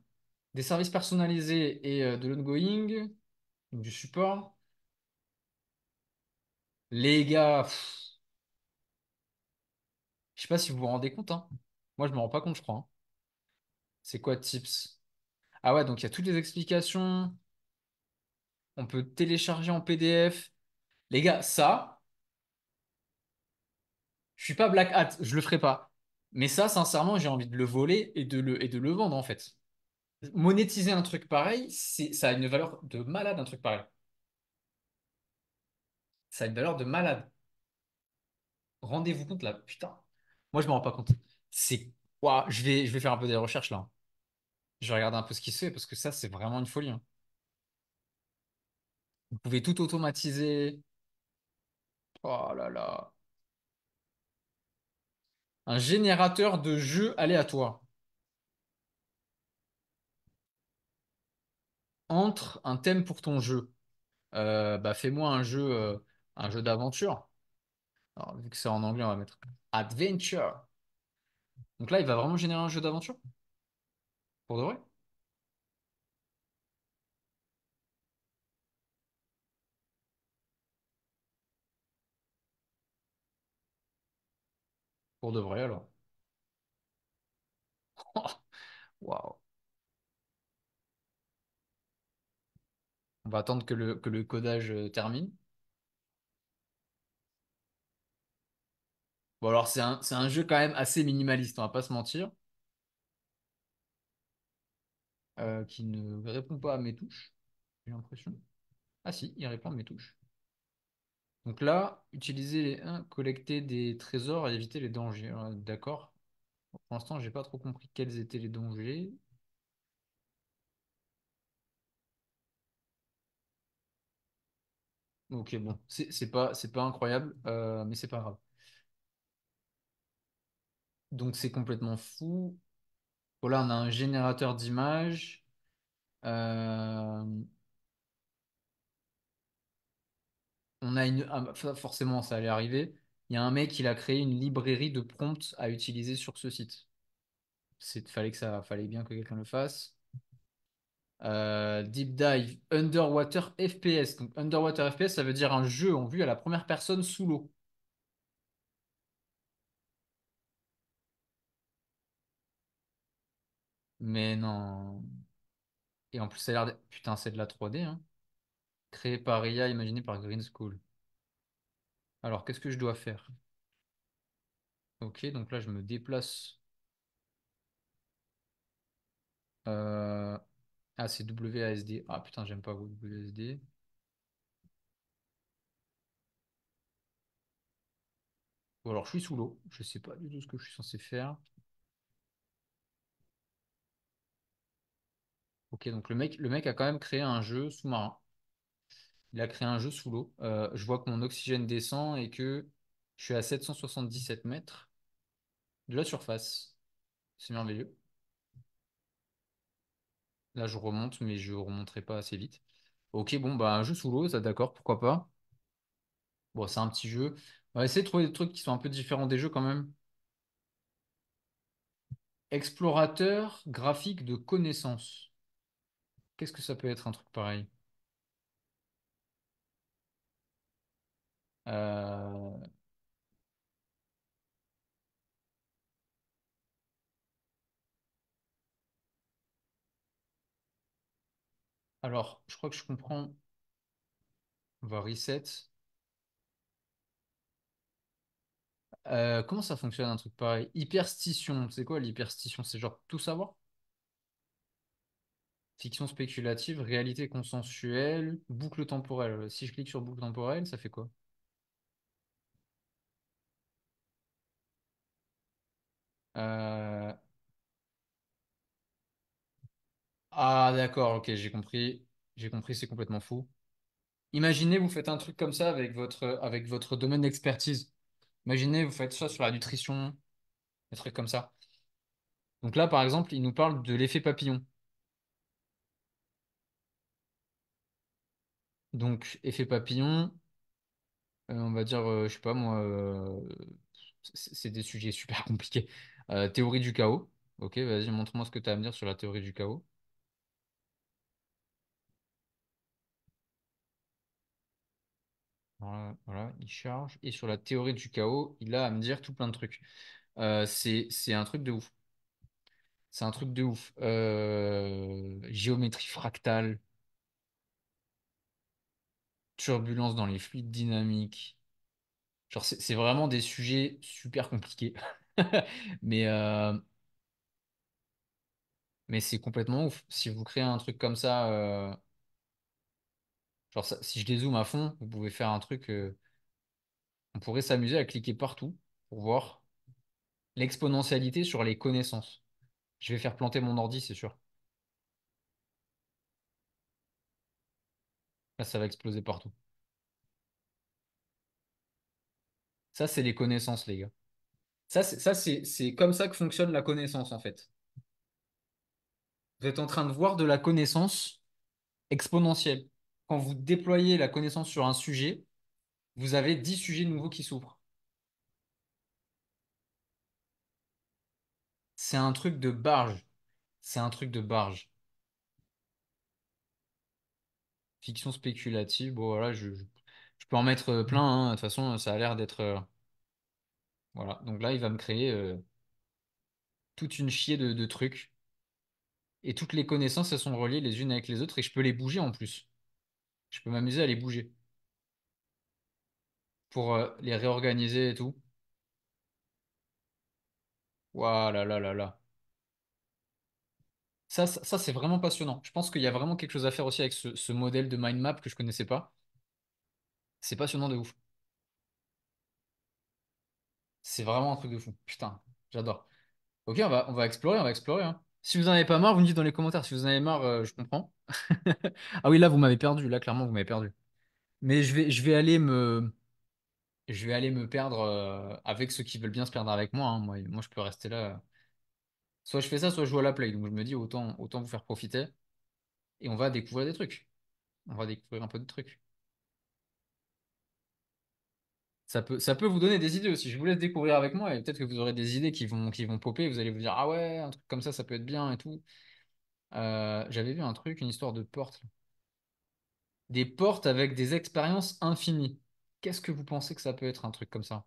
des services personnalisés et euh, de l'ongoing, du support. Les gars, je sais pas si vous vous rendez compte. Hein. Moi, je me rends pas compte, je crois. Hein. C'est quoi Tips Ah ouais, donc il y a toutes les explications. On peut télécharger en PDF. Les gars, ça, je ne suis pas Black Hat, je le ferai pas. Mais ça, sincèrement, j'ai envie de le voler et de le, et de le vendre en fait monétiser un truc pareil, ça a une valeur de malade, un truc pareil. Ça a une valeur de malade. Rendez-vous compte là, putain. Moi, je ne me rends pas compte. C'est. quoi? je, vais, je vais faire un peu des recherches là. Hein. Je vais regarder un peu ce qui se fait parce que ça, c'est vraiment une folie. Hein. Vous pouvez tout automatiser. Oh là là. Un générateur de jeux aléatoire. entre un thème pour ton jeu. Euh, bah fais-moi un jeu, euh, jeu d'aventure. vu que c'est en anglais, on va mettre Adventure. Donc là, il va vraiment générer un jeu d'aventure. Pour de vrai. Pour de vrai, alors. Waouh. On va attendre que le, codage euh, termine. Bon, alors c'est un, jeu quand même assez minimaliste, on va pas se mentir. Euh, qui ne répond pas à mes touches, j'ai l'impression. Ah si, il répond à mes touches. Donc là, utiliser les 1, collecter des trésors et éviter les dangers. D'accord. Pour l'instant, j'ai pas trop compris quels étaient les dangers. Ok, bon, c'est pas, c'est pas incroyable, euh, mais c'est pas grave. Donc c'est complètement fou. Voilà, on a un générateur d'images. Euh, on a une, forcément, ça allait arriver. Il y a un mec, qui a créé une librairie de prompts à utiliser sur ce site. C'est, fallait que ça, fallait bien que quelqu'un le fasse. Euh, deep Dive Underwater FPS. Donc Underwater FPS, ça veut dire un jeu en vue à la première personne sous l'eau. Mais non. Et en plus, ça a l'air de... Putain, c'est de la 3D. Hein. Créé par IA, imaginé par Green School. Alors, qu'est-ce que je dois faire Ok, donc là, je me déplace. Euh... Ah, c'est WASD. Ah putain, j'aime pas WASD. Ou alors je suis sous l'eau. Je sais pas du tout ce que je suis censé faire. Ok, donc le mec, le mec a quand même créé un jeu sous-marin. Il a créé un jeu sous l'eau. Euh, je vois que mon oxygène descend et que je suis à 777 mètres de la surface. C'est merveilleux. Là, je remonte, mais je ne remonterai pas assez vite. Ok, bon, bah, un jeu sous l'eau, ça, d'accord, pourquoi pas. Bon, c'est un petit jeu. On va essayer de trouver des trucs qui sont un peu différents des jeux quand même. Explorateur graphique de connaissances. Qu'est-ce que ça peut être un truc pareil? Euh, Alors, je crois que je comprends. On va reset. Euh, comment ça fonctionne un truc pareil? Hyperstition, c'est quoi l'hyperstition? C'est genre tout savoir? Fiction spéculative, réalité consensuelle, boucle temporelle. Euh, si je clique sur boucle temporelle, ça fait quoi? Euh, Ah, d'accord, ok, j'ai compris. J'ai compris, c'est complètement fou. Imaginez, vous faites un truc comme ça avec votre, avec votre domaine d'expertise. Imaginez, vous faites ça sur la nutrition, des truc comme ça. Donc là, par exemple, il nous parle de l'effet papillon. Donc, effet papillon, euh, on va dire, euh, je sais pas moi, euh, c'est des sujets super compliqués. théorie du chaos. Ok, vas-y, montre-moi ce que tu as à me dire sur la théorie du chaos. Voilà, il charge. Et sur la théorie du chaos, il a à me dire tout plein de trucs. Euh, c'est, un truc de ouf. C'est un truc de ouf. Euh, géométrie fractale, turbulence dans les fluides dynamiques. Genre, c'est vraiment des sujets super compliqués. Mais, euh, mais c'est complètement ouf. Si vous créez un truc comme ça, Genre, si je dézoome à fond, vous pouvez faire un truc. Euh, on pourrait s'amuser à cliquer partout pour voir l'exponentialité sur les connaissances. Je vais faire planter mon ordi, c'est sûr. Là, ça va exploser partout. Ça, c'est les connaissances, les gars. Ça, c'est comme ça que fonctionne la connaissance, en fait. Vous êtes en train de voir de la connaissance exponentielle vous déployez la connaissance sur un sujet, vous avez 10 sujets nouveaux qui s'ouvrent. C'est un truc de barge. C'est un truc de barge. Fiction spéculative, bon voilà, je, peux en mettre euh, plein. Hein. De toute façon, ça a l'air d'être. Euh, voilà. Donc là, il va me créer euh, toute une chier de, de trucs. Et toutes les connaissances, elles sont reliées les unes avec les autres et je peux les bouger en plus je peux m'amuser à les bouger pour euh, les réorganiser et tout. Waouh là là là là. Ça, ça, c'est vraiment passionnant. Je pense qu'il y a vraiment quelque chose à faire aussi avec ce, modèle de mind map que je connaissais pas. C'est passionnant de ouf. C'est vraiment un truc de fou. Putain, j'adore. Ok, on va, on va explorer, on va explorer. Hein. Si vous n'en avez pas marre, vous me dites dans les commentaires. Si vous en avez marre, euh, je comprends. ah oui, là, vous m'avez perdu. Là, clairement, vous m'avez perdu. Mais je vais, je vais aller me. Je vais aller me perdre euh, avec ceux qui veulent bien se perdre avec moi, hein. moi. Moi, je peux rester là. Soit je fais ça, soit je joue à la play. Donc je me dis autant, autant vous faire profiter. Et on va découvrir des trucs. On va découvrir un peu de trucs ça peut, ça peut vous donner des idées aussi. Je vous laisse découvrir avec moi et peut-être que vous aurez des idées qui vont, qui vont popper. Vous allez vous dire, ah ouais, un truc comme ça, ça peut être bien et tout. Euh, j'avais vu un truc, une histoire de porte. Des portes avec des expériences infinies. Qu'est-ce que vous pensez que ça peut être un truc comme ça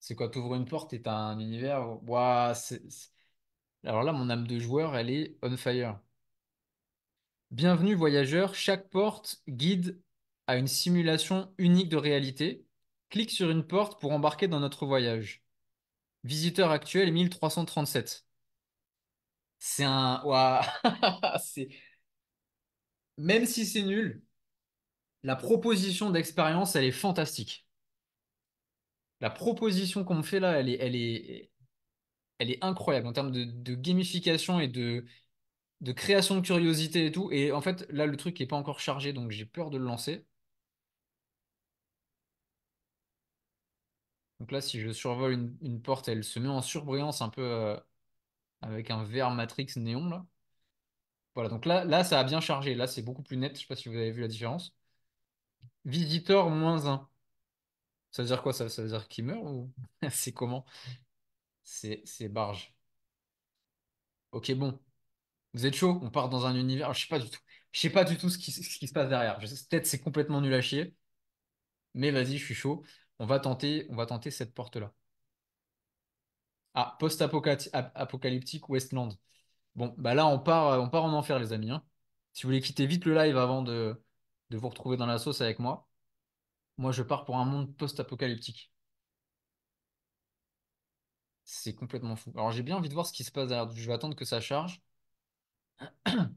C'est quoi, t'ouvres une porte et t'as un univers. Alors là, mon âme de joueur, elle est on fire. Bienvenue voyageur, chaque porte guide à une simulation unique de réalité. Clique sur une porte pour embarquer dans notre voyage. Visiteur actuel 1337. C'est un... Même si c'est nul, la proposition d'expérience, elle est fantastique. La proposition qu'on me fait là, elle est, elle est, elle est incroyable en termes de gamification et de, de création de curiosité et tout. Et en fait, là, le truc n'est pas encore chargé, donc j'ai peur de le lancer. Donc là, si je survole une, porte, elle se met en surbrillance un peu euh, avec un vert matrix néon, là. Voilà, donc là, là, ça a bien chargé. Là, c'est beaucoup plus net. Je sais pas si vous avez vu la différence. Visiteur moins 1. Ça veut dire quoi ça, ça veut dire qu'il meurt ou c'est comment C'est barge. Ok, bon. Vous êtes chaud On part dans un univers. je sais pas du tout. Je sais pas du tout ce qui, se passe derrière. Peut-être c'est complètement nul à chier. Mais vas-y, je suis chaud. On va tenter, on va tenter cette porte-là. Ah, post-apocalyptique Westland. Bon, bah là, on part, on part en enfer, les amis. Hein. Si vous voulez quitter vite le live avant de, de vous retrouver dans la sauce avec moi, moi, je pars pour un monde post-apocalyptique. C'est complètement fou. Alors, j'ai bien envie de voir ce qui se passe derrière. Je vais attendre que ça charge.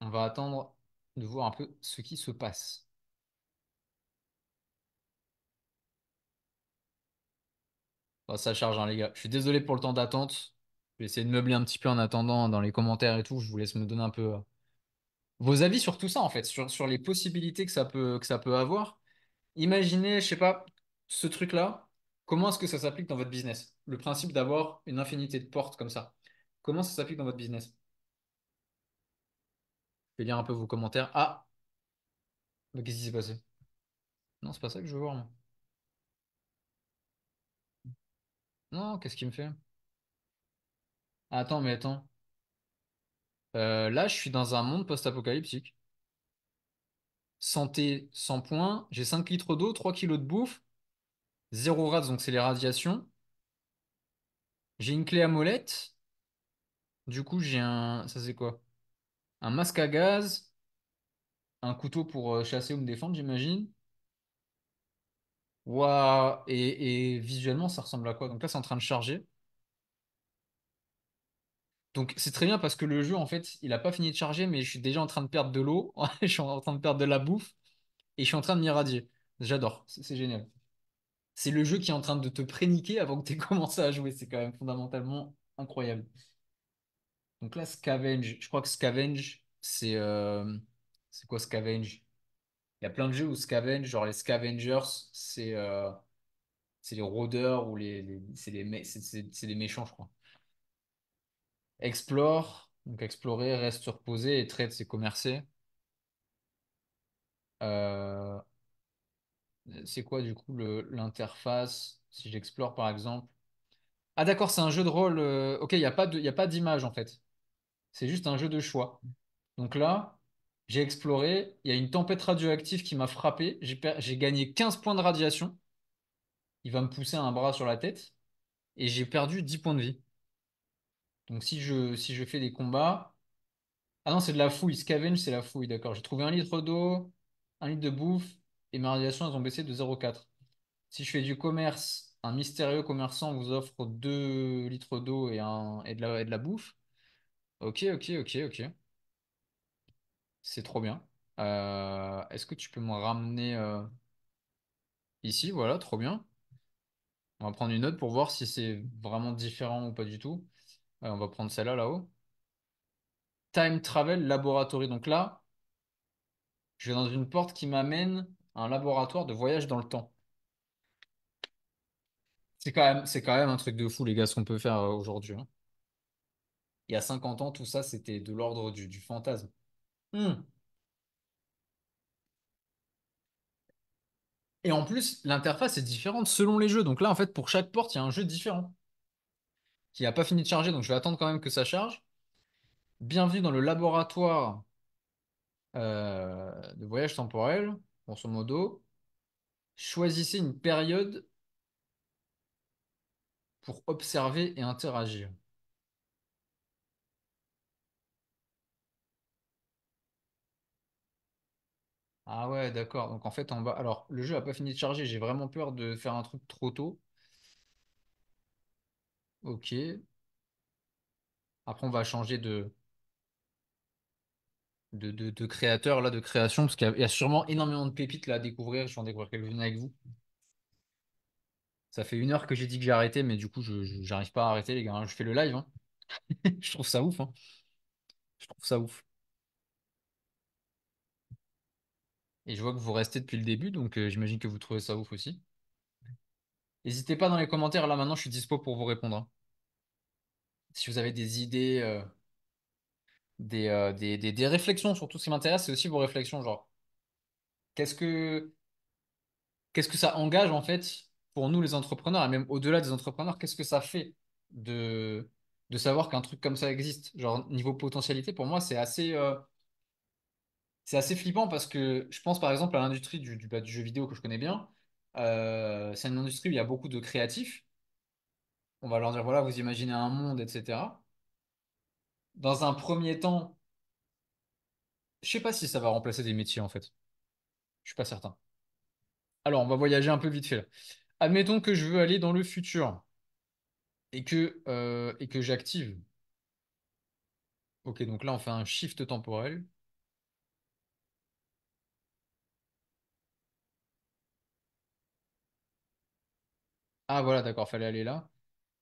On va attendre de voir un peu ce qui se passe. Oh, ça charge, hein, les gars. Je suis désolé pour le temps d'attente. Je vais essayer de meubler un petit peu en attendant hein, dans les commentaires et tout. Je vous laisse me donner un peu euh, vos avis sur tout ça, en fait, sur, sur les possibilités que ça peut, que ça peut avoir. Imaginez, je sais pas, ce truc-là. Comment est-ce que ça s'applique dans votre business Le principe d'avoir une infinité de portes comme ça. Comment ça s'applique dans votre business Je vais lire un peu vos commentaires. Ah Qu'est-ce qui s'est passé Non, c'est pas ça que je veux voir. Non, qu'est-ce qui me fait ah, Attends, mais attends. Euh, là, je suis dans un monde post-apocalyptique. Santé 100 points, j'ai 5 litres d'eau, 3 kilos de bouffe, 0 rats, donc c'est les radiations. J'ai une clé à molette. Du coup, j'ai un. Ça, c'est quoi Un masque à gaz. Un couteau pour euh, chasser ou me défendre, j'imagine. Waouh et, et, visuellement, ça ressemble à quoi Donc là, c'est en train de charger. Donc c'est très bien parce que le jeu, en fait, il n'a pas fini de charger, mais je suis déjà en train de perdre de l'eau. je suis en train de perdre de la bouffe. Et je suis en train de m'irradier. J'adore. C'est génial c'est le jeu qui est en train de te préniquer avant que tu aies commencé à jouer. C'est quand même fondamentalement incroyable. Donc là, Scavenge, je crois que Scavenge, c'est euh, c'est quoi Scavenge Il y a plein de jeux où Scavenge, genre les Scavengers, c'est euh, c'est les rôdeurs ou les, c'est les, méchants, je crois. Explore, donc explorer, reste reposé et trade, c'est commercer. Euh... Euh, c'est quoi du coup l'interface Si j'explore par exemple. Ah d'accord, c'est un jeu de rôle. Euh, ok, il n'y a pas d'image en fait. C'est juste un jeu de choix. Donc là, j'ai exploré, il y a une tempête radioactive qui m'a frappé, j'ai gagné 15 points de radiation, il va me pousser un bras sur la tête, et j'ai perdu 10 points de vie. Donc si je, si je fais des combats... Ah non, c'est de la fouille, scavenge c'est la fouille, d'accord. J'ai trouvé un litre d'eau, un litre de bouffe, et ma radiation elles ont baissé de 0,4. Si je fais du commerce, un mystérieux commerçant vous offre 2 litres d'eau et, de la, bouffe. Ok, ok, ok, ok. C'est trop bien. Euh, est-ce que tu peux me ramener euh, ici? Voilà, trop bien. On va prendre une autre pour voir si c'est vraiment différent ou pas du tout. Euh, on va prendre celle-là là-haut. Time Travel Laboratory. Donc là, je vais dans une porte qui m'amène un laboratoire de voyage dans le temps. C'est quand même, c'est quand même un truc de fou, les gars, ce qu'on peut faire euh, aujourd'hui. Hein. Il y a 50 ans, tout ça, c'était de l'ordre du, fantasme. Hmm. Et en plus, l'interface est différente selon les jeux. Donc là, en fait, pour chaque porte, il y a un jeu différent qui n'a pas fini de charger. Donc je vais attendre quand même que ça charge. Bienvenue dans le laboratoire euh, de voyage temporel grosso modo, choisissez une période pour observer et interagir. Ah ouais, d'accord. Donc en fait, on va. Alors, le jeu n'a pas fini de charger. J'ai vraiment peur de faire un truc trop tôt. Ok. Après, on va changer de, de, créateurs, là, de création, parce qu'il y, a sûrement énormément de pépites là, à découvrir. Je vais en découvrir quelques-unes avec vous. Ça fait une heure que j'ai dit que j'ai arrêté, mais du coup, je n'arrive pas à arrêter, les gars. Je fais le live. Hein. je trouve ça ouf. Hein. Je trouve ça ouf. Et je vois que vous restez depuis le début, donc euh, j'imagine que vous trouvez ça ouf aussi. N'hésitez pas dans les commentaires, là maintenant je suis dispo pour vous répondre. Hein. Si vous avez des idées, euh, euh, des, réflexions sur tout ce qui m'intéresse, c'est aussi vos réflexions, genre, qu'est-ce que, qu'est-ce que ça engage en fait pour nous les entrepreneurs, et même au-delà des entrepreneurs, qu'est-ce que ça fait de, de savoir qu'un truc comme ça existe Genre, niveau potentialité, pour moi, c'est assez, euh, c'est assez flippant parce que je pense par exemple à l'industrie du, du, bah, jeu vidéo que je connais bien. Euh, c'est une industrie où il y a beaucoup de créatifs. On va leur dire, voilà, vous imaginez un monde, etc dans un premier temps, je sais pas si ça va remplacer des métiers en fait. Je suis pas certain. Alors, on va voyager un peu vite fait Admettons que je veux aller dans le futur et que, euh, et que j'active. Ok, donc là, on fait un shift temporel. Ah voilà, d'accord, fallait aller là.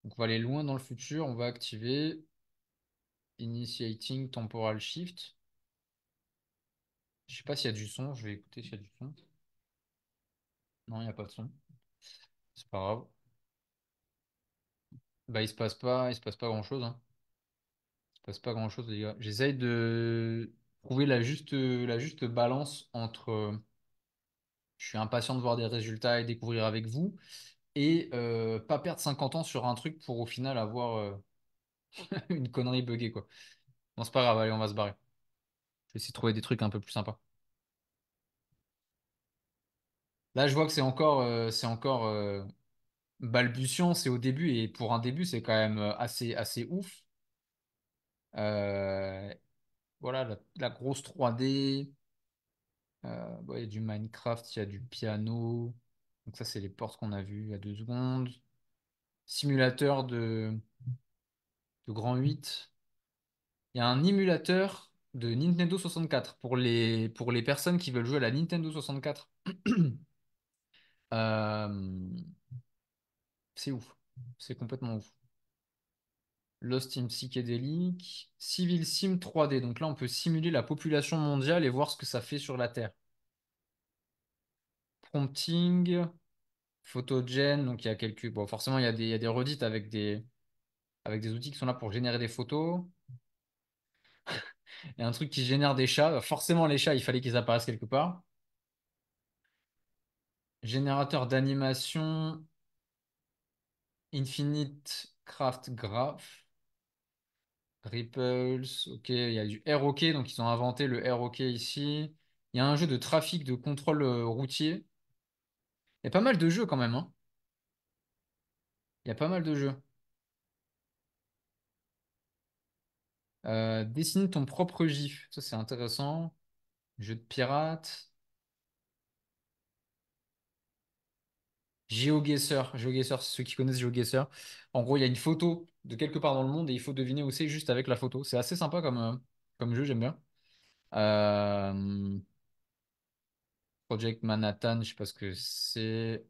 Donc on va aller loin dans le futur, on va activer. Initiating Temporal Shift. Je sais pas s'il y a du son, je vais écouter s'il y a du son. Non, il n'y a pas de son. C'est pas grave. Bah, il se passe pas, il se passe pas grand chose. Hein. Il se passe pas grand chose, les gars. J'essaye de trouver la juste, la juste balance entre. Je suis impatient de voir des résultats et découvrir avec vous. Et euh, pas perdre 50 ans sur un truc pour au final avoir. Euh, une connerie buggée, quoi. Bon, c'est pas grave, allez, on va se barrer. Je vais essayer de trouver des trucs un peu plus sympas. Là, je vois que c'est encore, euh, c'est encore euh, balbutiant, c'est au début, et pour un début, c'est quand même euh, assez, assez ouf. voilà, la, grosse 3D. Il y a du Minecraft, il y a du piano. Donc ça, c'est les portes qu'on a vues il y a deux secondes. Simulateur de, de grand 8. Il y a un émulateur de Nintendo 64 pour les, pour les personnes qui veulent jouer à la Nintendo 64. Euh, c'est ouf. C'est complètement ouf. Lost in Psychedelic, Civil Sim 3D. Donc là, on peut simuler la population mondiale et voir ce que ça fait sur la Terre. Prompting, Photogen. Donc il y a quelques. Bon, forcément, il y a des, il y a des redites avec des, avec des outils qui sont là pour générer des photos. Il y a un truc qui génère des chats. Forcément, les chats, il fallait qu'ils apparaissent quelque part. Générateur d'animation. Infinite Craft Graph. Ripples. OK, il y a du ROK. Donc, ils ont inventé le ROK ici. Il y a un jeu de trafic de contrôle euh, routier. Il y a pas mal de jeux quand même. Hein. Il y a pas mal de jeux. Euh, dessine ton propre GIF. Ça, c'est intéressant. Jeu de pirate. GeoGuessr. GeoGuessr, ceux qui connaissent GeoGuessr. En gros, il y a une photo de quelque part dans le monde et il faut deviner où c'est juste avec la photo. C'est assez sympa comme, euh, comme jeu, j'aime bien. Euh, Project Manhattan, je sais pas ce que c'est.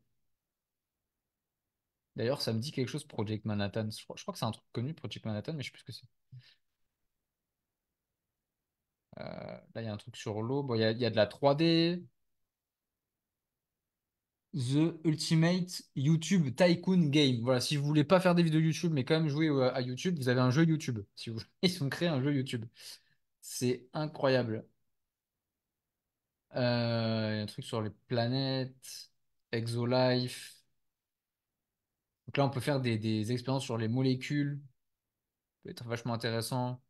D'ailleurs, ça me dit quelque chose, Project Manhattan. Je crois, que c'est un truc connu, Project Manhattan, mais je sais plus ce que c'est. Euh, là, il y a un truc sur l'eau. Bon, il y, a, de la 3D. The Ultimate YouTube Tycoon Game. Voilà, si vous voulez pas faire des vidéos YouTube, mais quand même jouer euh, à YouTube, vous avez un jeu YouTube. Si vous ils ont créé un jeu YouTube. C'est incroyable. Euh, il y a un truc sur les planètes, Exolife. Donc là, on peut faire des, des expériences sur les molécules. Ça peut être vachement intéressant.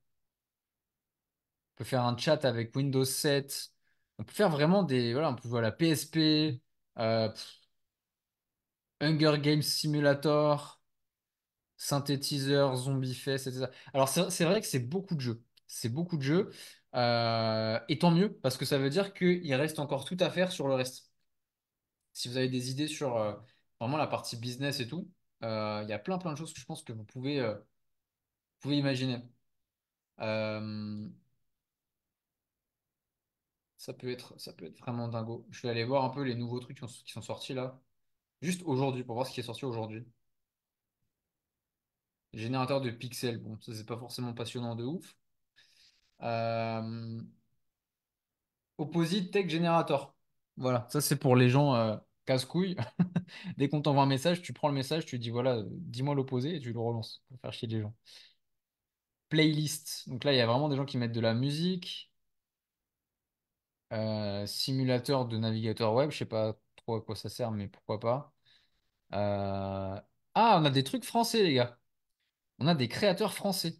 On peut faire un chat avec Windows 7. On peut faire vraiment des. Voilà, on peut voir la PSP. Euh, Hunger Games Simulator, synthétiseur, zombie fest, etc. Alors c'est vrai que c'est beaucoup de jeux. C'est beaucoup de jeux. Euh, et tant mieux, parce que ça veut dire qu'il reste encore tout à faire sur le reste. Si vous avez des idées sur euh, vraiment la partie business et tout, il y a plein plein de choses que je pense que vous pouvez, vous pouvez imaginer ça peut être, ça peut être vraiment dingo. Je vais aller voir un peu les nouveaux trucs qui, sont sortis là, juste aujourd'hui, pour voir ce qui est sorti aujourd'hui. Générateur de pixels, bon, ça c'est pas forcément passionnant de ouf. Euh, opposite Tech Generator. Voilà, ça c'est pour les gens euh, casse-couilles. Dès qu'on t'envoie un message, tu prends le message, tu dis voilà, dis-moi l'opposé et tu le relances pour faire chier les gens. Playlist. Donc là, il y a vraiment des gens qui mettent de la musique. Euh, simulateur de navigateur web, je sais pas trop à quoi ça sert, mais pourquoi pas. Euh, ah, on a des trucs français, les gars. On a des créateurs français.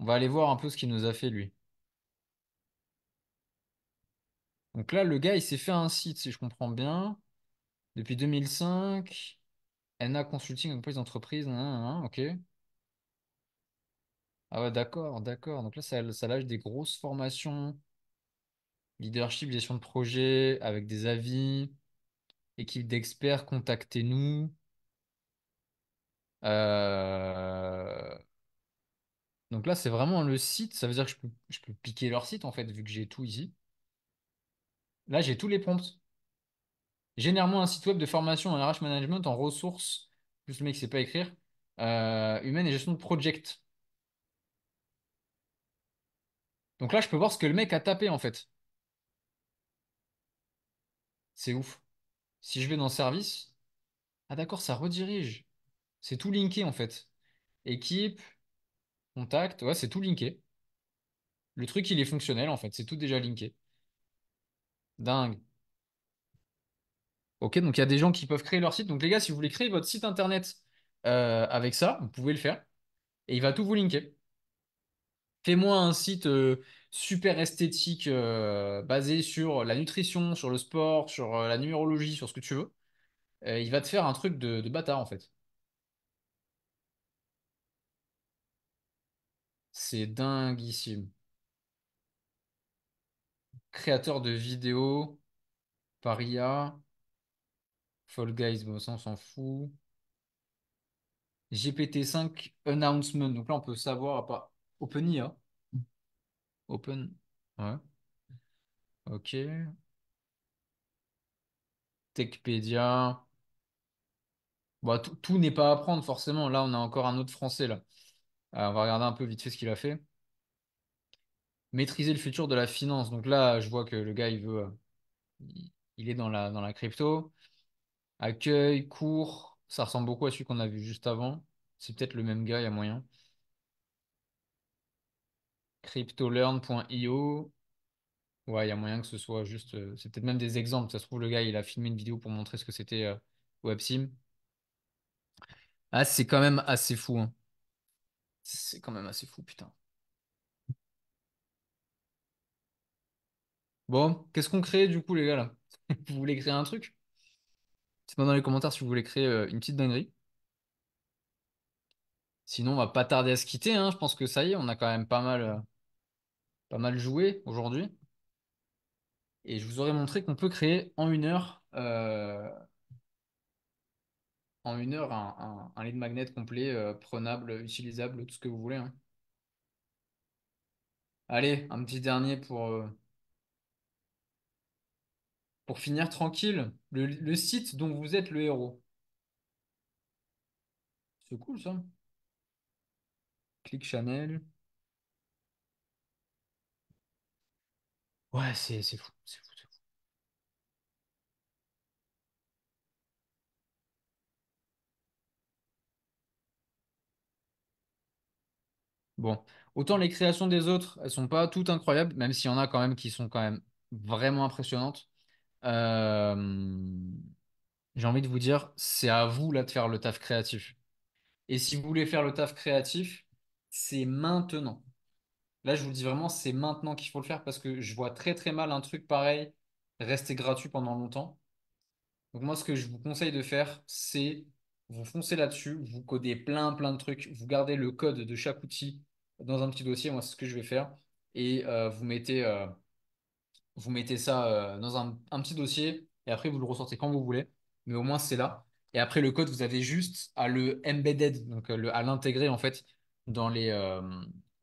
On va aller voir un peu ce qu'il nous a fait, lui. Donc là, le gars, il s'est fait un site, si je comprends bien. Depuis 2005, NA Consulting, une entreprise, entreprises, ok. Ah ouais, d'accord, d'accord. Donc là, ça, ça lâche des grosses formations, leadership, gestion de projet, avec des avis, équipe d'experts, contactez-nous. Euh, donc là, c'est vraiment le site. Ça veut dire que je peux, piquer leur site, en fait, vu que j'ai tout ici. Là, j'ai tous les prompts. Généralement, un site web de formation en RH management, en ressources, plus le mec ne sait pas écrire, euh, humaine et gestion de project. Donc là, je peux voir ce que le mec a tapé en fait. C'est ouf. Si je vais dans service, ah d'accord, ça redirige. C'est tout linké en fait. Équipe, contact, ouais, c'est tout linké. Le truc, il est fonctionnel en fait, c'est tout déjà linké. Dingue. Ok, donc il y a des gens qui peuvent créer leur site. Donc les gars, si vous voulez créer votre site internet euh, avec ça, vous pouvez le faire. Et il va tout vous linker. Fais-moi un site super esthétique basé sur la nutrition, sur le sport, sur la numérologie, sur ce que tu veux. il va te faire un truc de, bâtard en fait. C'est dinguissime. Créateur de vidéos, Paria, Fall Guys, bon, ça on s'en fout. GPT-5 Announcement. Donc là, on peut savoir à part- OpenIA. E Open. Ouais. Ok. Techpedia. Bah, tout n'est pas à apprendre, forcément. Là, on a encore un autre français là. Euh, on va regarder un peu vite fait ce qu'il a fait. Maîtriser le futur de la finance. Donc là, je vois que le gars, il veut. Euh, il est dans la, dans la crypto. Accueil, cours. Ça ressemble beaucoup à celui qu'on a vu juste avant. C'est peut-être le même gars, il y a moyen. CryptoLearn.io. Ouais, il y a moyen que ce soit juste. Euh, c'est peut-être même des exemples. Ça se trouve, le gars, il a filmé une vidéo pour montrer ce que c'était euh, WebSim. Ah, c'est quand même assez fou. Hein. C'est quand même assez fou, putain. Bon, qu'est-ce qu'on crée du coup, les gars, là? Vous voulez créer un truc? Dites-moi dans les commentaires si vous voulez créer euh, une petite dinguerie. Sinon, on va pas tarder à se quitter. Hein. Je pense que ça y est, on a quand même pas mal mal joué aujourd'hui. Et je vous aurais montré qu'on peut créer en une heure, euh, en une heure un, lit de lead magnet complet, euh, prenable, utilisable, tout ce que vous voulez. Hein. Allez, un petit dernier pour, euh, pour finir tranquille. Le, le site dont vous êtes le héros. C'est cool ça. clic chanel Ouais, c'est fou. C'est fou. c'est fou. Bon, autant les créations des autres, elles sont pas toutes incroyables, même s'il y en a quand même qui sont quand même vraiment impressionnantes. J'ai envie de vous dire, c'est à vous là de faire le taf créatif. Et si vous voulez faire le taf créatif, c'est maintenant. Là, je vous le dis vraiment, c'est maintenant qu'il faut le faire parce que je vois très très mal un truc pareil rester gratuit pendant longtemps. Donc moi, ce que je vous conseille de faire, c'est vous foncez là-dessus, vous codez plein plein de trucs, vous gardez le code de chaque outil dans un petit dossier, moi c'est ce que je vais faire, et euh, vous, mettez, euh, vous mettez ça euh, dans un, petit dossier, et après vous le ressortez quand vous voulez, mais au moins c'est là. Et après le code, vous avez juste à le embedded, donc à l'intégrer en fait dans les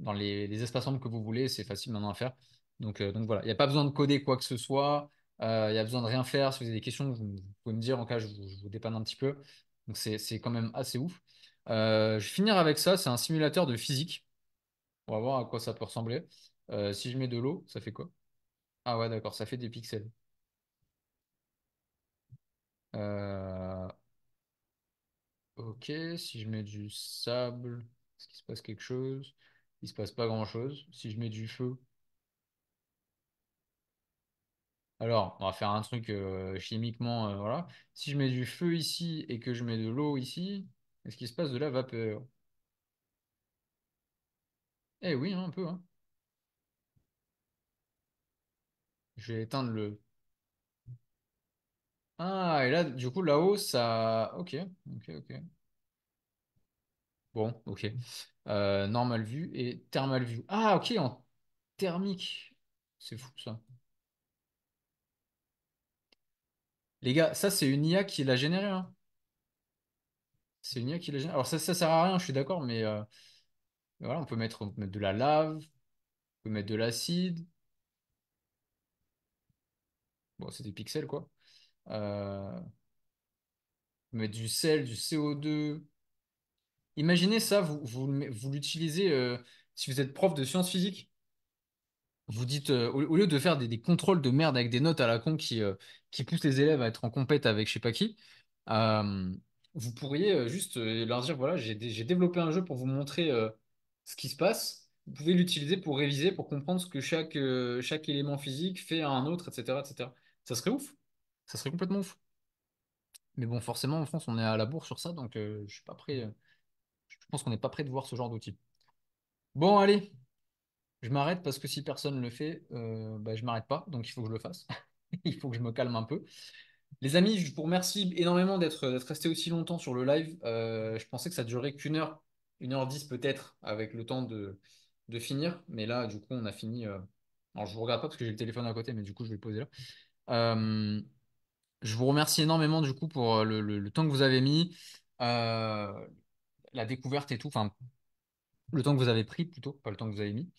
dans les, espaces membres que vous voulez. C'est facile maintenant à faire. Donc, euh, voilà, il n'y a pas besoin de coder quoi que ce soit. Euh, il n'y a besoin de rien faire. Si vous avez des questions, vous, pouvez me dire en cas, je vous, je vous dépanne un petit peu. Donc c'est quand même assez ouf. Euh, je vais finir avec ça. C'est un simulateur de physique. On va voir à quoi ça peut ressembler. si je mets de l'eau, ça fait quoi Ah ouais, d'accord, ça fait des pixels. Ok, si je mets du sable, est-ce qu'il se passe quelque chose il se passe pas grand-chose. Si je mets du feu, alors on va faire un truc euh, chimiquement, euh, voilà. Si je mets du feu ici et que je mets de l'eau ici, est-ce qu'il se passe de la vapeur Eh oui, hein, un peu. Hein. Je vais éteindre le... Ah, et là, du coup, là-haut, ça... Ok, ok, ok. Bon, ok. Euh, normal vue et thermal vue. Ah, ok, en thermique. C'est fou ça. Les gars, ça c'est une IA qui l'a généré. Hein. C'est une IA qui l'a généré. Alors ça, ça sert à rien, je suis d'accord, mais euh, voilà, on peut mettre, de la lave, on peut mettre de l'acide. Bon, c'est des pixels quoi. Euh, on peut mettre du sel, du CO2, Imaginez ça, vous, vous, l'utilisez euh, si vous êtes prof de sciences physiques. Vous dites, euh, au, lieu de faire des, contrôles de merde avec des notes à la con qui, euh, qui poussent les élèves à être en compète avec je sais pas qui, vous pourriez juste leur dire voilà, j'ai développé un jeu pour vous montrer ce qui se passe. Vous pouvez l'utiliser pour réviser, pour comprendre ce que chaque, chaque élément physique fait à un autre, etc., etc. Ça serait ouf. Ça serait complètement ouf. Mais bon, forcément, en France, on est à la bourre sur ça, donc je suis pas prêt je pense qu'on n'est pas prêt de voir ce genre d'outil. Bon, allez, je m'arrête parce que si personne ne le fait, euh, bah, je ne m'arrête pas, donc il faut que je le fasse. il faut que je me calme un peu. Les amis, je vous remercie énormément d'être resté aussi longtemps sur le live. Euh, je pensais que ça durerait qu'une heure, une heure dix peut-être, avec le temps de, finir. Mais là, du coup, on a fini. Euh, alors, je ne vous regarde pas parce que j'ai le téléphone à côté, mais du coup, je vais le poser là. je vous remercie énormément du coup pour le, temps que vous avez mis la découverte et tout, enfin, le temps que vous avez pris plutôt, pas le temps que vous avez mis.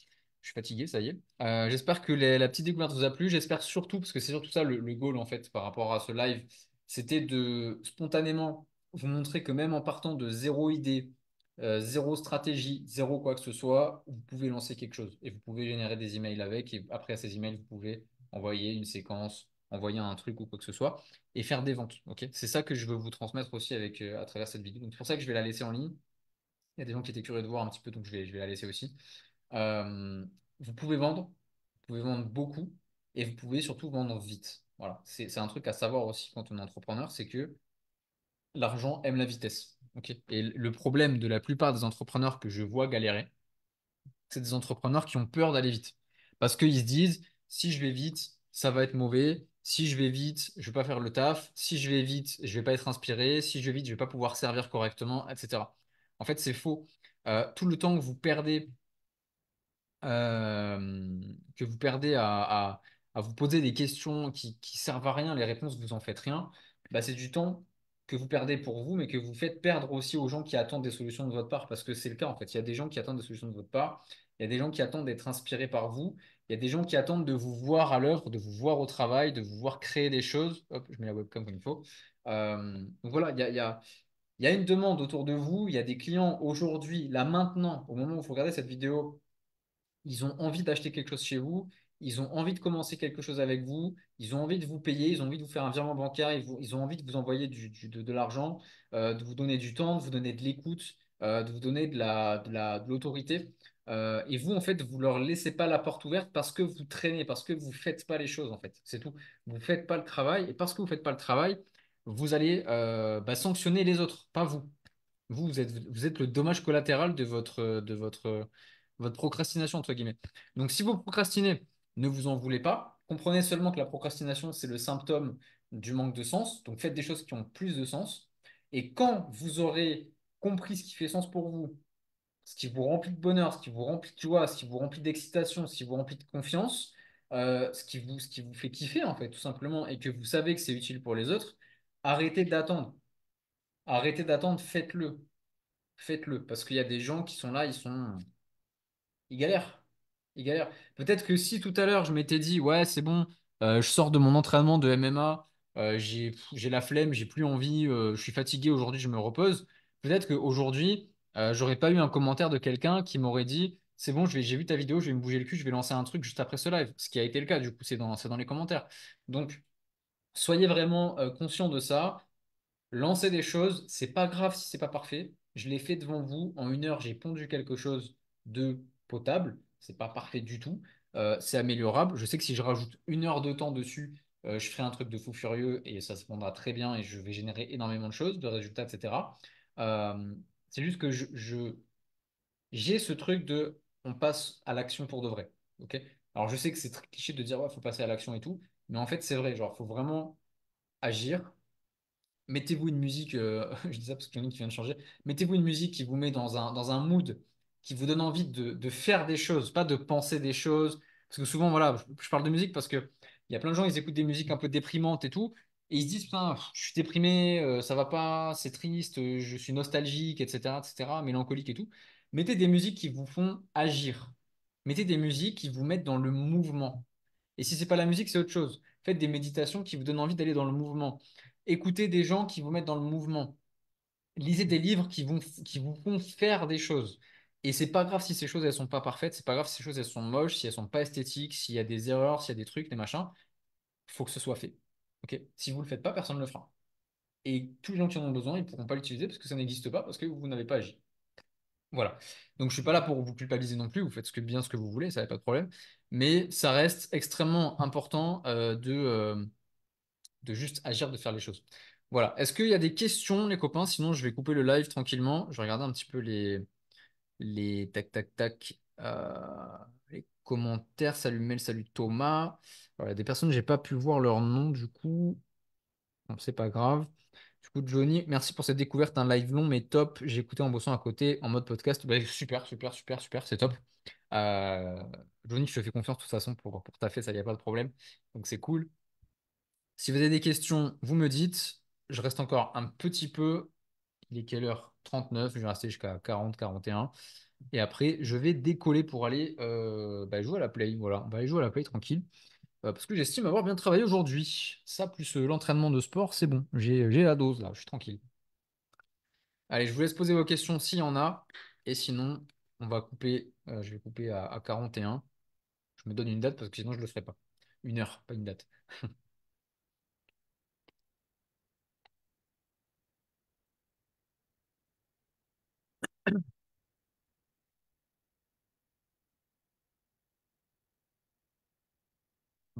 Je suis fatigué, ça y est. Euh, j'espère que la petite découverte vous a plu. J'espère surtout, parce que c'est surtout ça le, goal en fait par rapport à ce live, c'était de spontanément vous montrer que même en partant de zéro idée, euh, zéro stratégie, zéro quoi que ce soit, vous pouvez lancer quelque chose et vous pouvez générer des emails avec. Et après à ces emails, vous pouvez envoyer une séquence, envoyer un truc ou quoi que ce soit, et faire des ventes. ok c'est ça que je veux vous transmettre aussi avec, euh, à travers cette vidéo. C'est pour ça que je vais la laisser en ligne. Il y a des gens qui étaient curieux de voir un petit peu, donc je vais, la laisser aussi. Euh, vous pouvez vendre, vous pouvez vendre beaucoup, et vous pouvez surtout vendre vite. Voilà, c'est un truc à savoir aussi quand on est entrepreneur, c'est que l'argent aime la vitesse. Et le problème de la plupart des entrepreneurs que je vois galérer, c'est des entrepreneurs qui ont peur d'aller vite. Parce qu'ils se disent, si je vais vite, ça va être mauvais, si je vais vite, je vais pas faire le taf, si je vais vite, je vais pas être inspiré, si je vais vite, je vais pas pouvoir servir correctement, etc. En fait, c'est faux. Euh, tout le temps que vous perdez, euh, que vous perdez à, vous poser des questions qui, qui servent à rien, les réponses vous en faites rien, bah, c'est du temps que vous perdez pour vous, mais que vous faites perdre aussi aux gens qui attendent des solutions de votre part, parce que c'est le cas en fait. Il y a des gens qui attendent des solutions de votre part, il y a des gens qui attendent d'être inspirés par vous, il y a des gens qui attendent de vous voir à l'œuvre, de vous voir au travail, de vous voir créer des choses. Hop, je mets la webcam comme il faut. Euh, donc voilà, il y, a, une demande autour de vous. Il y a des clients aujourd'hui, là maintenant, au moment où vous regardez cette vidéo, ils ont envie d'acheter quelque chose chez vous. Ils ont envie de commencer quelque chose avec vous. Ils ont envie de vous payer. Ils ont envie de vous faire un virement bancaire. Ils, ont envie de vous envoyer de, l'argent, euh, de vous donner du temps, de vous donner de l'écoute, euh, de vous donner de l'autorité. Euh, et vous, en fait, vous leur laissez pas la porte ouverte parce que vous traînez, parce que vous faites pas les choses, en fait. C'est tout. Vous faites pas le travail. Et parce que vous faites pas le travail, vous allez euh, bah, sanctionner les autres, pas vous. Vous, vous êtes, vous êtes le dommage collatéral de votre, de votre, votre procrastination, entre guillemets. Donc, si vous procrastinez, ne vous en voulez pas. Comprenez seulement que la procrastination, c'est le symptôme du manque de sens. Donc, faites des choses qui ont plus de sens. Et quand vous aurez compris ce qui fait sens pour vous, ce qui vous remplit de bonheur, ce qui vous remplit de joie, ce qui vous remplit d'excitation, ce qui vous remplit de confiance, euh, ce, qui vous, ce qui vous fait kiffer, en fait, tout simplement, et que vous savez que c'est utile pour les autres, arrêtez d'attendre. Arrêtez d'attendre, faites-le. Faites-le. Parce qu'il y a des gens qui sont là, ils sont. Ils galèrent. Ils galèrent. Peut-être que si tout à l'heure, je m'étais dit, ouais, c'est bon, euh, je sors de mon entraînement de MMA, euh, j'ai la flemme, j'ai plus envie, je suis fatigué, aujourd'hui, je me repose. Peut-être qu'aujourd'hui, euh, j'aurais pas eu un commentaire de quelqu'un qui m'aurait dit c'est bon, j'ai vu ta vidéo, je vais me bouger le cul, je vais lancer un truc juste après ce live. Ce qui a été le cas, du coup, c'est dans, dans les commentaires. Donc, soyez vraiment euh, conscient de ça. Lancez des choses, c'est pas grave si c'est pas parfait. Je l'ai fait devant vous. En une heure, j'ai pondu quelque chose de potable. C'est pas parfait du tout. Euh, c'est améliorable. Je sais que si je rajoute une heure de temps dessus, je ferai un truc de fou furieux et ça se vendra très bien et je vais générer énormément de choses, de résultats, etc. C'est juste que je, j'ai ce truc de on passe à l'action pour de vrai. ok Alors je sais que c'est très cliché de dire ouais, faut passer à l'action et tout, mais en fait c'est vrai, genre faut vraiment agir. Mettez-vous une musique, euh, je dis ça parce que qui vient de changer, mettez-vous une musique qui vous met dans un, dans un mood, qui vous donne envie de, faire des choses, pas de penser des choses. Parce que souvent, voilà, je, parle de musique parce que il y a plein de gens, ils écoutent des musiques un peu déprimantes et tout, et ils se disent, je suis déprimé, euh, ça va pas, c'est triste, euh, je suis nostalgique, etc., etc., mélancolique et tout. Mettez des musiques qui vous font agir. Mettez des musiques qui vous mettent dans le mouvement. Et si c'est pas la musique, c'est autre chose. Faites des méditations qui vous donnent envie d'aller dans le mouvement. Écoutez des gens qui vous mettent dans le mouvement. Lisez des livres qui, vont, qui vous font faire des choses. Et c'est pas grave si ces choses elles sont pas parfaites, c'est pas grave si ces choses elles sont moches, si elles sont pas esthétiques, s'il y a des erreurs, s'il y a des trucs, des machins. Faut que ce soit fait si vous ne le faites pas, personne ne le fera. Et tous les gens qui en ont besoin, ils ne pourront pas l'utiliser parce que ça n'existe pas, parce que vous n'avez pas agi. Voilà. Donc je ne suis pas là pour vous culpabiliser non plus, vous faites ce que, bien ce que vous voulez, ça n'a pas de problème. Mais ça reste extrêmement important euh, de, euh, de juste agir, de faire les choses. Voilà. Est-ce qu'il y a des questions, les copains Sinon, je vais couper le live tranquillement. Je vais regarder un petit peu les. les tac, tac, tac. Euh, les commentaires. Salut Mel, salut Thomas. voilà des personnes, j'ai pas pu voir leur nom du coup. c'est pas grave. Du coup, Johnny, merci pour cette découverte. Un live long, mais top. J'ai écouté en bossant à côté, en mode podcast. Bah, super, super, super, super. C'est top. Euh, Johnny, je te fais confiance de toute façon pour, pour taffer, ça, n'y a pas de problème. Donc, c'est cool. Si vous avez des questions, vous me dites. Je reste encore un petit peu. Il est quelle heure 39. Je vais rester jusqu'à 40, 41. Et après, je vais décoller pour aller euh, bah, jouer à la play. Voilà, on va aller jouer à la play tranquille. Euh, parce que j'estime avoir bien travaillé aujourd'hui. Ça, plus euh, l'entraînement de sport, c'est bon. J'ai la dose là, je suis tranquille. Allez, je vous laisse poser vos questions s'il y en a. Et sinon, on va couper. je vais couper à, à 41. Je me donne une date parce que sinon, je ne le ferai pas. Une heure, pas une date.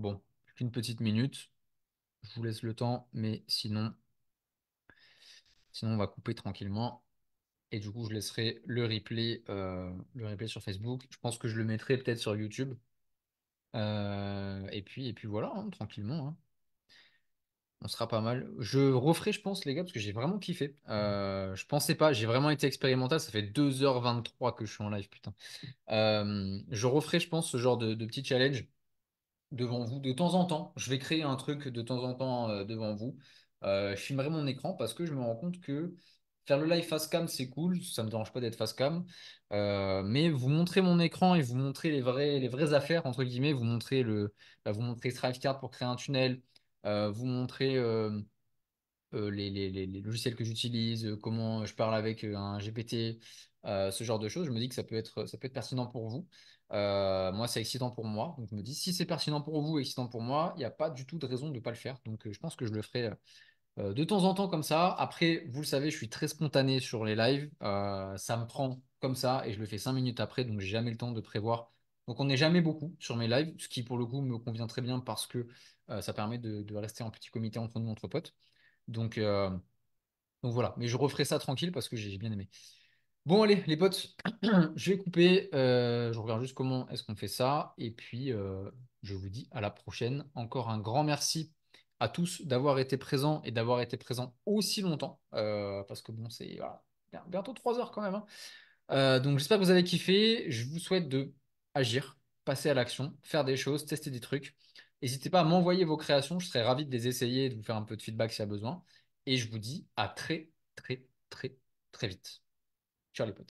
Bon, qu'une petite minute. Je vous laisse le temps, mais sinon, sinon on va couper tranquillement. Et du coup, je laisserai le replay, euh, le replay sur Facebook. Je pense que je le mettrai peut-être sur YouTube. Euh, et puis, et puis voilà, hein, tranquillement. Hein. On sera pas mal. Je referai, je pense, les gars, parce que j'ai vraiment kiffé. Euh, je pensais pas, j'ai vraiment été expérimental. Ça fait 2h23 que je suis en live, putain. Euh, je referai, je pense, ce genre de, de petit challenge devant vous de temps en temps. Je vais créer un truc de temps en temps euh, devant vous. Euh, je filmerai mon écran parce que je me rends compte que faire le live face cam, c'est cool. Ça ne me dérange pas d'être face cam. Euh, mais vous montrer mon écran et vous montrer les vraies, les vraies affaires, entre guillemets. Vous montrer le, bah, vous Strivecard pour créer un tunnel. vous montrer les, logiciels que j'utilise, comment je parle avec un GPT, ce genre de choses. Je me dis que ça peut être, ça peut être pertinent pour vous. Euh, moi, c'est excitant pour moi. Donc, je me dis, si c'est pertinent pour vous, excitant pour moi, il n'y a pas du tout de raison de ne pas le faire. Donc, euh, je pense que je le ferai euh, de temps en temps comme ça. Après, vous le savez, je suis très spontané sur les lives. ça me prend comme ça et je le fais cinq minutes après. Donc, j'ai jamais le temps de prévoir. Donc, on n'est jamais beaucoup sur mes lives, ce qui pour le coup me convient très bien parce que ça permet de, rester en petit comité entre nous, entre potes. Donc, donc voilà. Mais je referai ça tranquille parce que j'ai bien aimé. Bon, allez, les potes, je vais couper. Euh, je regarde juste comment est-ce qu'on fait ça. Et puis, euh, je vous dis à la prochaine. Encore un grand merci à tous d'avoir été présents et d'avoir été présents aussi longtemps. Euh, parce que bon, c'est bientôt trois heures quand même. Hein. donc, j'espère que vous avez kiffé. Je vous souhaite de agir, passer à l'action, faire des choses, tester des trucs. N'hésitez pas à m'envoyer vos créations. Je serais ravi de les essayer de vous faire un peu de feedback s'il y a besoin. Et je vous dis à très, très, très, très vite. Charlie Puth.